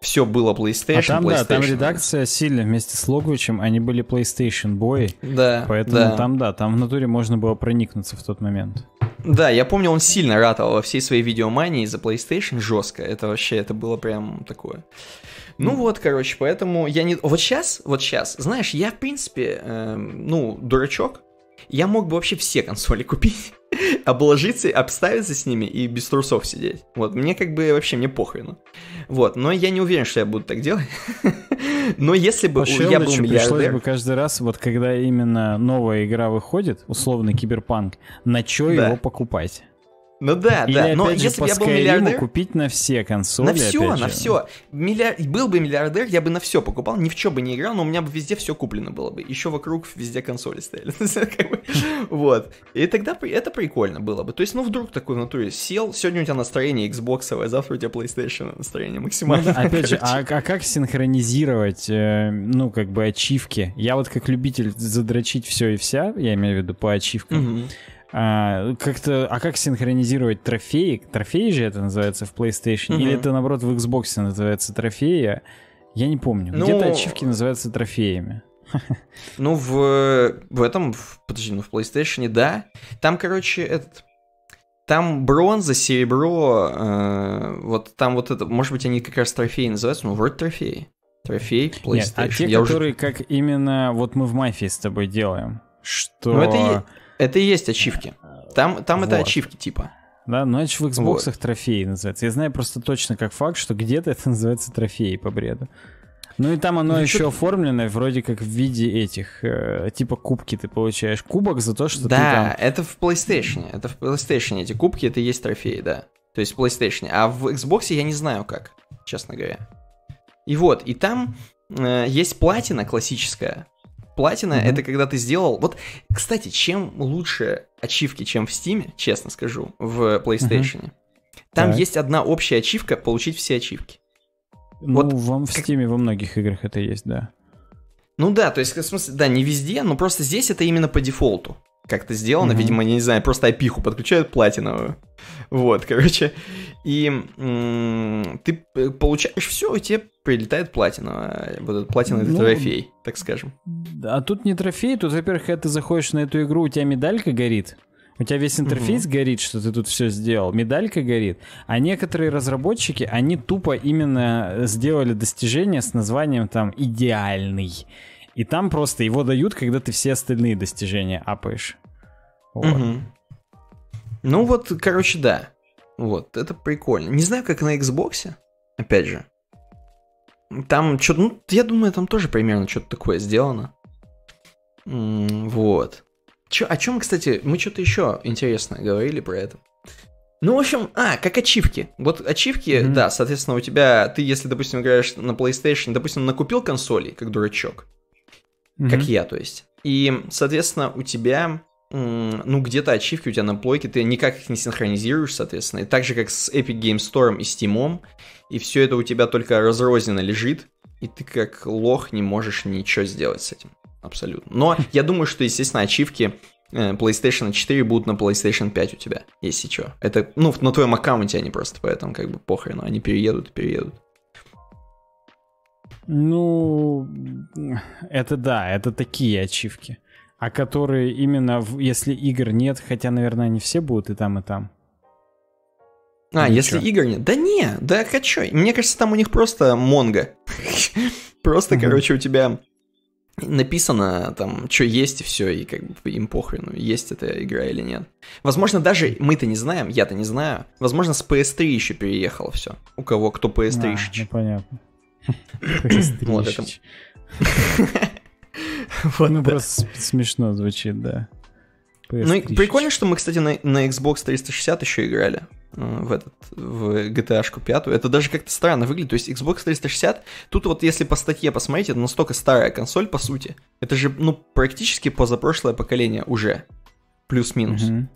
Все было а PlayStation, а там, PlayStation. да, там редакция сильно вместе с Логовичем, они были PlayStation бои. Да, Поэтому да. там, да, там в натуре можно было проникнуться в тот момент. Да, я помню, он сильно ратовал во всей своей видеомании за PlayStation жестко. Это вообще, это было прям такое. Ну mm. вот, короче, поэтому я не... Вот сейчас, вот сейчас, знаешь, я, в принципе, э, ну, дурачок. Я мог бы вообще все консоли [LAUGHS] купить. [LAUGHS] обложиться, обставиться с ними и без трусов сидеть. Вот, мне как бы вообще мне похрену. Вот, но я не уверен, что я буду так делать. [LAUGHS] но если бы По я был миллиардер... пришлось бы каждый раз, вот когда именно новая игра выходит, условный киберпанк, на чё да. его покупать? Ну да, Или, да. Но же, если бы я был миллиардер... купить на все консоли. На все, на все. Миллиар... Был бы миллиардер, я бы на все покупал, ни в что бы не играл, но у меня бы везде все куплено было бы. Еще вокруг везде консоли стояли. [LAUGHS] Вот. И тогда это прикольно было бы. То есть, ну вдруг такой в натуре сел, сегодня у тебя настроение Xbox, а завтра у тебя PlayStation а настроение максимально. Ну, опять же, а, а как синхронизировать, э, ну, как бы, ачивки? Я вот как любитель задрочить все и вся, я имею в виду по ачивкам, а, как-то, а как синхронизировать трофеи? Трофеи же это называется в PlayStation? Угу. Или это, наоборот, в Xbox называется трофеи? Я не помню. Ну... Где-то ачивки называются трофеями. [LAUGHS] Ну, в, в этом, в, подожди, ну, в PlayStation, да. Там, короче, этот... Там бронза, серебро, э, вот там вот это, может быть, они как раз трофеи называются, ну, вроде трофеи. Трофей PlayStation. Нет, а те, Я которые уже... как именно вот мы в Мафии с тобой делаем, что... Ну, это это и есть ачивки. Там, там вот. это ачивки типа. Да, но ну, это в Xbox вот. трофеи называется. Я знаю просто точно как факт, что где-то это [LAUGHS] называется трофеи по бреду. Ну и там оно ну, еще что... оформлено вроде как в виде этих, э, типа кубки ты получаешь. Кубок за то, что да, ты там... Да, это в PlayStation. Это в PlayStation эти кубки, это и есть трофеи, да. То есть в PlayStation. А в Xbox я не знаю как, честно говоря. И вот, и там э, есть платина классическая, Платина mm-hmm. это когда ты сделал. Вот, кстати, чем лучше ачивки, чем в Steam, честно скажу, в PlayStation. Mm-hmm. Там так. есть одна общая ачивка получить все ачивки. Ну, вот вам в как... Steam во многих играх это есть, да. Ну да, то есть, в смысле, да, не везде, но просто здесь это именно по дефолту как-то сделано. Mm-hmm. Видимо, я не знаю, просто опиху подключают платиновую. Вот, короче. И м- ты получаешь все, и тебе прилетает платиновая, Вот этот платиновый ну, трофей, так скажем. А тут не трофей, тут, во-первых, когда ты заходишь на эту игру, у тебя медалька горит. У тебя весь интерфейс угу. горит, что ты тут все сделал, медалька горит. А некоторые разработчики, они тупо именно сделали достижение с названием там идеальный и там просто его дают, когда ты все остальные достижения апаешь. Вот. Угу. Ну вот, короче, да. Вот, это прикольно. Не знаю, как на Xbox, опять же. Там что-то, ну, я думаю, там тоже примерно что-то такое сделано. вот. Чё, о чем, кстати, мы что-то еще интересное говорили про это. Ну, в общем, а, как ачивки. Вот ачивки, mm-hmm. да, соответственно, у тебя, ты, если, допустим, играешь на PlayStation, допустим, накупил консоли, как дурачок, mm как я, то есть. И, соответственно, у тебя ну, где-то ачивки у тебя на плойке, ты никак их не синхронизируешь, соответственно. И так же, как с Epic Game Store и Steam, и все это у тебя только разрозненно лежит, и ты как лох не можешь ничего сделать с этим. Абсолютно. Но [LAUGHS] я думаю, что, естественно, ачивки э, PlayStation 4 будут на PlayStation 5 у тебя, если что. Это, ну, на твоем аккаунте они просто, поэтому как бы похрену, они переедут и переедут. Ну, это да, это такие ачивки. А которые именно, в, если игр нет, хотя, наверное, они все будут и там, и там. А, Или если чё? игр нет? Да не, да хочу. Мне кажется, там у них просто Монго. [LAUGHS] Просто, короче, у тебя написано там, что есть и все, и как бы им похрену, есть эта игра или нет. Возможно, даже мы-то не знаем, я-то не знаю. Возможно, с PS3 еще переехало все. У кого кто PS3 а, еще. Ну, понятно. [LAUGHS] Вот Ну, просто смешно звучит, да. Ну, прикольно, что мы, кстати, на, на Xbox 360 еще играли э, в этот в GTA-шку пятую. Это даже как-то странно выглядит. То есть Xbox 360, тут вот если по статье посмотреть, это настолько старая консоль, по сути. Это же, ну, практически позапрошлое поколение уже. Плюс-минус. Угу.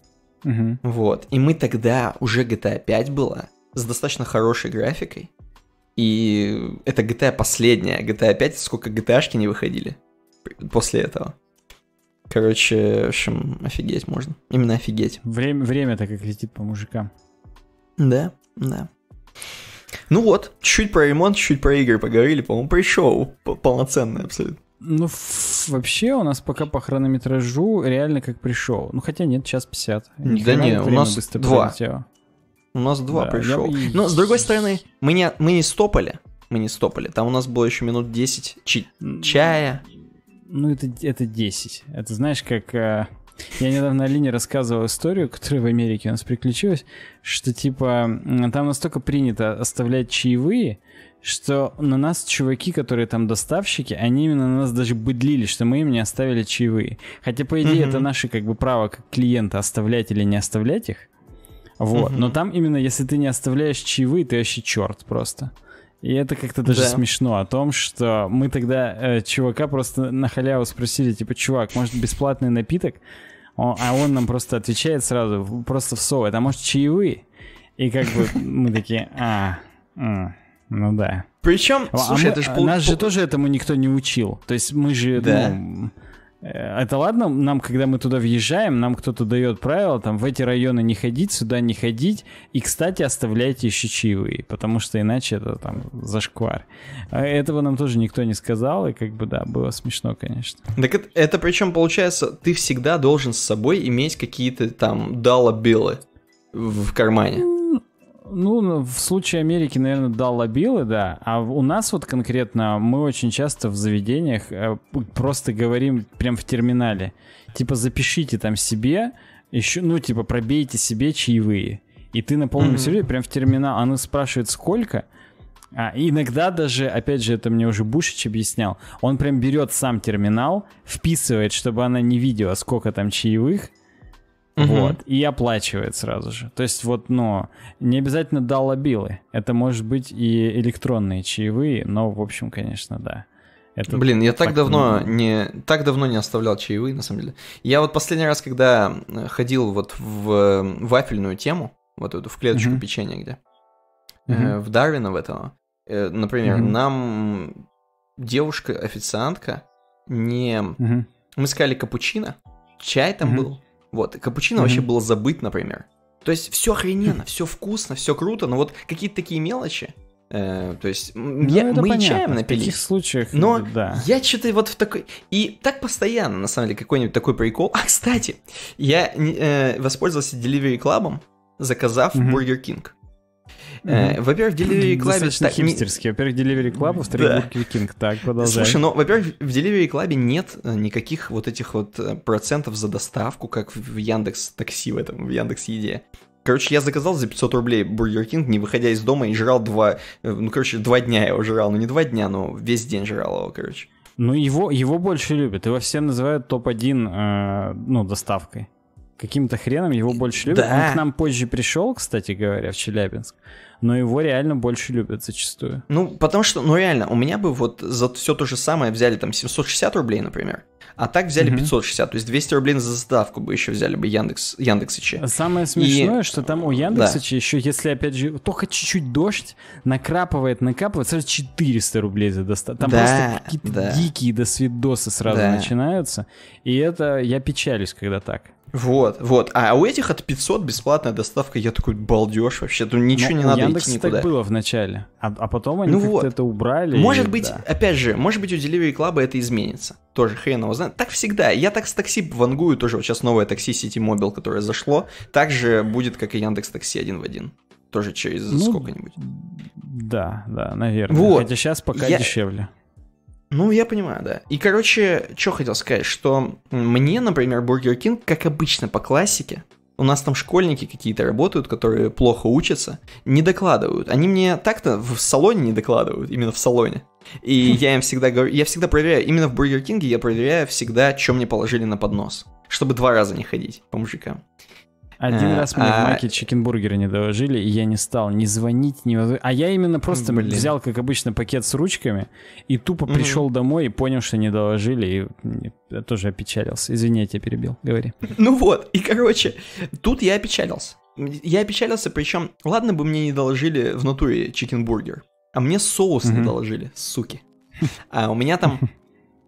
Угу. Вот. И мы тогда уже GTA 5 была с достаточно хорошей графикой. И это GTA последняя. GTA 5, сколько GTA-шки не выходили после этого. Короче, в общем, офигеть можно. Именно офигеть. Время, время так как летит по мужикам. Да, да. Ну вот, чуть про ремонт, чуть про игры поговорили, по-моему, про шоу полноценное абсолютно. Ну, вообще у нас пока по хронометражу реально как пришел. Ну, хотя нет, час 50. Ни да не, у нас два. Прилетело. У нас два да, пришел. Я... Но с другой стороны, мы не, мы не стопали. Мы не стопали. Там у нас было еще минут 10 ч чая. Ну, это, это 10. Это знаешь, как... Э, я недавно Алине рассказывал историю, которая в Америке у нас приключилась, что типа там настолько принято оставлять чаевые, что на нас чуваки, которые там доставщики, они именно на нас даже быдлили, что мы им не оставили чаевые. Хотя, по идее, mm-hmm. это наше как бы право как клиента оставлять или не оставлять их. Вот. Угу. Но там именно, если ты не оставляешь чаевые, ты вообще черт просто. И это как-то даже да. смешно о том, что мы тогда э, чувака просто на халяву спросили, типа, чувак, может бесплатный напиток? Он, а он нам просто отвечает сразу, просто всовывает, а может чаевые? И как бы мы такие, а, а ну да. Причем, а слушай, мы, это же пол... Нас же тоже этому никто не учил. То есть мы же, да. ну, Э, это ладно, нам, когда мы туда въезжаем, нам кто-то дает правила, там, в эти районы не ходить, сюда не ходить, и, кстати, оставляйте еще чаевые, потому что иначе это там зашквар. А этого нам тоже никто не сказал, и как бы, да, было смешно, конечно. Так это, это причем, получается, ты всегда должен с собой иметь какие-то там дала белы в кармане. Ну, ну, в случае Америки, наверное, дал лобилы, да. А у нас вот конкретно мы очень часто в заведениях э, просто говорим прям в терминале. Типа запишите там себе, еще, ну, типа пробейте себе чаевые. И ты на полном серьезе прям в терминал. А она спрашивает, сколько. А, иногда даже, опять же, это мне уже Бушич объяснял, он прям берет сам терминал, вписывает, чтобы она не видела, сколько там чаевых, Угу. Вот, и оплачивает сразу же. То есть вот, но не обязательно доллобилы. Это может быть и электронные чаевые, но, в общем, конечно, да. Это Блин, я так, так давно не так давно не оставлял чаевые, на самом деле. Я вот последний раз, когда э, ходил вот в э, вафельную тему, вот эту в клеточку mm-hmm. печенья где, mm-hmm. э, в Дарвина в этом, э, например, mm-hmm. нам девушка официантка не, mm-hmm. мы сказали капучино, чай там mm-hmm. был, вот, капучино mm-hmm. вообще было забыт, например. То есть все охрененно, [LAUGHS] все вкусно, все круто, но вот какие-то такие мелочи. Э, то есть ну, мы понятно, чаем напились. В таких случаях, но да. я что-то вот в такой... И так постоянно, на самом деле, какой-нибудь такой прикол. А, кстати, я э, воспользовался Delivery Club, заказав mm-hmm. Burger King mm Во-первых, Delivery Club... Достаточно так, хипстерский. Во-первых, Delivery Club, во-вторых, Burger King. Так, продолжай. Слушай, ну, во-первых, в Delivery Club нет э, никаких вот этих вот э, процентов за доставку, как в Яндекс Такси в этом, в Яндекс Еде. Короче, я заказал за 500 рублей Бургер Кинг, не выходя из дома, и жрал два... Ну, короче, два дня я его жрал. Ну, не два дня, но весь день жрал его, короче. Ну, его, его больше любят. Его все называют топ-1, э, ну, доставкой каким-то хреном его больше любят. Да. Он к нам позже пришел, кстати говоря, в Челябинск, но его реально больше любят зачастую. Ну, потому что, ну реально, у меня бы вот за все то же самое взяли там 760 рублей, например, а так взяли угу. 560, то есть 200 рублей за заставку бы еще взяли бы Яндекс, Яндексичи. Самое смешное, И... что там у Яндексичи да. еще, если опять же, только чуть-чуть дождь, накрапывает, накапывает, сразу 400 рублей за доставку. Там да, просто какие-то да. дикие досвидосы сразу да. начинаются. И это, я печалюсь, когда так. Вот, вот. А у этих от 500 бесплатная доставка. Я такой, балдеж вообще. Ну, ничего Но ну, не надо Яндекс идти никуда. так было в начале. А, а потом они ну вот. это убрали. Может и, быть, да. опять же, может быть, у Delivery Club это изменится. Тоже хрен его знает. Так всегда. Я так с такси вангую тоже. Вот сейчас новое такси City Mobile, которое зашло. также будет, как и Яндекс Такси один в один. Тоже через ну, сколько-нибудь. Да, да, наверное. Вот. Хотя сейчас пока я... дешевле. Ну, я понимаю, да. И, короче, что хотел сказать, что мне, например, Бургер Кинг, как обычно, по классике, у нас там школьники какие-то работают, которые плохо учатся, не докладывают. Они мне так-то в салоне не докладывают, именно в салоне. И хм. я им всегда говорю, я всегда проверяю, именно в Бургер Кинге я проверяю всегда, что мне положили на поднос, чтобы два раза не ходить по мужикам. Один э, раз мне а... в Маке чикенбургеры не доложили, и я не стал ни звонить, ни... А я именно просто взял, как обычно, пакет с ручками и тупо пришел домой и понял, что не доложили, и тоже опечалился. Извини, я тебя перебил, говори. [LAUGHS] Ну вот, и короче, тут я опечалился. Я опечалился, причем, ладно бы мне не доложили в натуре чикенбургер, а мне соус не доложили, суки. А у меня там [LAUGHS]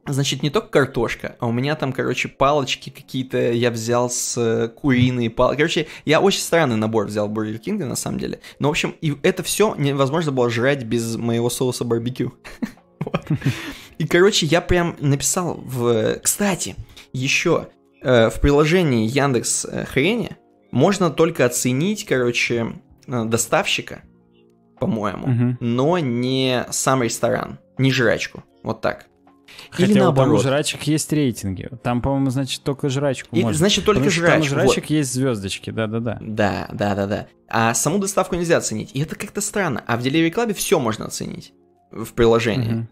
Значит, не только картошка, а у меня там, короче, палочки какие-то я взял с э, куриные палочки. Короче, я очень странный набор взял Бургер Кинга, на самом деле. Но, в общем, и это все невозможно было жрать без моего соуса барбекю. [LAUGHS] И, короче, я прям написал в... Кстати, еще э, в приложении Яндекс э, Хрени можно только оценить, короче, доставщика, по-моему, но не сам ресторан, не жрачку. Вот так. Хотя Или наоборот. у жрачек есть рейтинги. Там, по-моему, значит, только жрачку И, можно. Значит, только Потому жрачку. Там у жрачек вот. есть звездочки, да-да-да. Да, да-да-да. А саму доставку нельзя оценить. И это как-то странно. А в Delivery Club все можно оценить в приложении. Угу.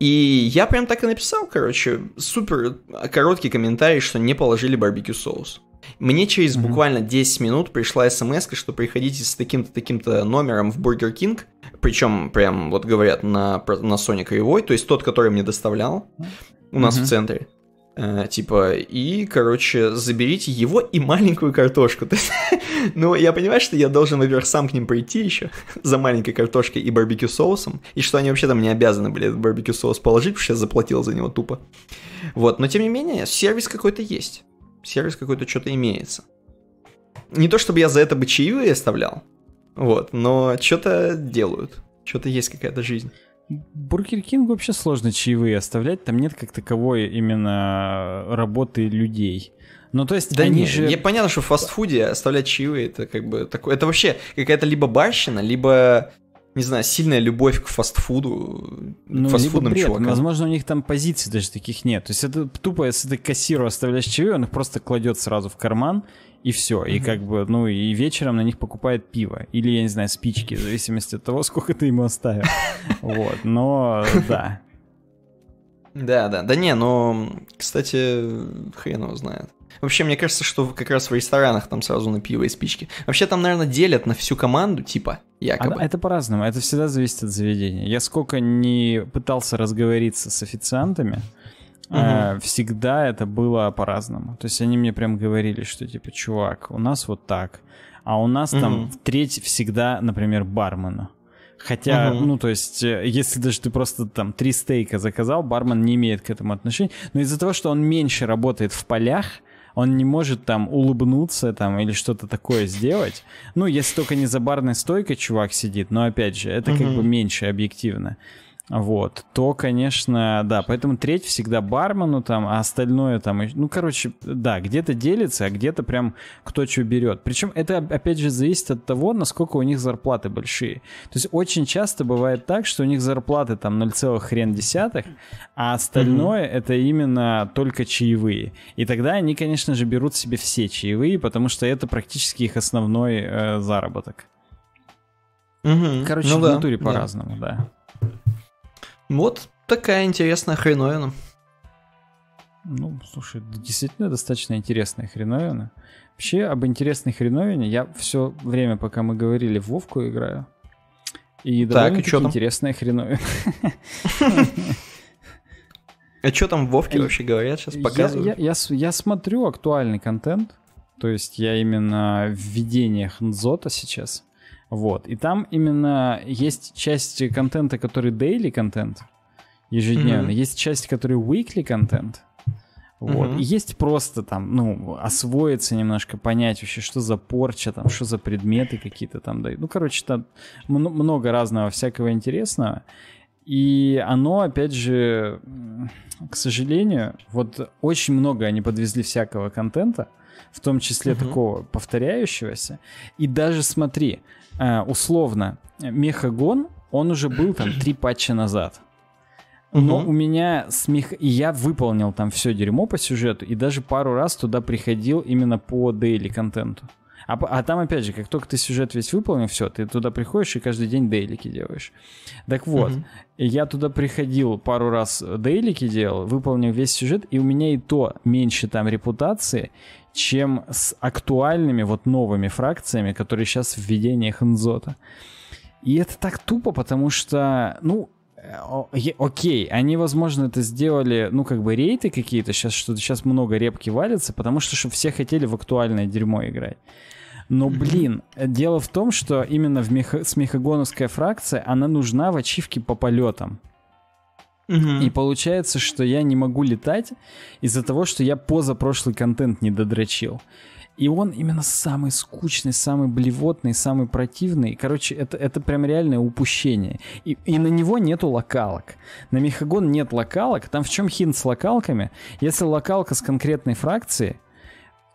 И я прям так и написал, короче, супер короткий комментарий, что не положили барбекю соус. Мне через угу. буквально 10 минут пришла смс, что приходите с таким-то таким-то номером в Бургер Кинг, причем прям вот говорят на, на Sony кривой, то есть тот, который мне доставлял у нас mm-hmm. в центре. Э, типа, и, короче, заберите его и маленькую картошку. [LAUGHS] ну, я понимаю, что я должен, во-первых, сам к ним прийти еще [LAUGHS] за маленькой картошкой и барбекю соусом, и что они вообще там не обязаны были этот барбекю соус положить, потому что я заплатил за него тупо. Вот, но тем не менее, сервис какой-то есть. Сервис какой-то что-то имеется. Не то чтобы я за это бы чаевые оставлял, вот, но что-то делают, что-то есть какая-то жизнь. Бургер Кинг вообще сложно чаевые оставлять, там нет как таковой именно работы людей. Ну, то есть, да они не, же... Я понятно, что в фастфуде оставлять чаевые, это как бы такое... Это вообще какая-то либо барщина, либо не знаю, сильная любовь к фастфуду, ну, к фастфудным бред, чувакам. Возможно, у них там позиций даже таких нет. То есть это тупо, если ты кассиру оставляешь чаевые, он их просто кладет сразу в карман, и все. Mm-hmm. И как бы, ну, и вечером на них покупает пиво. Или, я не знаю, спички, в зависимости от того, [LAUGHS] сколько ты ему оставил. Вот, но [LAUGHS] да. Да, да. Да не, но, кстати, хрен его знает. Вообще, мне кажется, что как раз в ресторанах там сразу на пиво и спички. Вообще там, наверное, делят на всю команду, типа, якобы. А, это по-разному, это всегда зависит от заведения. Я сколько не пытался разговориться с официантами, Угу. uh Всегда это было по-разному. То есть они мне прям говорили, что типа, чувак, у нас вот так, а у нас угу. там треть всегда, например, бармена Хотя, угу. ну, то есть, э, если даже ты просто там три стейка заказал, бармен не имеет к этому отношения. Но из-за того, что он меньше работает в полях, он не может там улыбнуться там или что-то такое сделать. Ну, если только не за барной стойкой чувак сидит, но опять же, это как бы меньше объективно вот, то, конечно, да, поэтому треть всегда бармену там, а остальное там, ну, короче, да, где-то делится, а где-то прям кто что берет. Причем это, опять же, зависит от того, насколько у них зарплаты большие. То есть очень часто бывает так, что у них зарплаты там 0, хрен десятых, а остальное mm-hmm. это именно только чаевые. И тогда они, конечно же, берут себе все чаевые, потому что это практически их основной э, заработок. Mm-hmm. Короче, ну, в натуре да. по-разному, да. Вот такая интересная хреновина. Ну, слушай, действительно достаточно интересная хреновина. Вообще, об интересной хреновине я все время, пока мы говорили, в Вовку играю. И так, и что там? интересная хреновина. А что там в Вовке вообще говорят сейчас? Показывают? Я смотрю актуальный контент. То есть я именно в видениях Нзота сейчас. Вот. И там именно есть часть контента, который daily контент, ежедневно, mm-hmm. есть часть, который weekly контент. Вот. mm И есть просто там, ну, освоиться немножко, понять вообще, что за порча, там, что за предметы какие-то там дают. Ну, короче, там много разного всякого интересного. И оно, опять же, к сожалению, вот очень много они подвезли всякого контента, в том числе mm такого повторяющегося. И даже смотри, Э, условно, Мехагон, он уже был там три патча назад. Но угу. у меня с мех, я выполнил там все дерьмо по сюжету, и даже пару раз туда приходил именно по дейли контенту. А, а там, опять же, как только ты сюжет весь выполнил, все, ты туда приходишь и каждый день дейлики делаешь. Так вот, угу. я туда приходил пару раз э, дейлики делал, выполнил весь сюжет, и у меня и то меньше там репутации, чем с актуальными вот новыми фракциями, которые сейчас в введении Ханзота. И это так тупо, потому что, ну, э, окей, они, возможно, это сделали, ну, как бы рейты какие-то, сейчас что-то сейчас много репки валится, потому что чтобы все хотели в актуальное дерьмо играть. Но, блин, дело в том, что именно в меха... смехогоновская фракция, она нужна в ачивке по полетам. Угу. И получается, что я не могу летать из-за того, что я позапрошлый контент не додрочил. И он именно самый скучный, самый блевотный, самый противный. Короче, это, это прям реальное упущение. И, и на него нету локалок. На Мехагон нет локалок. Там в чем хин с локалками? Если локалка с конкретной фракцией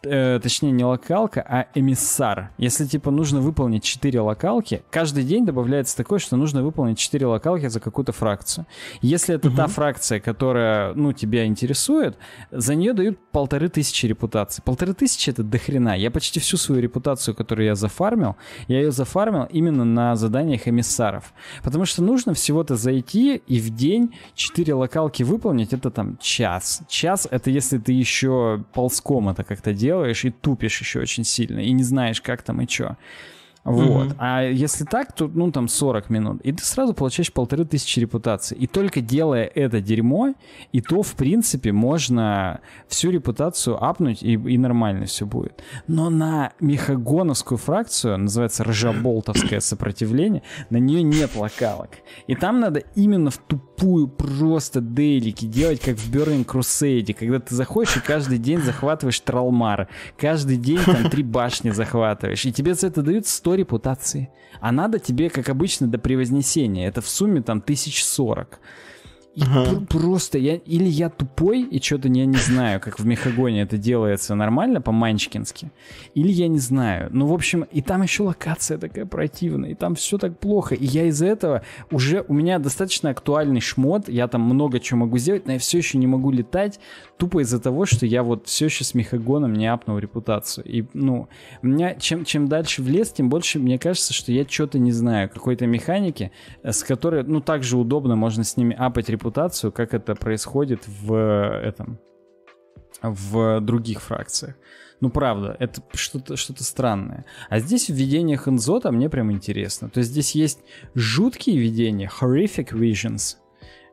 э, точнее не локалка, а эмиссар. Если типа нужно выполнить 4 локалки, каждый день добавляется такое, что нужно выполнить 4 локалки за какую-то фракцию. Если это угу. та фракция, которая, ну, тебя интересует, за нее дают полторы тысячи репутаций. Полторы тысячи это дохрена. Я почти всю свою репутацию, которую я зафармил, я ее зафармил именно на заданиях эмиссаров. Потому что нужно всего-то зайти и в день 4 локалки выполнить, это там час. Час это если ты еще ползком это как-то делаешь делаешь и тупишь еще очень сильно, и не знаешь, как там и что. Вот. Угу. А если так, то, ну, там 40 минут. И ты сразу получаешь полторы тысячи репутаций. И только делая это дерьмо, и то, в принципе, можно всю репутацию апнуть, и, и нормально все будет. Но на мехагоновскую фракцию, называется ржаболтовское [COUGHS] сопротивление, на нее нет локалок. И там надо именно в тупую просто дейлики делать, как в Burning Crusade, когда ты заходишь и каждый день захватываешь тралмары, каждый день там три [LAUGHS] башни захватываешь, и тебе за это дают 100 100 репутации. А надо тебе, как обычно, до превознесения. Это в сумме там 1040. И ага. просто я или я тупой и что-то я не знаю, как в Мехагоне это делается нормально по-манчкински, или я не знаю. Ну, в общем, и там еще локация такая противная, и там все так плохо. И я из-за этого уже у меня достаточно актуальный шмот, я там много чего могу сделать, но я все еще не могу летать тупо из-за того, что я вот все еще с Мехагоном не апнул репутацию. И, ну, у меня чем, чем дальше в лес, тем больше мне кажется, что я что-то не знаю, какой-то механики, э, с которой, ну, также удобно можно с ними апать репутацию репутацию, как это происходит в этом в других фракциях. Ну, правда, это что-то что странное. А здесь введение Хэнзота мне прям интересно. То есть здесь есть жуткие видения, horrific visions.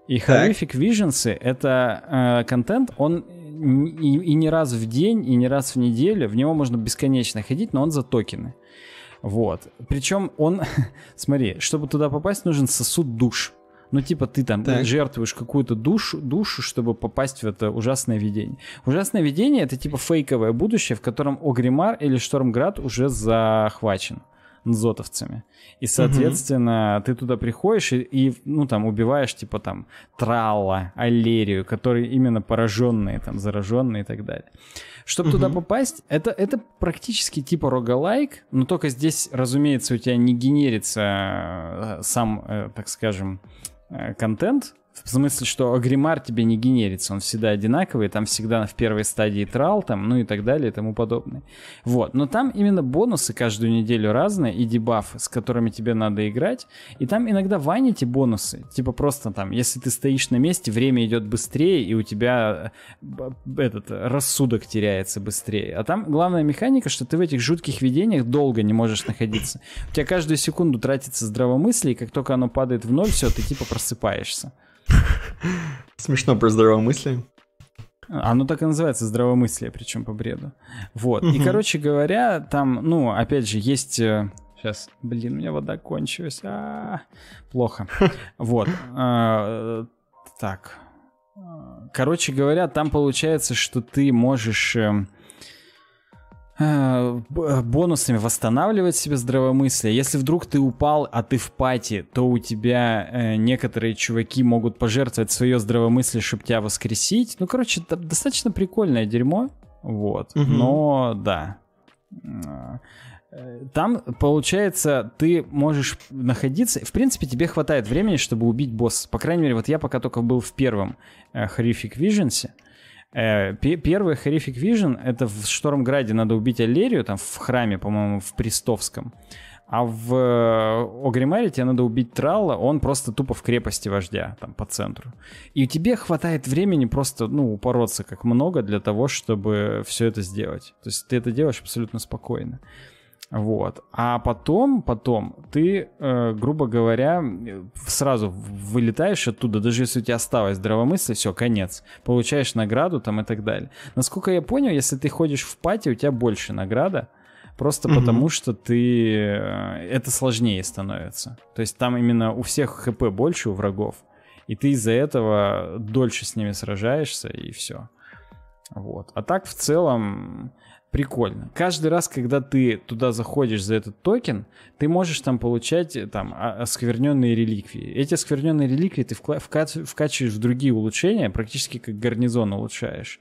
И так. horrific visions это э, контент, он и, и не раз в день, и не раз в неделю, в него можно бесконечно ходить, но он за токены. Вот. Причем он, [LAUGHS] смотри, чтобы туда попасть, нужен сосуд душ. Ну, типа, ты там так. жертвуешь какую-то душу, душу, чтобы попасть в это ужасное видение. Ужасное видение — это типа фейковое будущее, в котором Огримар или Штормград уже захвачен зотовцами. И, соответственно, угу. ты туда приходишь и, и, ну, там, убиваешь, типа, там, Тралла, Аллерию, которые именно пораженные, там, зараженные и так далее. Чтобы угу. туда попасть, это, это практически типа рогалайк, но только здесь, разумеется, у тебя не генерится э, сам, э, так скажем, Э, контент, в смысле, что Агримар тебе не генерится, он всегда одинаковый, там всегда в первой стадии трал, там, ну и так далее и тому подобное. Вот, но там именно бонусы каждую неделю разные и дебафы, с которыми тебе надо играть, и там иногда вайните бонусы, типа просто там, если ты стоишь на месте, время идет быстрее, и у тебя э, этот рассудок теряется быстрее. А там главная механика, что ты в этих жутких видениях долго не можешь находиться. У тебя каждую секунду тратится здравомыслие, и как только оно падает в ноль, все, ты типа просыпаешься. [LAUGHS] Смешно про здравомыслие. Оно так и называется здравомыслие, причем по бреду. Вот. И, короче говоря, там, ну, опять же, есть. Сейчас, э, блин, у меня вода кончилась. А-а-а. Плохо. [LAUGHS] Вот. А, так. Короче говоря, там получается, что ты можешь эм, Э, бонусами восстанавливать себе здравомыслие. Если вдруг ты упал, а ты в пати, то у тебя э, некоторые чуваки могут пожертвовать свое здравомыслие, чтобы тебя воскресить. Ну, короче, это достаточно прикольное дерьмо. Вот. Угу. Но да. Э, там, получается, ты можешь находиться... В принципе, тебе хватает времени, чтобы убить босса. По крайней мере, вот я пока только был в первом э, Horrific Visions. Э, Э, первый Horrific Vision — это в Штормграде надо убить Аллерию, там в храме, по-моему, в Престовском. А в э, Огримаре тебе надо убить Тралла, он просто тупо в крепости вождя, там, по центру. И тебе хватает времени просто, ну, упороться как много для того, чтобы все это сделать. То есть ты это делаешь абсолютно спокойно. Вот. А потом, потом ты, э, грубо говоря, сразу вылетаешь оттуда, даже если у тебя осталось здравомыслие, все, конец. Получаешь награду там и так далее. Насколько я понял, если ты ходишь в пати, у тебя больше награда. Просто mm-hmm. потому, что ты... Э, это сложнее становится. То есть там именно у всех хп больше у врагов. И ты из-за этого дольше с ними сражаешься, и все. Вот. А так в целом прикольно. Каждый раз, когда ты туда заходишь за этот токен, ты можешь там получать э, там а, а, оскверненные реликвии. Эти оскверненные реликвии ты вкла- вка- вкачиваешь в другие улучшения, практически как гарнизон улучшаешь.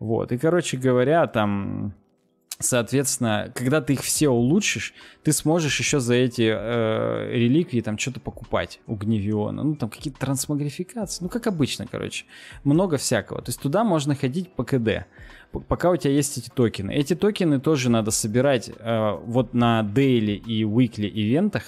Вот. И, короче говоря, там Соответственно, когда ты их все улучшишь, ты сможешь еще за эти э, реликвии там что-то покупать у Гневиона. Ну, там какие-то трансмагрификации. Ну, как обычно, короче. Много всякого. То есть туда можно ходить по КД пока у тебя есть эти токены. Эти токены тоже надо собирать э, вот на daily и weekly ивентах,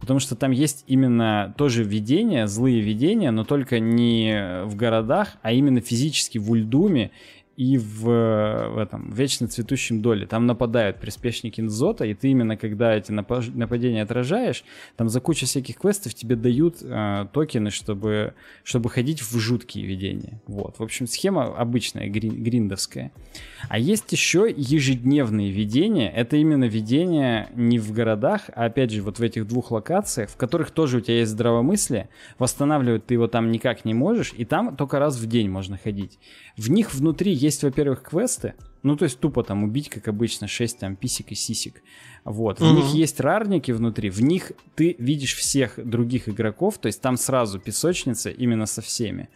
потому что там есть именно тоже введения, злые видения, но только не в городах, а именно физически в Ульдуме и в, э, в этом вечно цветущем доле. Там нападают приспешники Нзота, и ты именно когда эти нападения отражаешь, там за кучу всяких квестов тебе дают э, токены, чтобы, чтобы ходить в жуткие видения. Вот. В общем, схема обычная, грин- гриндовская. А есть еще ежедневные видения. Это именно видения не в городах, а опять же вот в этих двух локациях, в которых тоже у тебя есть здравомыслие. Восстанавливать ты его там никак не можешь, и там только раз в день можно ходить. В них внутри есть, во-первых, квесты, ну, то есть тупо там убить, как обычно, 6 там писек и сисек. Вот. Mm-hmm. В них есть рарники внутри, в них ты видишь всех других игроков, то есть там сразу песочница именно со всеми.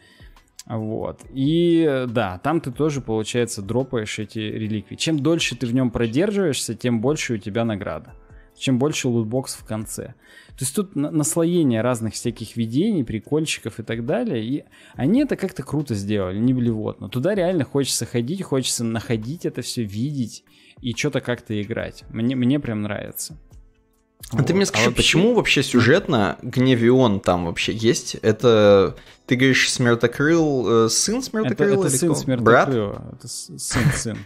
Вот. И да, там ты тоже, получается, дропаешь эти реликвии. Чем дольше ты в нем продерживаешься, тем больше у тебя награда. Чем больше лутбокс в конце. То есть тут наслоение разных всяких видений, прикольчиков и так далее. И они это как-то круто сделали, не блевотно. Туда реально хочется ходить, хочется находить это все, видеть и что-то как-то играть. Мне, мне прям нравится. А вот. ты мне а скажи, а вообще... почему вообще сюжетно Гневион там вообще есть? Это, ты говоришь, Смертокрыл, э, сын Смертокрыла? Это, это сын кто? Смертокрыла. Брат? Это сын, сын.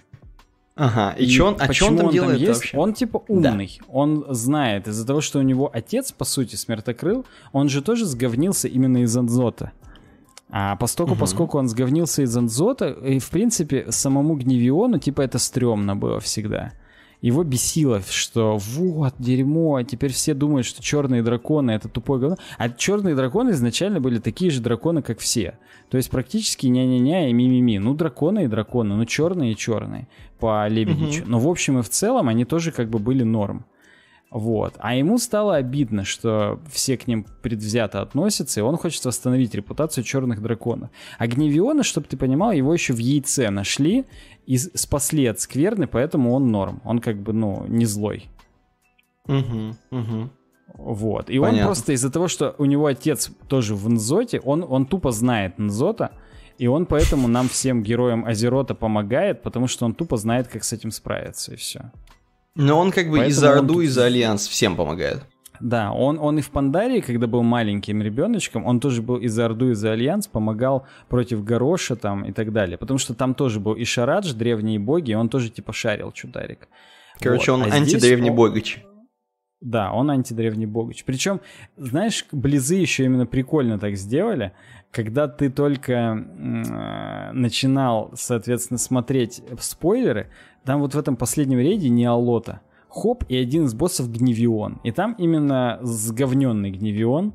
Ага, и, и чё он, а что он там он делает там есть? вообще? Он типа умный, да. он знает. Из-за того, что у него отец, по сути, смертокрыл, он же тоже сговнился именно из Анзота. А постоку, угу. поскольку он сговнился из Анзота, и, в принципе, самому Гневиону, типа, это стрёмно было всегда. Его бесило, что вот, дерьмо, а теперь все думают, что черные драконы это тупой говно. А черные драконы изначально были такие же драконы, как все. То есть практически ня-ня-ня и ми-ми-ми. Ну, драконы и драконы, ну, черные и черные по Лебедичу. Угу. Но в общем и в целом они тоже как бы были норм. Вот. А ему стало обидно, что все к ним предвзято относятся, и он хочет восстановить репутацию черных драконов. А Гневиона, чтобы ты понимал, его еще в яйце нашли и спасли от скверны, поэтому он норм. Он как бы, ну, не злой. Угу, угу. Вот. И Понятно. он просто из-за того, что у него отец тоже в Нзоте, он, он тупо знает Нзота, и он поэтому нам всем героям Азерота помогает, потому что он тупо знает, как с этим справиться, и все. Но он как бы поэтому и за Орду, он... и за Альянс всем помогает. Да, он, он и в Пандарии, когда был маленьким ребеночком, он тоже был и за Орду, и за Альянс, помогал против Гороша там и так далее. Потому что там тоже был и Шарадж, древние боги, и он тоже типа шарил чударик. Короче, вот. он а антидревний он... богач. Да, он антидревний богач. Причем, знаешь, близы еще именно прикольно так сделали когда ты только э, начинал, соответственно, смотреть спойлеры, там вот в этом последнем рейде не Алота. Хоп и один из боссов Гневион. И там именно сговненный Гневион,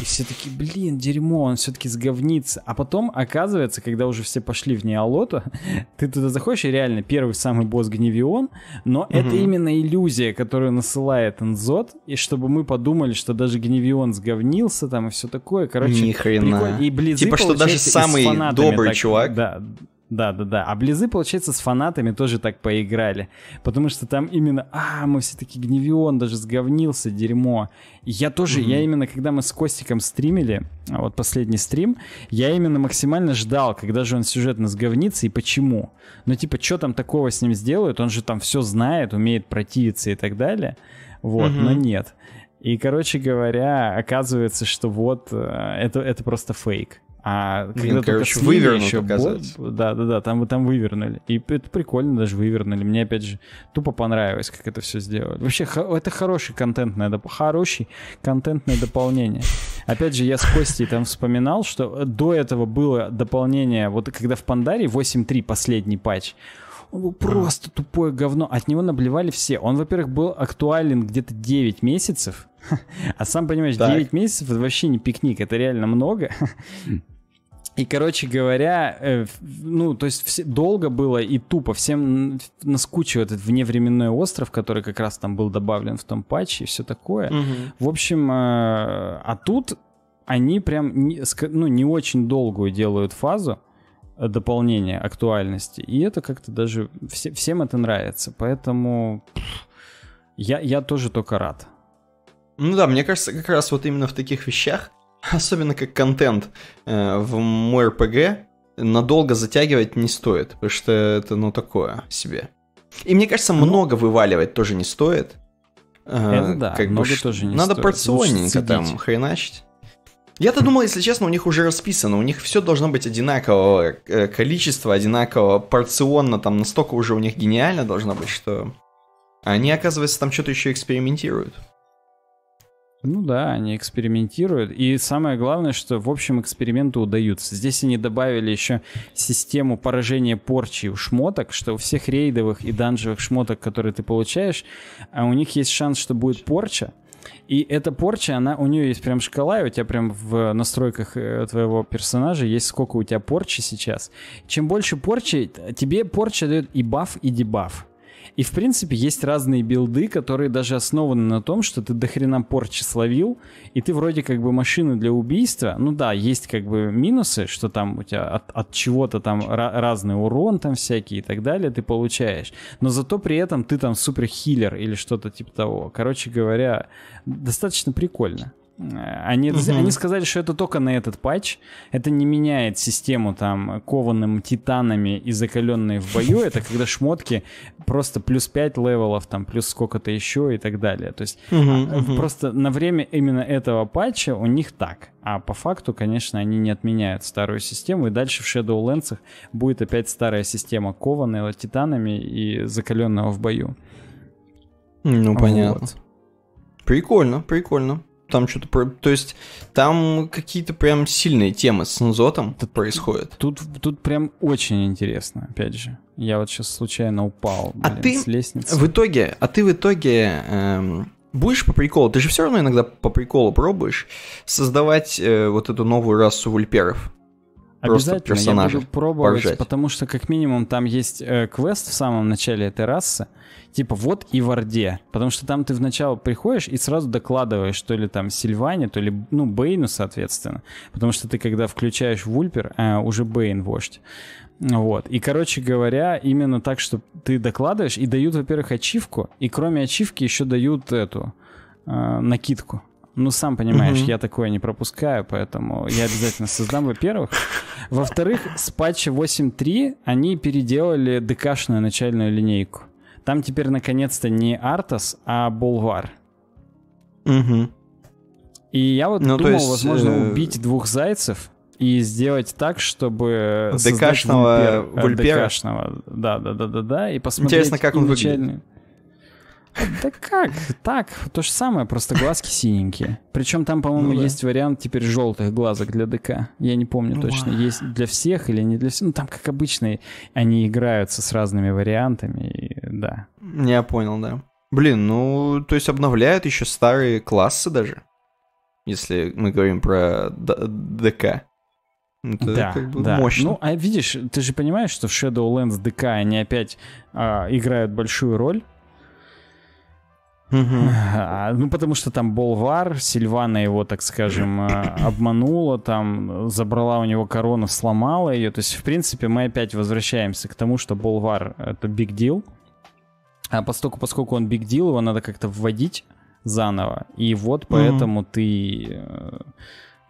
и все такие, блин, дерьмо, он все-таки сговнится. А потом, оказывается, когда уже все пошли в Неолоту, [LAUGHS] ты туда заходишь, и реально первый самый босс Гневион, но угу. это именно иллюзия, которую насылает Энзот, и чтобы мы подумали, что даже Гневион сговнился там и все такое. Короче, Ни хрена. Прикольно. И близы, типа, что даже самый добрый так, чувак да, да, да, да. А близы, получается, с фанатами тоже так поиграли. Потому что там именно, а, мы все-таки гневион, даже сговнился, дерьмо. я тоже, mm-hmm. я именно, когда мы с Костиком стримили, а, вот последний стрим, я именно максимально ждал, когда же он сюжетно сговнится и почему. Ну, типа, что там такого с ним сделают? Он же там все знает, умеет противиться и так далее. Вот, mm-hmm. но нет. И, короче говоря, оказывается, что вот э, это, это просто фейк. А Блин, когда короче, вывернут, еще оказывается. да, да, да, там, там вывернули. И это прикольно даже вывернули. Мне, опять же, тупо понравилось, как это все сделали. Вообще, это хороший контентное, хороший контентное дополнение. Опять же, я с Костей там вспоминал, что до этого было дополнение, вот когда в Пандаре 8.3 последний патч, он был просто тупое говно. От него наблевали все. Он, во-первых, был актуален где-то 9 месяцев. [LAUGHS] А сам понимаешь, так. 9 месяцев это вообще не пикник, это реально много. [LAUGHS] И, короче говоря, э, ну, то есть все, долго было и тупо. Всем наскучил этот вневременной остров, который как раз там был добавлен в том патче и все такое. Угу. В общем, э, а тут они прям не, ну, не очень долгую делают фазу э, дополнения актуальности. И это как-то даже... Все, всем это нравится. Поэтому я, я тоже только рад. Ну да, мне кажется, как раз вот именно в таких вещах особенно как контент э, в в MMORPG, надолго затягивать не стоит, потому что это, ну, такое себе. И мне кажется, ну. много вываливать тоже не стоит. Э, это да, как много бы, тоже не надо стоит. Надо порционненько там хреначить. Я-то думал, если честно, у них уже расписано, у них все должно быть одинакового э, количества, одинаково порционно, там настолько уже у них гениально должно быть, что они, оказывается, там что-то еще экспериментируют. Ну да, они экспериментируют. И самое главное, что, в общем, эксперименты удаются. Здесь они добавили еще систему поражения порчи у шмоток, что у всех рейдовых и данжевых шмоток, которые ты получаешь, а у них есть шанс, что будет порча. И эта порча, она, у нее есть прям шкала, и у тебя прям в настройках э, твоего персонажа есть сколько у тебя порчи сейчас. Чем больше порчи, тебе порча дает и баф, и дебаф. И, в принципе, есть разные билды, которые даже основаны на том, что ты дохрена порчи словил, и ты вроде как бы машина для убийства. Ну да, есть как бы минусы, что там у тебя от, от чего-то там разный урон там всякий и так далее ты получаешь. Но зато при этом ты там супер хилер или что-то типа того. Короче говоря, достаточно прикольно. Они, угу. они сказали, что это только на этот патч. Это не меняет систему там кованым титанами и закаленные в бою. Это когда шмотки просто плюс 5 левелов, там плюс сколько-то еще и так далее. То есть угу, угу. просто на время именно этого патча у них так. А по факту, конечно, они не отменяют старую систему. И дальше в Shadowlands будет опять старая система кованного титанами и закаленного в бою. Ну, понятно. Вот. Прикольно, прикольно там что-то... Про... То есть там какие-то прям сильные темы с Нзотом тут происходят. Тут, тут прям очень интересно, опять же. Я вот сейчас случайно упал, а блин, а ты с лестницы. В итоге, а ты в итоге... Эм будешь по приколу, ты же все равно иногда по приколу пробуешь создавать э, вот эту новую расу вульперов. Обязательно, я буду пробовать, поржать. потому что как минимум там есть э, квест в самом начале этой расы, типа вот и в Орде, потому что там ты вначале приходишь и сразу докладываешь, то ли там Сильване, то ли, ну, Бейну, соответственно, потому что ты когда включаешь Вульпер, э, уже Бейн вождь, вот. И, короче говоря, именно так, что ты докладываешь, и дают, во-первых, ачивку, и кроме ачивки еще дают эту э, накидку. Ну, сам понимаешь, угу. я такое не пропускаю, поэтому я обязательно создам, во-первых. Во-вторых, с патча 8.3 они переделали ДКшную начальную линейку. Там теперь наконец-то не Артас, а Болвар. Угу. И я вот ну, думал, есть, возможно, э... убить двух зайцев и сделать так, чтобы ДКшного э, вульпера. ДКшного, да, да, да, да, да, и посмотреть. Интересно, как он начальный... выглядит. Да как? Так, то же самое, просто глазки синенькие. Причем там, по-моему, ну, да. есть вариант теперь желтых глазок для ДК. Я не помню ну точно, есть для всех или не для всех. Ну, там, как обычно, они играются с разными вариантами, и, да. Я понял, да. Блин, ну, то есть обновляют еще старые классы даже, если мы говорим про ДК. Ну, это да, как бы да. мощно. Ну, а видишь, ты же понимаешь, что в Shadowlands ДК они опять а, играют большую роль, а, ну, потому что там Болвар, Сильвана его, так скажем, э, обманула, там забрала у него корону, сломала ее. То есть, в принципе, мы опять возвращаемся к тому, что Болвар — это big deal А поскольку, поскольку он big deal его надо как-то вводить заново. И вот поэтому ты... Э,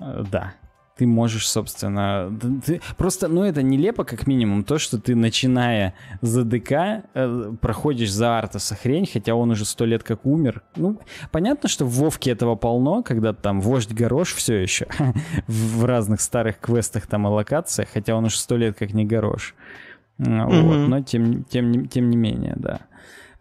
э, да, ты можешь, собственно, ты, просто, ну, это нелепо, как минимум, то, что ты, начиная за ДК, э, проходишь за Артаса хрень, хотя он уже сто лет как умер. Ну, понятно, что в Вовке этого полно, когда там вождь Горош все еще [LAUGHS] в разных старых квестах там и локациях, хотя он уже сто лет как не Горош. Вот, но тем, тем, тем не менее, да.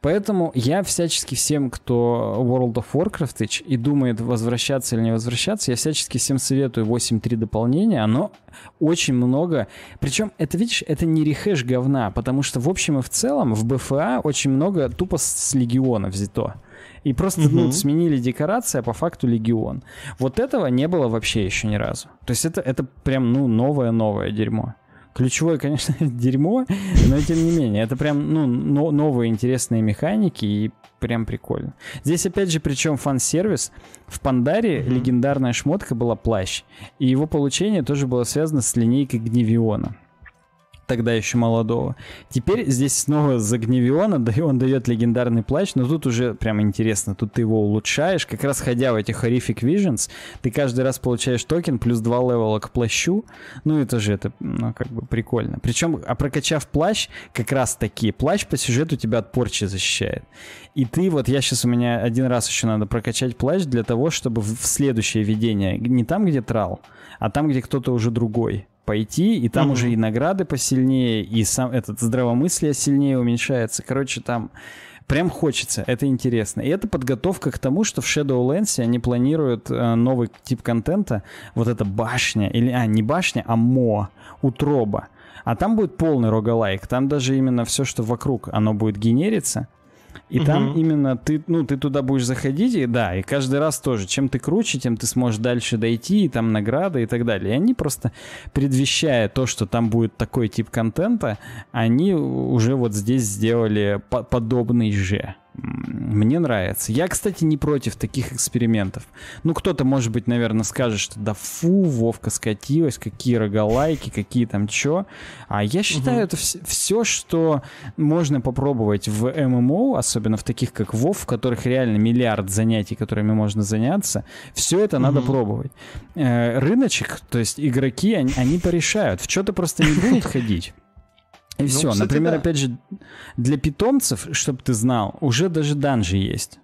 Поэтому я всячески всем, кто World of Warcraft и думает возвращаться или не возвращаться, я всячески всем советую 8.3 дополнение. Оно очень много. Причем, это, видишь, это не рехэш говна, потому что в общем и в целом в БФА очень много тупо с легиона взято. И просто угу. ну, сменили декорация, а по факту легион. Вот этого не было вообще еще ни разу. То есть это, это прям ну новое-новое дерьмо. Ключевое, конечно, [LAUGHS] дерьмо, но тем не менее, это прям ну, но, новые интересные механики и прям прикольно. Здесь опять же, причем фан-сервис. В Пандаре mm-hmm. легендарная шмотка была плащ, и его получение тоже было связано с линейкой Гневиона тогда еще молодого. Теперь здесь снова Загневиона, [LAUGHS] да и он дает легендарный плащ, но тут уже прям интересно, тут ты его улучшаешь. Как раз ходя в этих Horrific Visions, ты каждый раз получаешь токен плюс два левела к плащу. Ну это же это, ну как бы прикольно. Причем, а прокачав плащ, как раз таки, плащ по сюжету тебя от порчи защищает. И ты вот, я сейчас у меня один раз еще надо прокачать плащ для того, чтобы в следующее видение, не там, где трал, а там, где кто-то уже другой пойти, и там mm-hmm. уже и награды посильнее, и сам этот здравомыслие сильнее уменьшается. Короче, там прям хочется, это интересно. И это подготовка к тому, что в Shadowlands они планируют э, новый тип контента, вот эта башня, или, а, не башня, а мо, утроба. А там будет полный рогалайк, там даже именно все, что вокруг, оно будет генериться, и угу. там именно ты, ну, ты туда будешь заходить, и да, и каждый раз тоже, чем ты круче, тем ты сможешь дальше дойти, и там награды и так далее. И они просто, предвещая то, что там будет такой тип контента, они уже вот здесь сделали подобный же. Мне нравится. Я, кстати, не против таких экспериментов. Ну, кто-то, может быть, наверное, скажет, что да фу, Вовка скатилась, какие рогалайки, какие там чё. А я считаю, это все, что можно попробовать в ММО, особенно в таких, как Вов, в которых реально миллиард занятий, которыми можно заняться, все это надо пробовать. Э, рыночек, то есть игроки, они, порешают. В что-то просто не будут [LAUGHS] ходить. И ну, все. Например, опять же, для питомцев, чтобы ты знал, уже даже данжи есть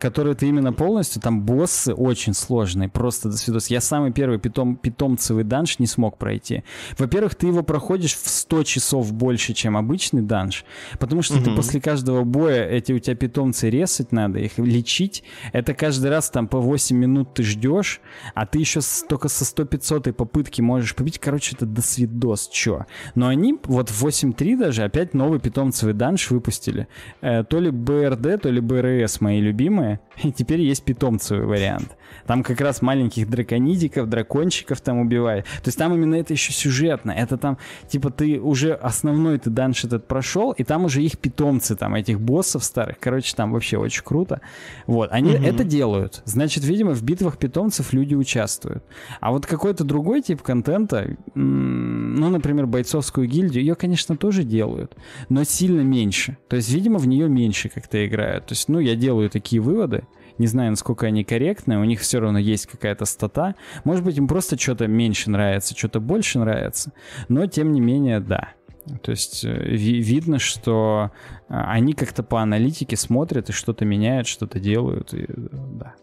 которые это именно полностью, там боссы очень сложные, просто до свидос. Я самый первый питом, питомцевый данж не смог пройти. Во-первых, ты его проходишь в 100 часов больше, чем обычный данж, потому что угу. ты после каждого боя, эти у тебя питомцы резать надо, их лечить. Это каждый раз там по 8 минут ты ждешь, а ты еще с, только со 100-500 попытки можешь побить. Короче, это до свидос, чё. Но они вот в 8.3 даже опять новый питомцевый данж выпустили. Э, то ли БРД, то ли БРС мои любимые, и теперь есть питомцевый вариант. Там как раз маленьких драконидиков, дракончиков там убивает. То есть там именно это еще сюжетно. Это там, типа, ты уже основной ты данж этот прошел, и там уже их питомцы, там, этих боссов старых. Короче, там вообще очень круто. Вот, они угу. это делают. Значит, видимо, в битвах питомцев люди участвуют. А вот какой-то другой тип контента, ну, например, бойцовскую гильдию, ее, конечно, тоже делают, но сильно меньше. То есть, видимо, в нее меньше как-то играют. То есть, ну, я делаю такие выводы не знаю, насколько они корректны, у них все равно есть какая-то стата. Может быть, им просто что-то меньше нравится, что-то больше нравится, но тем не менее, да. То есть э, ви- видно, что э, они как-то по аналитике смотрят и что-то меняют, что-то делают, и да.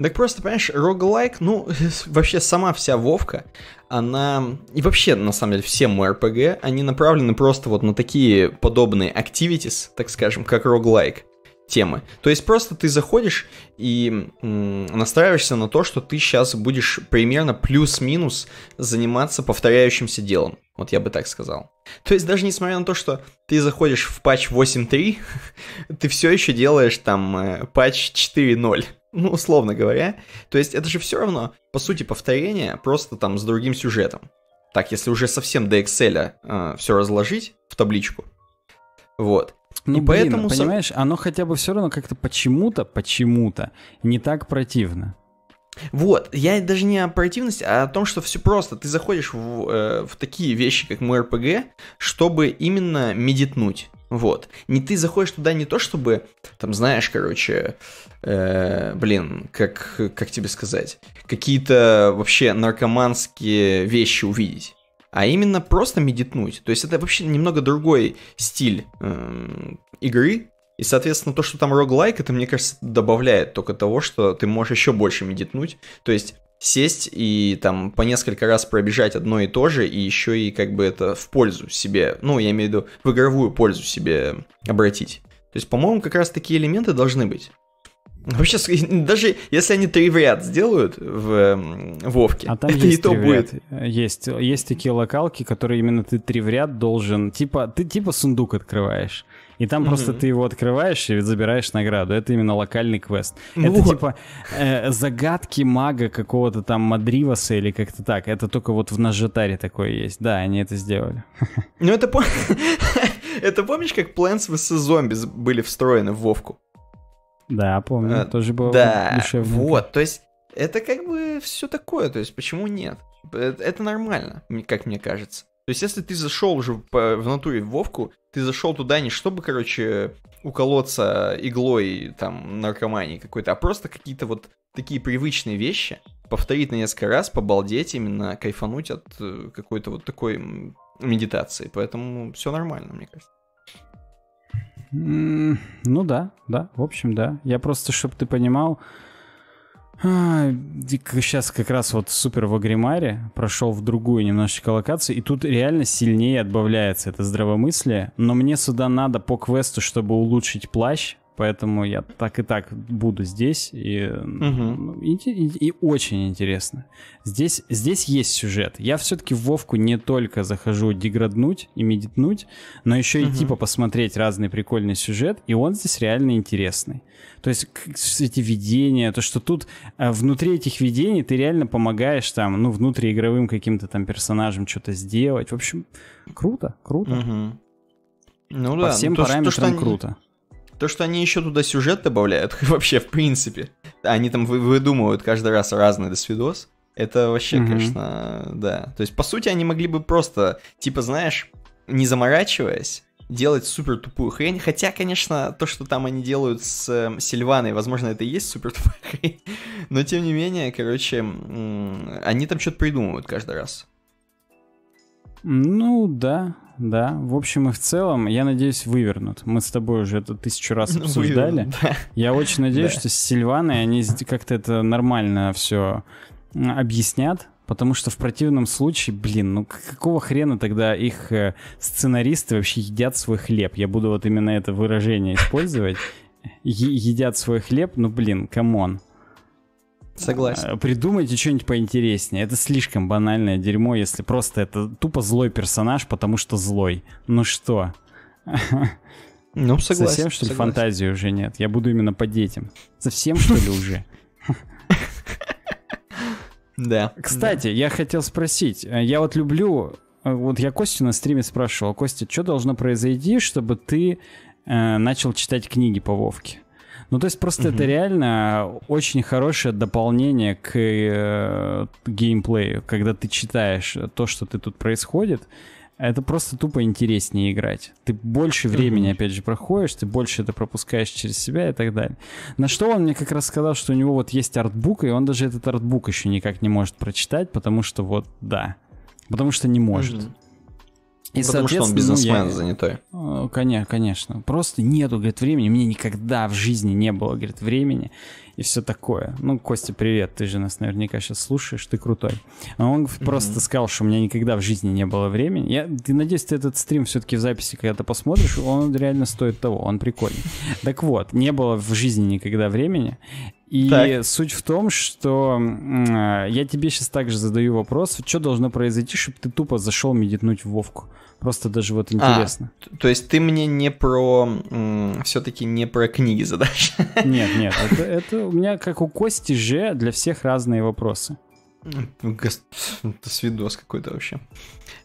Так просто, понимаешь, roguelike, ну, [LAUGHS] вообще сама вся Вовка, она... И вообще, на самом деле, все мои RPG, они направлены просто вот на такие подобные activities, так скажем, как roguelike темы. То есть просто ты заходишь и настраиваешься на то, что ты сейчас будешь примерно плюс-минус заниматься повторяющимся делом. Вот я бы так сказал. То есть даже несмотря на то, что ты заходишь в патч 8.3, [LAUGHS] ты все еще делаешь там э, патч 4.0. [LAUGHS] Ну, условно говоря. То есть это же все равно, по сути, повторение, просто там с другим сюжетом. Так, если уже совсем до Excel э, все разложить в табличку. Вот. Ну, и блин, поэтому... А понимаешь, оно хотя бы все равно как-то почему-то, почему-то не так противно. Вот, я даже не о противности, а о том, что все просто. Ты заходишь в, э, в такие вещи, как мой РПГ, чтобы именно медитнуть. Вот. Не ты заходишь туда не то, чтобы, там, знаешь, короче, э, блин, как, как тебе сказать, какие-то вообще наркоманские вещи увидеть а именно просто медитнуть. То есть это вообще немного другой стиль э, игры. И, соответственно, то, что там роглайк, это, мне кажется, добавляет только того, что ты можешь еще больше медитнуть. То есть сесть и там по несколько раз пробежать одно и то же, и еще и как бы это в пользу себе, ну, я имею в виду в игровую пользу себе обратить. То есть, по-моему, как раз такие элементы должны быть. Вообще, даже если они три в ряд сделают в Вовке, а там это [LAUGHS] есть и то будет. Есть, есть такие локалки, которые именно ты три в ряд должен... Типа, ты типа сундук открываешь. И там mm-hmm. просто ты его открываешь и забираешь награду. Это именно локальный квест. Ну это вот. типа э, загадки мага какого-то там Мадриваса или как-то так. Это только вот в Нажитаре такое есть. Да, они это сделали. [LAUGHS] Ну это... [LAUGHS] Это помнишь, как Plants vs. Zombies были встроены в Вовку? Да, помню, а, тоже было да, душевненько. вот, то есть это как бы все такое, то есть почему нет? Это нормально, как мне кажется. То есть, если ты зашел уже в натуре в Вовку, ты зашел туда не чтобы, короче, уколоться иглой там наркомании какой-то, а просто какие-то вот такие привычные вещи, повторить на несколько раз, побалдеть, именно кайфануть от э, какой-то вот такой медитации. Поэтому все нормально, мне кажется. Ну да, да, в общем, да. Я просто, чтобы ты понимал, сейчас а, как раз вот супер в Агримаре прошел в другую немножечко локацию, и тут реально сильнее отбавляется это здравомыслие, но мне сюда надо по квесту, чтобы улучшить плащ, Поэтому я так и так буду здесь. И, угу. Ну, и, и, и очень интересно. Здесь, здесь есть сюжет. Я все-таки в Вовку не только захожу деграднуть и медитнуть, но еще угу. и типа посмотреть разный прикольный сюжет. И он здесь реально интересный. То есть эти видения, то, что тут э, внутри этих видений ты реально помогаешь там, ну, внутриигровым каким-то там персонажем что-то сделать. В общем, круто, круто. Угу. Ну По да, ну всем ну, то, параметрам то, что круто. Они то, что они еще туда сюжет добавляют, [LAUGHS] вообще, в принципе, они там выдумывают каждый раз разный досвидос, это вообще, mm-hmm. конечно, да. То есть, по сути, они могли бы просто, типа, знаешь, не заморачиваясь, делать супер тупую хрень. Хотя, конечно, то, что там они делают с э, Сильваной, возможно, это и есть супер тупая [LAUGHS] хрень. Но, тем не менее, короче, они там что-то придумывают каждый раз. Ну, да да. В общем и в целом, я надеюсь, вывернут. Мы с тобой уже это тысячу раз обсуждали. Вывернут, да. Я очень надеюсь, да. что с Сильваной они как-то это нормально все объяснят, Потому что в противном случае, блин, ну какого хрена тогда их э, сценаристы вообще едят свой хлеб? Я буду вот именно это выражение использовать. Е едят свой хлеб, ну блин, камон. Согласен. Э, придумайте что-нибудь поинтереснее. Это слишком банальное дерьмо, если просто это тупо злой персонаж, потому что злой. Ну что? Ну, согласен. Совсем, что ли, согласен. фантазии уже нет? Я буду именно по детям. Совсем, что ли, уже? Да. Кстати, я хотел спросить. Э, я вот люблю... Э, вот я Костю на стриме спрашивал. Костя, что должно произойти, чтобы ты начал читать книги по Вовке? Ну, то есть просто угу. это реально очень хорошее дополнение к э, геймплею, когда ты читаешь то, что ты тут происходит. Это просто тупо интереснее играть. Ты больше времени, опять же, проходишь, ты больше это пропускаешь через себя и так далее. На что он мне как раз сказал, что у него вот есть артбук, и он даже этот артбук еще никак не может прочитать, потому что вот да. Потому что не может. Mm-hmm. И, Потому что он ну, бизнесмен ну, я... занятой. Э, конечно, конечно. Просто нету, говорит, времени. Мне никогда в жизни не было, говорит, времени. И все такое. Ну, Костя, привет. Ты же нас наверняка сейчас слушаешь. Ты крутой. А он mm-hmm. просто сказал, что у меня никогда в жизни не было времени. Я ты, надеюсь, ты этот стрим все-таки в записи когда-то посмотришь. Он реально стоит того. Он прикольный. Так вот, не было в жизни никогда времени. И так. суть в том, что э, я тебе сейчас также задаю вопрос, что должно произойти, чтобы ты тупо зашел медитнуть в Вовку? Просто даже вот а, интересно. А, то есть ты мне не про... Все-таки не про книги задашь? [LAUGHS] Нет, нет. Это, это у меня как у Кости же для всех разные вопросы. Это свидос какой-то вообще.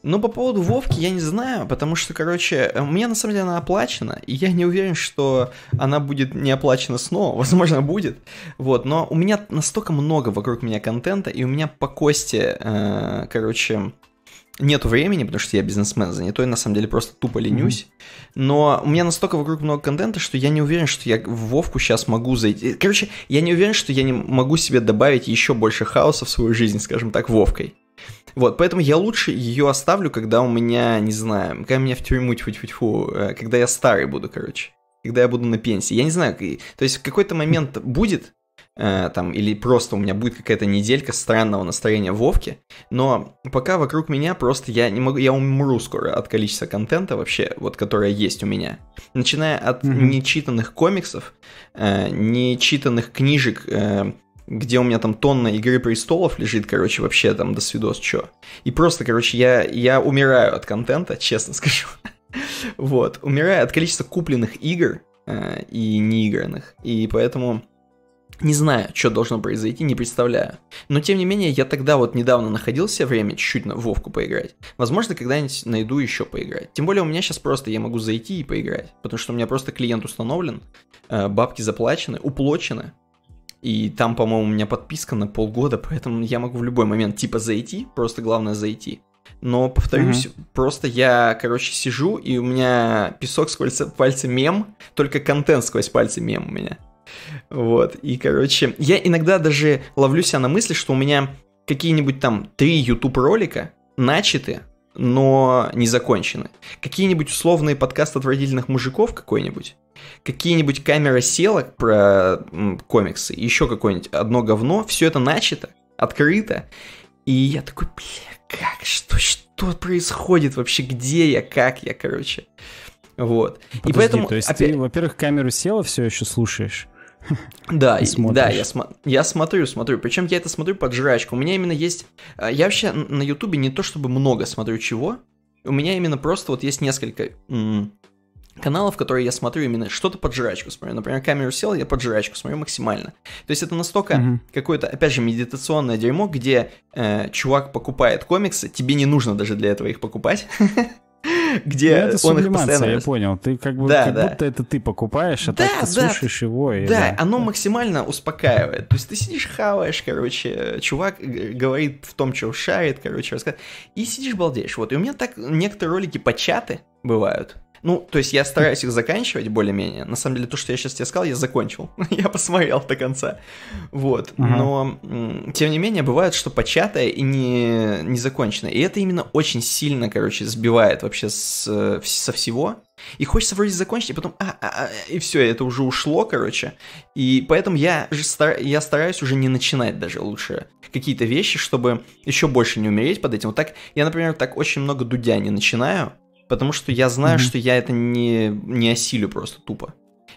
Ну по поводу Вовки я не знаю, потому что, короче, э, у меня на самом деле она оплачена, и я не уверен, что она будет не оплачена снова, [LAUGHS] возможно, будет. Вот, но у меня настолько много вокруг меня контента, и у меня по кости, э, короче, нет времени, потому что я бизнесмен занятой, на самом деле просто тупо ленюсь. Mm-hmm. Но у меня настолько вокруг много контента, что я не уверен, что я в Вовку сейчас могу зайти. Короче, я не уверен, что я не могу себе добавить еще больше хаоса в свою жизнь, скажем так, Вовкой. Вот, поэтому я лучше ее оставлю, когда у меня, не знаю, когда меня в тюрьму тьфу тьфу тьфу э, когда я старый буду, короче. Когда я буду на пенсии. Я не знаю, то есть в какой-то момент будет, Э, там, или просто у меня будет какая-то неделька странного настроения Вовки, но пока вокруг меня просто я не могу, я умру скоро от количества контента вообще, вот, которое есть у меня. Начиная от mm-hmm. нечитанных комиксов, э, нечитанных книжек, э, где у меня там тонна Игры Престолов лежит, короче, вообще там до свидос чё. И просто, короче, я, я умираю от контента, [LAUGHS] честно скажу. вот, умираю от количества купленных игр э, и неигранных. И поэтому не знаю, что должно произойти, не представляю. Но тем не менее, я тогда вот недавно находился время чуть-чуть на Вовку поиграть. Возможно, когда-нибудь найду еще поиграть. Тем более у меня сейчас просто я могу зайти и поиграть. Потому что у меня просто клиент установлен, э, бабки заплачены, уплочены. И там, по-моему, у меня подписка на полгода, [LAUGHS] поэтому я могу в любой момент типа зайти, просто главное зайти. Но, повторюсь, mm-hmm. просто я, короче, сижу, и у меня песок сквозь пальцы мем, только контент сквозь пальцы мем у меня. Вот, и, короче, я иногда даже ловлю себя на мысли, что у меня какие-нибудь там три YouTube ролика начаты, но не закончены. Какие-нибудь условные подкасты отвратительных мужиков какой-нибудь. Какие-нибудь камера селок про комиксы, еще какое-нибудь одно говно. Все это начато, открыто. И я такой, бля, как, что, что происходит вообще, где я, как я, короче. Вот. Подожди, и поэтому... То есть опять... ты, во-первых, камеру села все еще слушаешь? [LAUGHS] Да, да, я, см- я смотрю, смотрю. Причем я это смотрю под жрачку. У меня именно есть... Э, я вообще на Ютубе не то чтобы много смотрю чего. У меня именно просто вот есть несколько м- каналов, которые я смотрю именно что-то под жрачку смотрю. Например, камеру сел, я под жрачку смотрю максимально. То есть это настолько mm-hmm. какое-то, опять же, медитационное дерьмо, где э, чувак покупает комиксы, тебе не нужно даже для этого их покупать. [LAUGHS] [LAUGHS] где ну, это он их постоянно... я понял. Ты как, бы, да, как да. будто это ты покупаешь, а да, так ты да. слушаешь его. И, да, да, оно максимально успокаивает. То есть ты сидишь, хаваешь, короче, чувак э, говорит в том, что шарит, короче, рассказывает. И сидишь, балдеешь. Вот, и у меня так некоторые ролики по чаты бывают. Ну, то есть я стараюсь их заканчивать более-менее. На самом деле, то, что я сейчас тебе сказал, я закончил. [LAUGHS] я посмотрел до конца. Вот. Угу. Но, тем не менее, бывает, что початая и не, не законченное. И это именно очень сильно, короче, сбивает вообще с, э, со всего. И хочется вроде закончить, и потом, а, а, а, и все, это уже ушло, короче. И поэтому я, я стараюсь уже не начинать даже лучше какие-то вещи, чтобы еще больше не умереть под этим. Вот так, я, например, так очень много дудя не начинаю, потому что я знаю, mm-hmm. что я это не, не осилю просто тупо.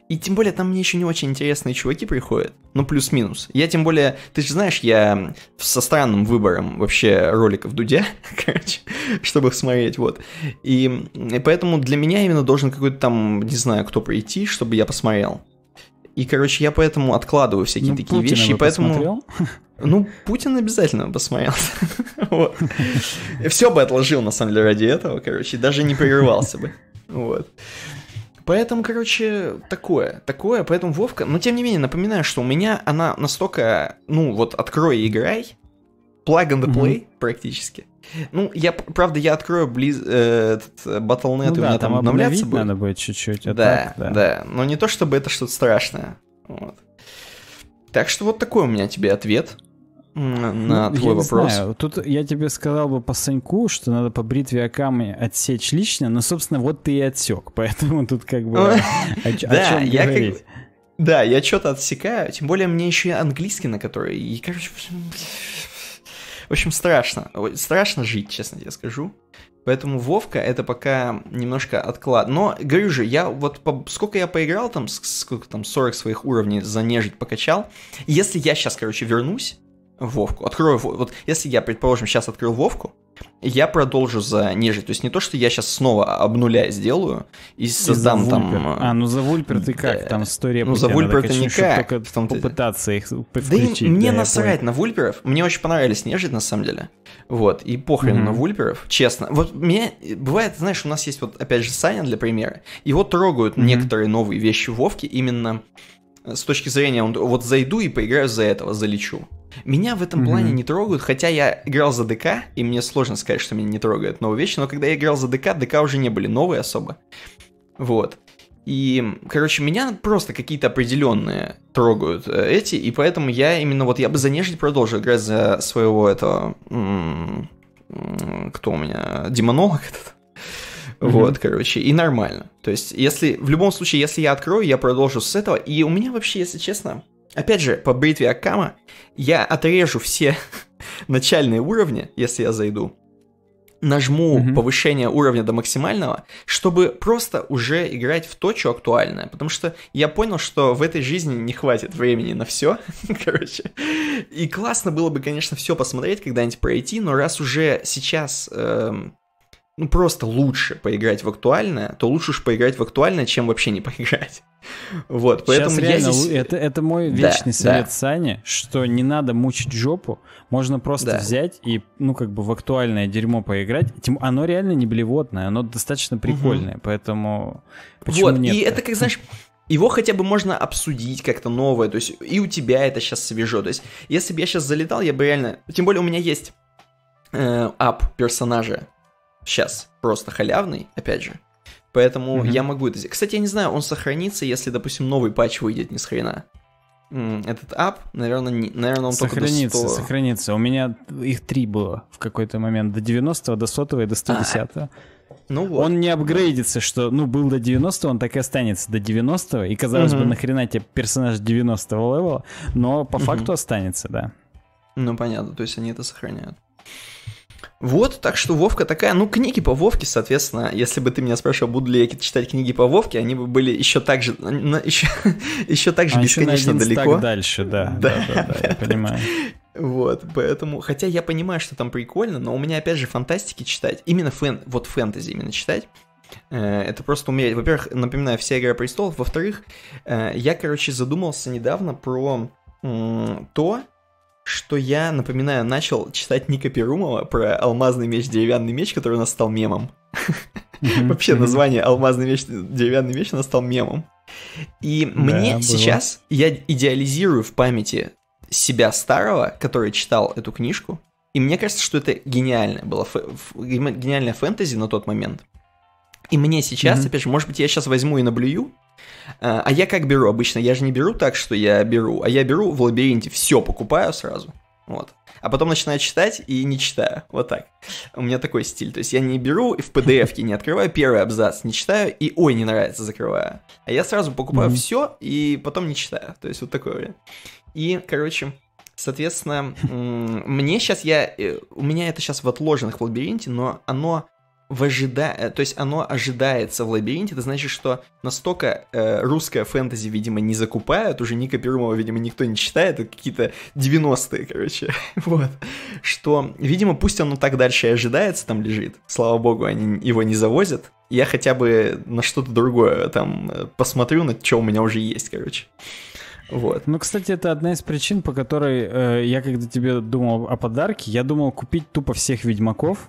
И тем более там мне еще не очень интересные чуваки приходят. Ну, плюс-минус. Я тем более... Ты же знаешь, я со странным выбором вообще роликов Дудя, [LAUGHS] короче, чтобы их смотреть, вот. И, и поэтому для меня именно должен какой-то там, не знаю, кто прийти, чтобы я посмотрел. И, короче, я поэтому откладываю всякие ну, такие Путина вещи, поэтому... Ну, Путин обязательно посмотрел. [LAUGHS] Все бы отложил, на самом деле, ради этого, короче, даже не прерывался бы. вот. Поэтому, короче, такое, такое, поэтому Вовка, но тем не менее, напоминаю, что у меня она настолько, ну, вот, открой и играй, plug and play mm-hmm. практически, ну, я, правда, я открою близ, э, этот э, Battle.net, ну, да, у меня там, там обновляться будет. надо будет чуть-чуть. А да, так, да, да. Но не то, чтобы это что-то страшное. Вот. Так что вот такой у меня тебе ответ на, на ну, твой я вопрос. Не знаю. Тут я тебе сказал бы по Саньку, что надо по бритве Акамы отсечь лично, но, собственно, вот ты и отсек, [LAUGHS] поэтому тут как бы о чем говорить. Да, я что-то отсекаю, тем более мне еще и английский, на который... И, короче, в общем, страшно. Страшно жить, честно тебе скажу. Поэтому Вовка это пока немножко отклад. Но, говорю же, я вот по... сколько я поиграл там, сколько там, 40 своих уровней занежить покачал. Если я сейчас, короче, вернусь в Вовку, открою, вот если я, предположим, сейчас открыл Вовку, я продолжу за ниже. То есть не то, что я сейчас снова об сделаю и создам и там... Э, а, ну за Вульпер ты как? Да. Там история Ну за Вульпер это никак. Только попытаться их включить. Да, и, да мне насрать на Вульперов. Мне очень понравились нежить на самом деле. Вот, и похрен mm-hmm. на Вульперов, честно. Вот мне э, бывает, знаешь, у нас есть вот опять же Саня для примера. Его трогают mm-hmm. некоторые новые вещи Вовки именно э, с точки зрения, вот зайду и поиграю за этого, залечу. Меня в этом mm-hmm. плане не трогают, хотя я играл за ДК, и мне сложно сказать, что меня не трогают новые вещи, но когда я играл за ДК, ДК уже не были новые особо. Вот. И, короче, меня просто какие-то определенные трогают э, эти, и поэтому я именно вот, я бы за нежить продолжил играть за своего этого... Кто у меня? Демонолог этот? Mm-hmm. Вот, короче, и нормально. То есть, если в любом случае, если я открою, я продолжу с этого. И у меня вообще, если честно, Опять же, по бритве Акама я отрежу все [LAUGHS] начальные уровни, если я зайду, нажму угу. повышение уровня до максимального, чтобы просто уже играть в то, что актуальное. Потому что я понял, что в этой жизни не хватит времени на все. [LAUGHS] Короче. И классно было бы, конечно, все посмотреть, когда-нибудь пройти, но раз уже сейчас эм, ну, просто лучше поиграть в актуальное, то лучше уж поиграть в актуальное, чем вообще не поиграть. [LAUGHS] Вот, поэтому Сейчас реально, я здесь... это, это мой вечный да, совет да. Сане, что не надо мучить жопу, можно просто да. взять и, ну, как бы в актуальное дерьмо поиграть. Тем, оно реально не блевотное, оно достаточно прикольное, угу. поэтому почему вот, нет? -то? и это, как знаешь, его хотя бы можно обсудить как-то новое, то есть и у тебя это сейчас свежо. То есть если бы я сейчас залетал, я бы реально... Тем более у меня есть э, ап персонажа Сейчас. Просто халявный, опять же. Поэтому mm-hmm. я могу это сделать. Кстати, я не знаю, он сохранится, если, допустим, новый патч выйдет ни с хрена. Этот ап, наверное, не, наверное он сохранится, только до 100. Сохранится, У меня их три было в какой-то момент. До 90 до 100 и до 110 а, ну вот. Он не апгрейдится, что, ну, был до 90 он так и останется до 90 И, казалось угу. бы, нахрена тебе персонаж 90-го левела, но по угу. факту останется, да. Ну, понятно, то есть они это сохраняют. Вот, так что Вовка такая, ну, книги по Вовке, соответственно, если бы ты меня спрашивал, буду ли я читать книги по Вовке, они бы были еще так же, на, еще, [LAUGHS] еще так же а бесконечно еще на далеко. Так дальше, да, да, да, да, да я [LAUGHS] понимаю. Вот, поэтому, хотя я понимаю, что там прикольно, но у меня, опять же, фантастики читать, именно фэн, вот фэнтези именно читать, э, это просто умереть. Во-первых, напоминаю, вся Игра Престолов. Во-вторых, э, я, короче, задумался недавно про то, что я, напоминаю, начал читать Ника Перумова про алмазный меч, деревянный меч, который у нас стал мемом. Вообще название «Алмазный меч, деревянный меч» у нас стал мемом. И мне сейчас, я идеализирую в памяти себя старого, который читал эту книжку, и мне кажется, что это гениальная была гениальная фэнтези на тот момент. И мне сейчас, mm-hmm. опять же, может быть, я сейчас возьму и наблюю, а, а я как беру обычно? Я же не беру так, что я беру, а я беру в лабиринте, все покупаю сразу. Вот. А потом начинаю читать и не читаю. Вот так. У меня такой стиль. То есть я не беру и в PDF не открываю первый абзац, не читаю и ой, не нравится, закрываю. А я сразу покупаю mm-hmm. все и потом не читаю. То есть вот такое время. И, короче, соответственно, мне сейчас я... Э, у меня это сейчас в отложенных в лабиринте, но оно в ожида... Э, то есть оно ожидается в лабиринте, это значит, что настолько э, русское фэнтези, видимо, не закупают, уже Ника Перумова, видимо, никто не читает, это какие-то 90-е, короче, [LAUGHS] вот, что, видимо, пусть оно так дальше и ожидается, там лежит, слава богу, они его не завозят, я хотя бы на что-то другое там э, посмотрю, на что у меня уже есть, короче. Вот. Ну, кстати, это одна из причин, по которой э, я, когда тебе думал о подарке, я думал купить тупо всех ведьмаков,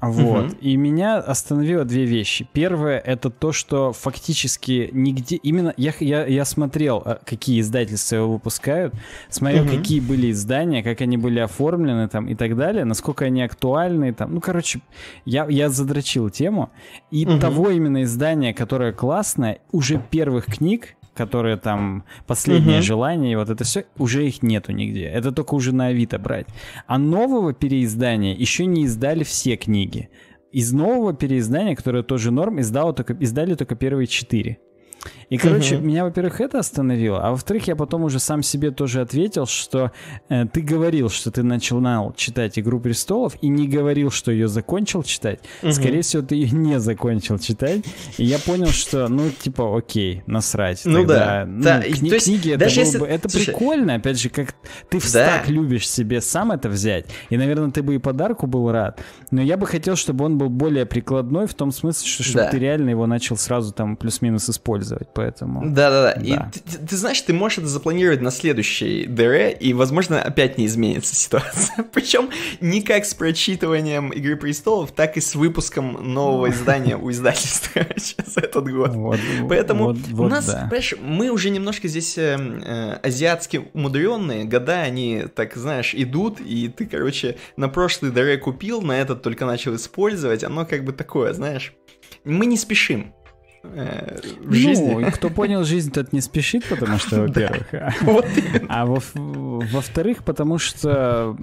вот. Угу. И меня остановило две вещи. Первое это то, что фактически нигде именно я я я смотрел, а, какие издательства его выпускают, смотрел, угу. какие были издания, как они были оформлены там и так далее, насколько они актуальны там. Ну короче, я я задрочил тему и угу. того именно издания, которое классное уже первых книг которые там последнее угу. желание, и вот это все, уже их нету нигде. Это только уже на Авито брать. А нового переиздания еще не издали все книги. Из нового переиздания, которое тоже норм, издало только, издали только первые четыре. И, короче, угу. меня, во-первых, это остановило, а во-вторых, я потом уже сам себе тоже ответил, что э, ты говорил, что ты начал читать «Игру престолов» и не говорил, что ее закончил читать. Угу. Скорее всего, ты ее не закончил читать. И я понял, что, ну, типа, окей, насрать. Ну тогда, да. Ну, да. Кни- То есть, книги даже это, если... бы... это Слушай, прикольно, опять же, как ты в да. любишь себе сам это взять. И, наверное, ты бы и подарку был рад. Но я бы хотел, чтобы он был более прикладной в том смысле, что чтобы да. ты реально его начал сразу там плюс-минус использовать использовать, поэтому... Да-да-да, и ты, ты знаешь, ты можешь это запланировать на следующей ДР, и, возможно, опять не изменится ситуация. [LAUGHS] Причем не как с прочитыванием «Игры престолов», так и с выпуском нового ну. издания у издательства [LAUGHS] сейчас этот год. Вот, поэтому вот, вот, у нас, да. понимаешь, мы уже немножко здесь э, э, азиатски умудренные, года они, так знаешь, идут, и ты, короче, на прошлый ДР купил, на этот только начал использовать, оно как бы такое, знаешь, мы не спешим э, в ну, кто понял жизнь, тот не спешит, потому что, [LAUGHS] во-первых. а, [LAUGHS] а во- вторых потому что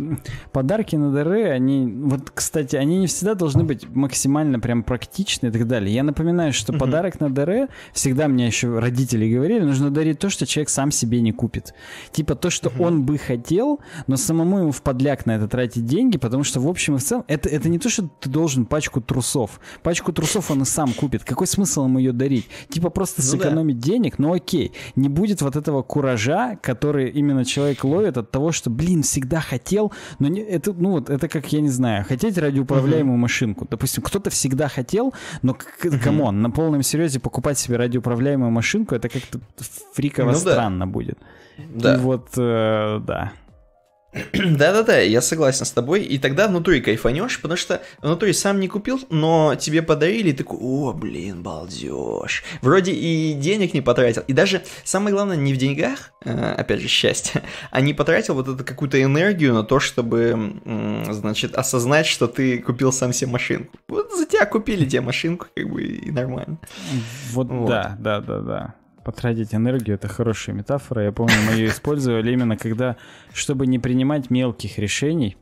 подарки на дары, они, вот, кстати, они не всегда должны быть максимально прям практичны и так далее. Я напоминаю, что подарок на дары, всегда мне еще родители говорили, нужно дарить то, что человек сам себе не купит. Типа то, что он бы хотел, но самому ему в подляк на это тратить деньги, потому что в общем и в целом, это, это не то, что ты должен пачку трусов. Пачку трусов он и сам купит. Какой смысл ему ее ее дарить. Типа просто ну сэкономить да. денег, но ну окей. Не будет вот этого куража, который именно человек ловит от того, что, блин, всегда хотел, но не, это, ну вот, это как, я не знаю, хотеть радиоуправляемую угу. машинку. Допустим, кто-то всегда хотел, но, камон, угу. на полном серьезе покупать себе радиоуправляемую машинку, это как-то фриково ну странно да. будет. Да. И вот, э, да. [CLEARS THROAT] Да-да-да, я согласен с тобой. И тогда внутри кайфанешь, потому что внутри сам не купил, но тебе подарили, и такой, о, блин, балдеж. Вроде и денег не потратил. И даже самое главное не в деньгах, э, опять же, счастье, [LAUGHS] а не потратил вот эту какую-то энергию на то, чтобы, значит, осознать, что ты купил сам себе машинку. Вот за тебя купили тебе машинку, как бы, и нормально. Вот, вот. да, да-да-да. Потратить энергию — это хорошая метафора. Я помню, мы ее использовали именно когда, чтобы не принимать мелких решений,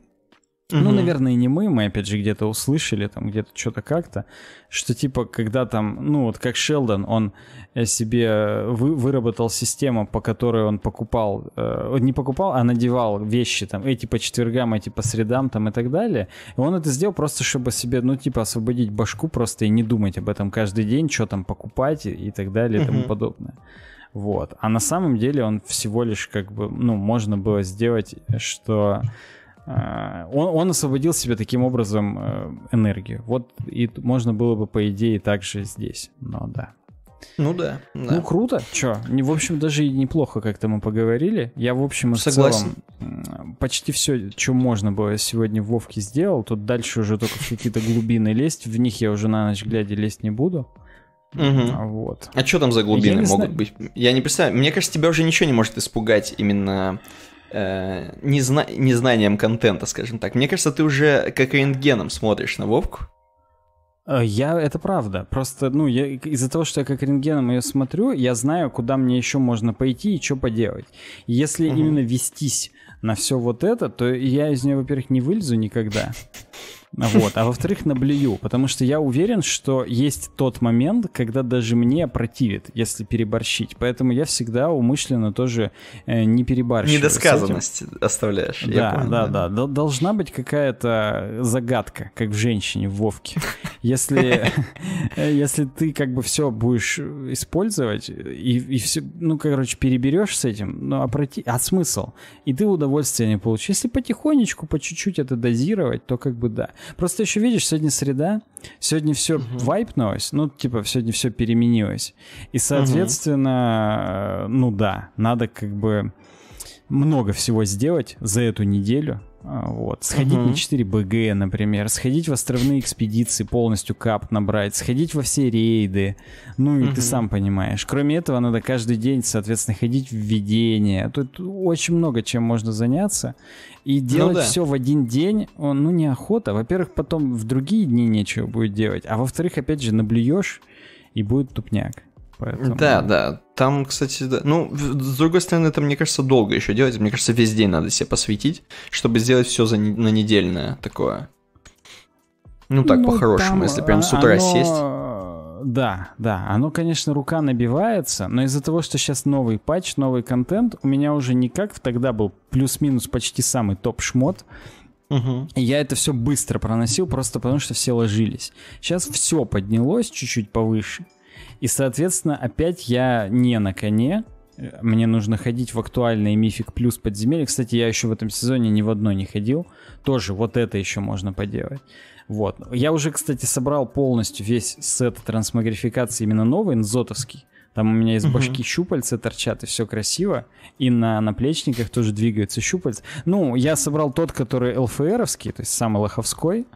Угу. Ну, наверное, и не мы, мы опять же где-то услышали, там где-то что-то как-то, что типа, когда там, ну вот как Шелдон, он э, себе э, вы, выработал систему, по которой он покупал, э, не покупал, а надевал вещи там эти по четвергам, эти по средам там и так далее. И он это сделал просто, чтобы себе, ну типа освободить башку просто и не думать об этом каждый день, что там покупать и, и так далее и угу. тому подобное. Вот. А на самом деле он всего лишь как бы, ну, можно было сделать, что а, он, он освободил себе таким образом э, энергию. Вот и можно было бы, по идее, также здесь. Но да. Ну да, да. Ну круто, чё. Не В общем, даже и неплохо как-то мы поговорили. Я, в общем, и Согласен. в целом почти все, что можно было сегодня в Вовке сделал. Тут дальше уже только в какие-то глубины лезть. В них я уже на ночь глядя лезть не буду. Угу. Вот. А что там за глубины могут знаю. быть? Я не представляю. Мне кажется, тебя уже ничего не может испугать именно э, незна незнанием контента, скажем так. Мне кажется, ты уже как рентгеном смотришь на Вовку. Э, я, это правда. Просто, ну, из-за того, что я как рентгеном ее смотрю, я знаю, куда мне еще можно пойти и что поделать. Если угу. именно вестись на все вот это, то я из нее, во-первых, не вылезу никогда. Вот. А [LAUGHS] во-вторых, наблюю, потому что я уверен, что есть тот момент, когда даже мне противит, если переборщить. Поэтому я всегда умышленно тоже э, не перебарщиваю. Недосказанность оставляешь. Да, я понял, да, да, да. Должна быть какая-то загадка, как в женщине, в Вовке. [LAUGHS] Если, [LAUGHS] если ты как бы все будешь использовать и, и все, ну, короче, переберешь с этим, ну, а, проти... а смысл? И ты удовольствие не получишь. Если потихонечку, по чуть-чуть это дозировать, то как бы да. Просто еще видишь, сегодня среда, сегодня все Uh-huh. вайпнулось, ну, типа, сегодня все переменилось. И, соответственно, Uh-huh. ну да, надо как бы много всего сделать за эту неделю, а, вот. Сходить угу. Uh на 4 БГ, например, сходить в островные экспедиции, полностью кап набрать, сходить во все рейды. Ну и угу. ты сам понимаешь. Кроме этого, надо каждый день, соответственно, ходить в введение. Тут очень много чем можно заняться. И ну делать ну, да. все в один день, он, ну, неохота. Во-первых, потом в другие дни нечего будет делать. А во-вторых, опять же, наблюешь, и будет тупняк. Поэтому... Да, да. Там, кстати, да. ну, с другой стороны, это, мне кажется, долго еще делать. Мне кажется, весь день надо себе посвятить, чтобы сделать все за не... на недельное такое. Ну, так, ну, по-хорошему, если прям с а, утра оно... сесть. Да, да, оно, конечно, рука набивается, но из-за того, что сейчас новый патч, новый контент, у меня уже никак тогда был плюс-минус почти самый топ-шмот, Угу. я это все быстро проносил, просто потому что все ложились. Сейчас все поднялось чуть-чуть повыше. И, соответственно, опять я не на коне, мне нужно ходить в актуальный мифик плюс подземелье. Кстати, я еще в этом сезоне ни в одно не ходил. Тоже вот это еще можно поделать. Вот. Я уже, кстати, собрал полностью весь сет трансмагрификации именно новый, нзотовский. Там у меня из башки uh-huh. щупальца торчат, и все красиво. И на наплечниках тоже двигаются щупальца. Ну, я собрал тот, который ЛФРовский, то есть самый лоховской.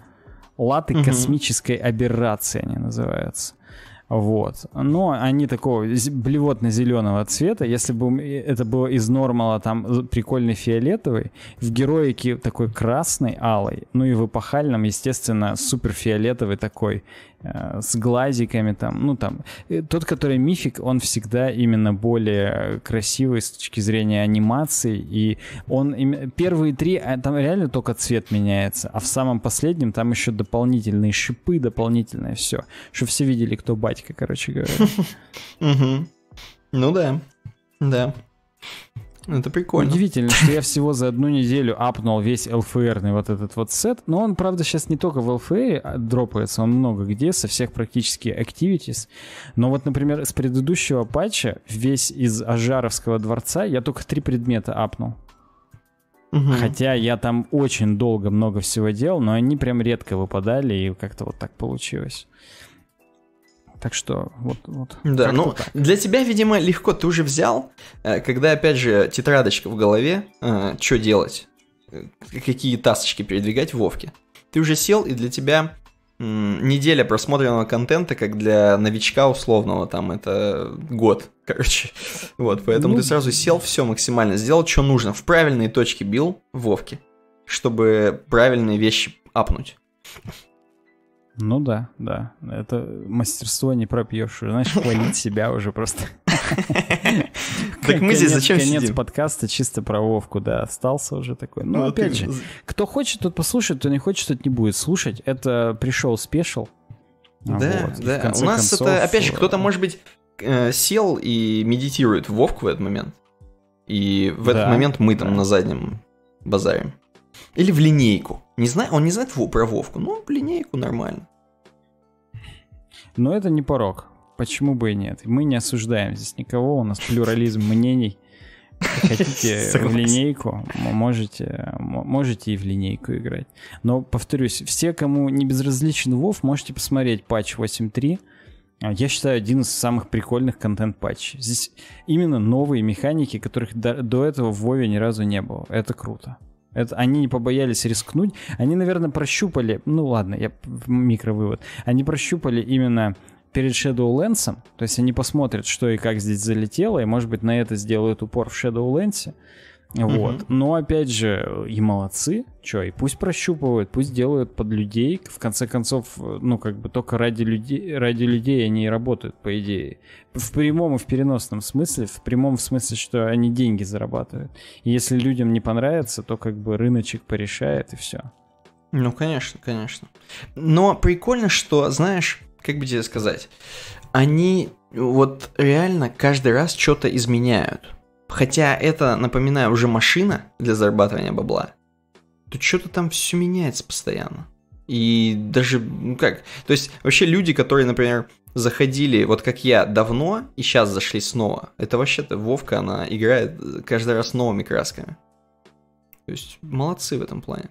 Латы uh-huh. космической аберрации они называются. Вот. Но они такого блевотно-зеленого цвета. Если бы э, это было из нормала там прикольный фиолетовый, в героике такой красный, алый, ну и в эпохальном, естественно, супер фиолетовый такой Э, с глазиками там, ну там, э, тот, который мифик, он всегда именно более красивый с точки зрения анимации, и он, первые три, а, там реально только цвет меняется, а в самом последнем там еще дополнительные шипы, дополнительное все, что все видели, кто батька, короче говоря. Ну да, да. Это прикольно. Удивительно, что я всего за одну неделю апнул весь lfr вот этот вот сет. Но он, правда, сейчас не только в LFR а, дропается, он много где, со всех практически activities. Но вот, например, с предыдущего патча, весь из Ажаровского дворца, я только три предмета апнул. Угу. Хотя я там очень долго много всего делал, но они прям редко выпадали, и как-то вот так получилось. Так что вот, вот. Да, ну так. для тебя, видимо, легко. Ты уже взял, э, когда опять же тетрадочка в голове, э, что делать, э, какие тасочки передвигать в Вовке. Ты уже сел и для тебя неделя просмотренного контента, как для новичка условного, там это год, [LAUGHS] короче. Вот, поэтому ну, ты сразу сел, все максимально сделал, что нужно. В правильные точки бил вовке, чтобы правильные вещи апнуть. Ну да, да. Это мастерство не пропьешь. Знаешь, хвалить [LAUGHS] себя уже просто. Так мы здесь зачем Конец подкаста чисто про Вовку, да. Остался уже такой. Ну, ну а опять же, кто хочет, тот послушает, кто не хочет, тот не будет слушать. Это пришел спешл. Да, да. У нас это, опять же, кто-то, э, может быть, э, сел и медитирует Вовку в этот момент. И в этот момент мы там на заднем базарим. Или в линейку. Не знаю, он не знает Вов, про Вовку, но ну, в линейку нормально. Но это не порог. Почему бы и нет? Мы не осуждаем здесь никого, у нас плюрализм мнений. Хотите [LAUGHS] в линейку, можете, можете и в линейку играть. Но, повторюсь, все, кому не безразличен Вов, можете посмотреть патч 8.3. А, я считаю, один из самых прикольных контент-патчей. Здесь именно новые механики, которых до, до этого в Вове ни разу не было. Это круто. Это они не побоялись рискнуть. Они, наверное, прощупали, ну ладно, я микровывод. Они прощупали именно перед Shadowlands, то есть они посмотрят, что и как здесь залетело, и, может быть, на это сделают упор в Shadowlands. Вот. Угу. Но опять же, и молодцы, чё, и пусть прощупывают, пусть делают под людей. В конце концов, ну, как бы только ради людей, ради людей они и работают, по идее. В прямом и в переносном смысле. В прямом смысле, что они деньги зарабатывают. И если людям не понравится, то как бы рыночек порешает и все. Ну, конечно, конечно. Но прикольно, что, знаешь, как бы тебе сказать, они вот реально каждый раз что-то изменяют. Хотя это, напоминаю, уже машина для зарабатывания бабла. Тут что-то там все меняется постоянно. И даже, ну как, то есть вообще люди, которые, например, заходили, вот как я, давно и сейчас зашли снова, это вообще-то Вовка, она играет каждый раз новыми красками. То есть молодцы в этом плане.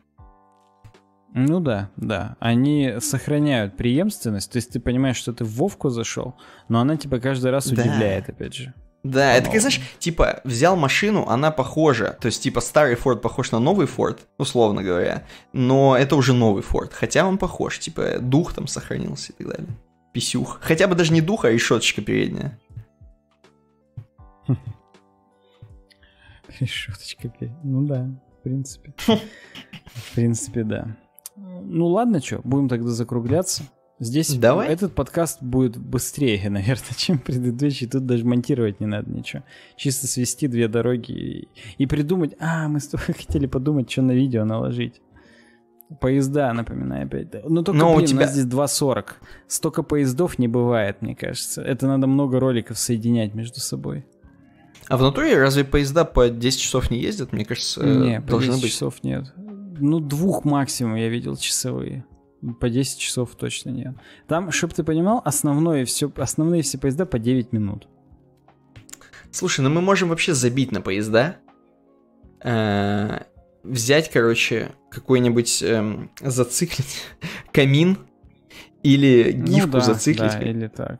Ну да, да. Они сохраняют преемственность. То есть ты понимаешь, что ты в Вовку зашел, но она типа каждый раз удивляет, да. опять же. Да, это, как, знаешь, типа, взял машину, она похожа. То есть, типа, старый Ford похож на новый Ford, условно говоря. Но это уже новый Ford. Хотя он похож, типа, дух там сохранился и так далее. Писюх. Хотя бы даже не дух, а решеточка передняя. [LAUGHS] Решеточка передняя. Ну да, в принципе. [LAUGHS] В принципе, да. Ну ладно, что, будем тогда закругляться. Здесь Давай. этот подкаст будет быстрее, [LAUGHS] наверное, чем предыдущий. Тут даже монтировать не надо ничего. Чисто свести две дороги и, и придумать. А, мы столько [LAUGHS] хотели подумать, что на видео наложить. Поезда, напоминаю, опять. Ну, только, Но ну, блин, у, тебя... у нас здесь 2.40. Столько поездов не бывает, мне кажется. Это надо много роликов соединять между собой. А в натуре разве поезда по 10 часов не ездят? Мне кажется, не, по 10 быть. часов нет. Ну, двух максимум я видел часовые по 10 часов точно нет. Там, чтобы ты понимал, основное все, основные все поезда по 9 минут. Слушай, ну мы можем вообще забить на поезда. Э, взять, короче, какой-нибудь эм, зациклить [LAUGHS] камин или ну гифку ну, да, зациклить. Да, или так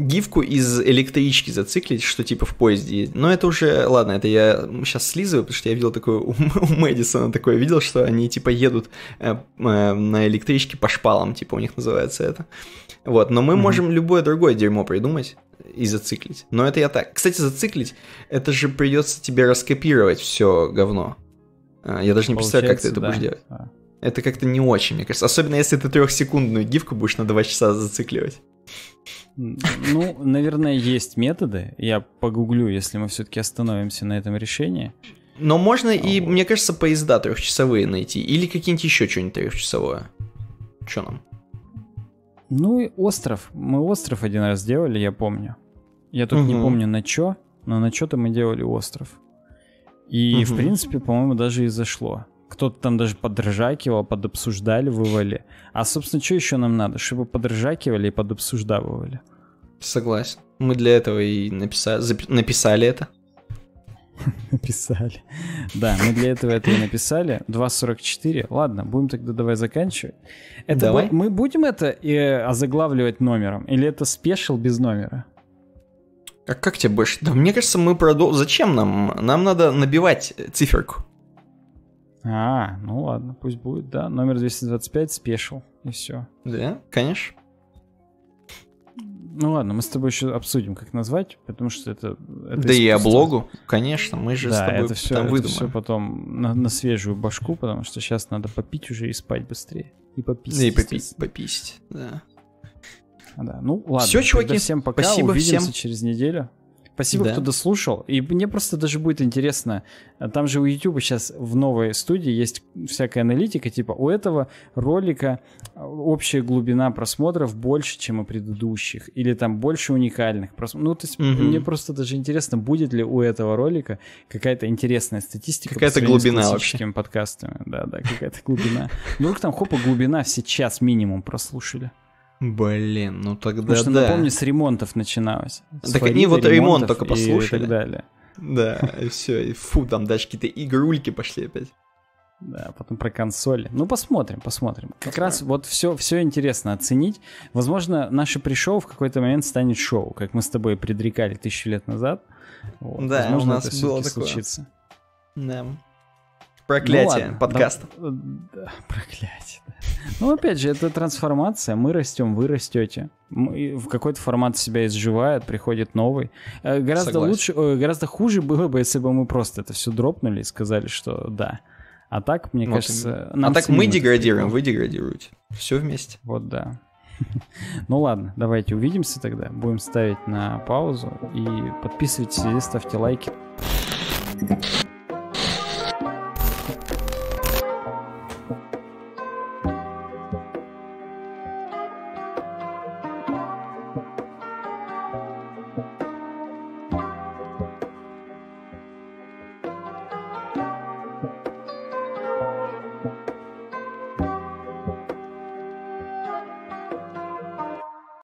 гифку из электрички зациклить, что типа в поезде. Но это уже, ладно, это я сейчас слизываю, потому что я видел такое у, [LAUGHS] у Мэдисона такое видел, что они типа едут э, э, на электричке по шпалам, типа у них называется это. Вот, но мы mm-hmm. можем любое другое дерьмо придумать и зациклить. Но это я так. Кстати, зациклить, это же придется тебе раскопировать все говно. А, я даже не представляю, как ты это да. будешь делать. А. Это как-то не очень, мне кажется. Особенно если ты трехсекундную гифку будешь на два часа зацикливать. Ну, наверное, есть методы. Я погуглю, если мы все-таки остановимся на этом решении. Но можно и, мне кажется, поезда трехчасовые найти. Или какие-нибудь еще что-нибудь трехчасовое. Че нам? Ну и остров. Мы остров один раз делали, я помню. Я тут угу. не помню на что, но на что то мы делали остров. И, угу. в принципе, по-моему, даже и зашло. Кто-то там даже подржакивал, вывали. А, собственно, что еще нам надо? Чтобы подржакивали и подобсуждавывали. Согласен. Мы для этого и написали, запи- написали это. [LAUGHS] Написали. Да, мы для этого это и написали. 2.44. Ладно, будем тогда давай заканчивать. Это давай. Б... Мы будем это и э, озаглавливать номером? Или это спешил без номера? А как тебе больше? Да мне кажется, мы продолжим. Зачем нам? Нам надо набивать э, циферку. А, ну ладно, пусть будет, да. Номер 225 спешил, и все. Да, конечно. Ну ладно, мы с тобой еще обсудим, как назвать, потому что это... это да и о блогу, конечно, мы же да, с тобой это все, там это все потом на, на свежую башку, потому что сейчас надо попить уже и спать быстрее. И попить. Да и попить, попить, да. Да, ну ладно. Все, чуваки, всем пока, спасибо увидимся всем. через неделю. Спасибо, да. кто дослушал. И мне просто даже будет интересно, э, там же у YouTube сейчас в новой студии есть всякая аналитика, типа у этого ролика э, общая глубина просмотров больше, чем у предыдущих, или там больше уникальных просмотров. Ну, то есть mm мне просто даже интересно, будет ли у этого ролика какая-то интересная статистика какая-то глубина с вообще. подкастами. Да, да, какая-то глубина. Вдруг там хопа глубина сейчас минимум прослушали. Блин, ну тогда Потому что, да. напомню, с ремонтов начиналось. С так они вот ремонт только послушали. И так далее. Да, и все, и фу, там даже какие-то игрульки пошли опять. Да, потом про консоли. Ну, посмотрим, посмотрим. Как посмотрим. раз вот все, все интересно оценить. Возможно, наше пришел в какой-то момент станет шоу, как мы с тобой предрекали тысячу лет назад. Вот. Да, Возможно, у нас это было такое. случится. Да. Проклятие ну, подкаста. Э, да, проклятие. Ну, опять же, это трансформация. Мы растем, вы растете. В какой-то формат себя изживает, приходит новый. Э, гораздо Согласен. лучше, э, гораздо хуже было бы, если бы мы просто это все дропнули и сказали, что да. А так, мне вот кажется, А так мы деградируем, вы деградируете. Все вместе. Вот да. [LAUGHS] Ну ладно, давайте увидимся тогда. Будем ставить на паузу. И подписывайтесь, ставьте лайки.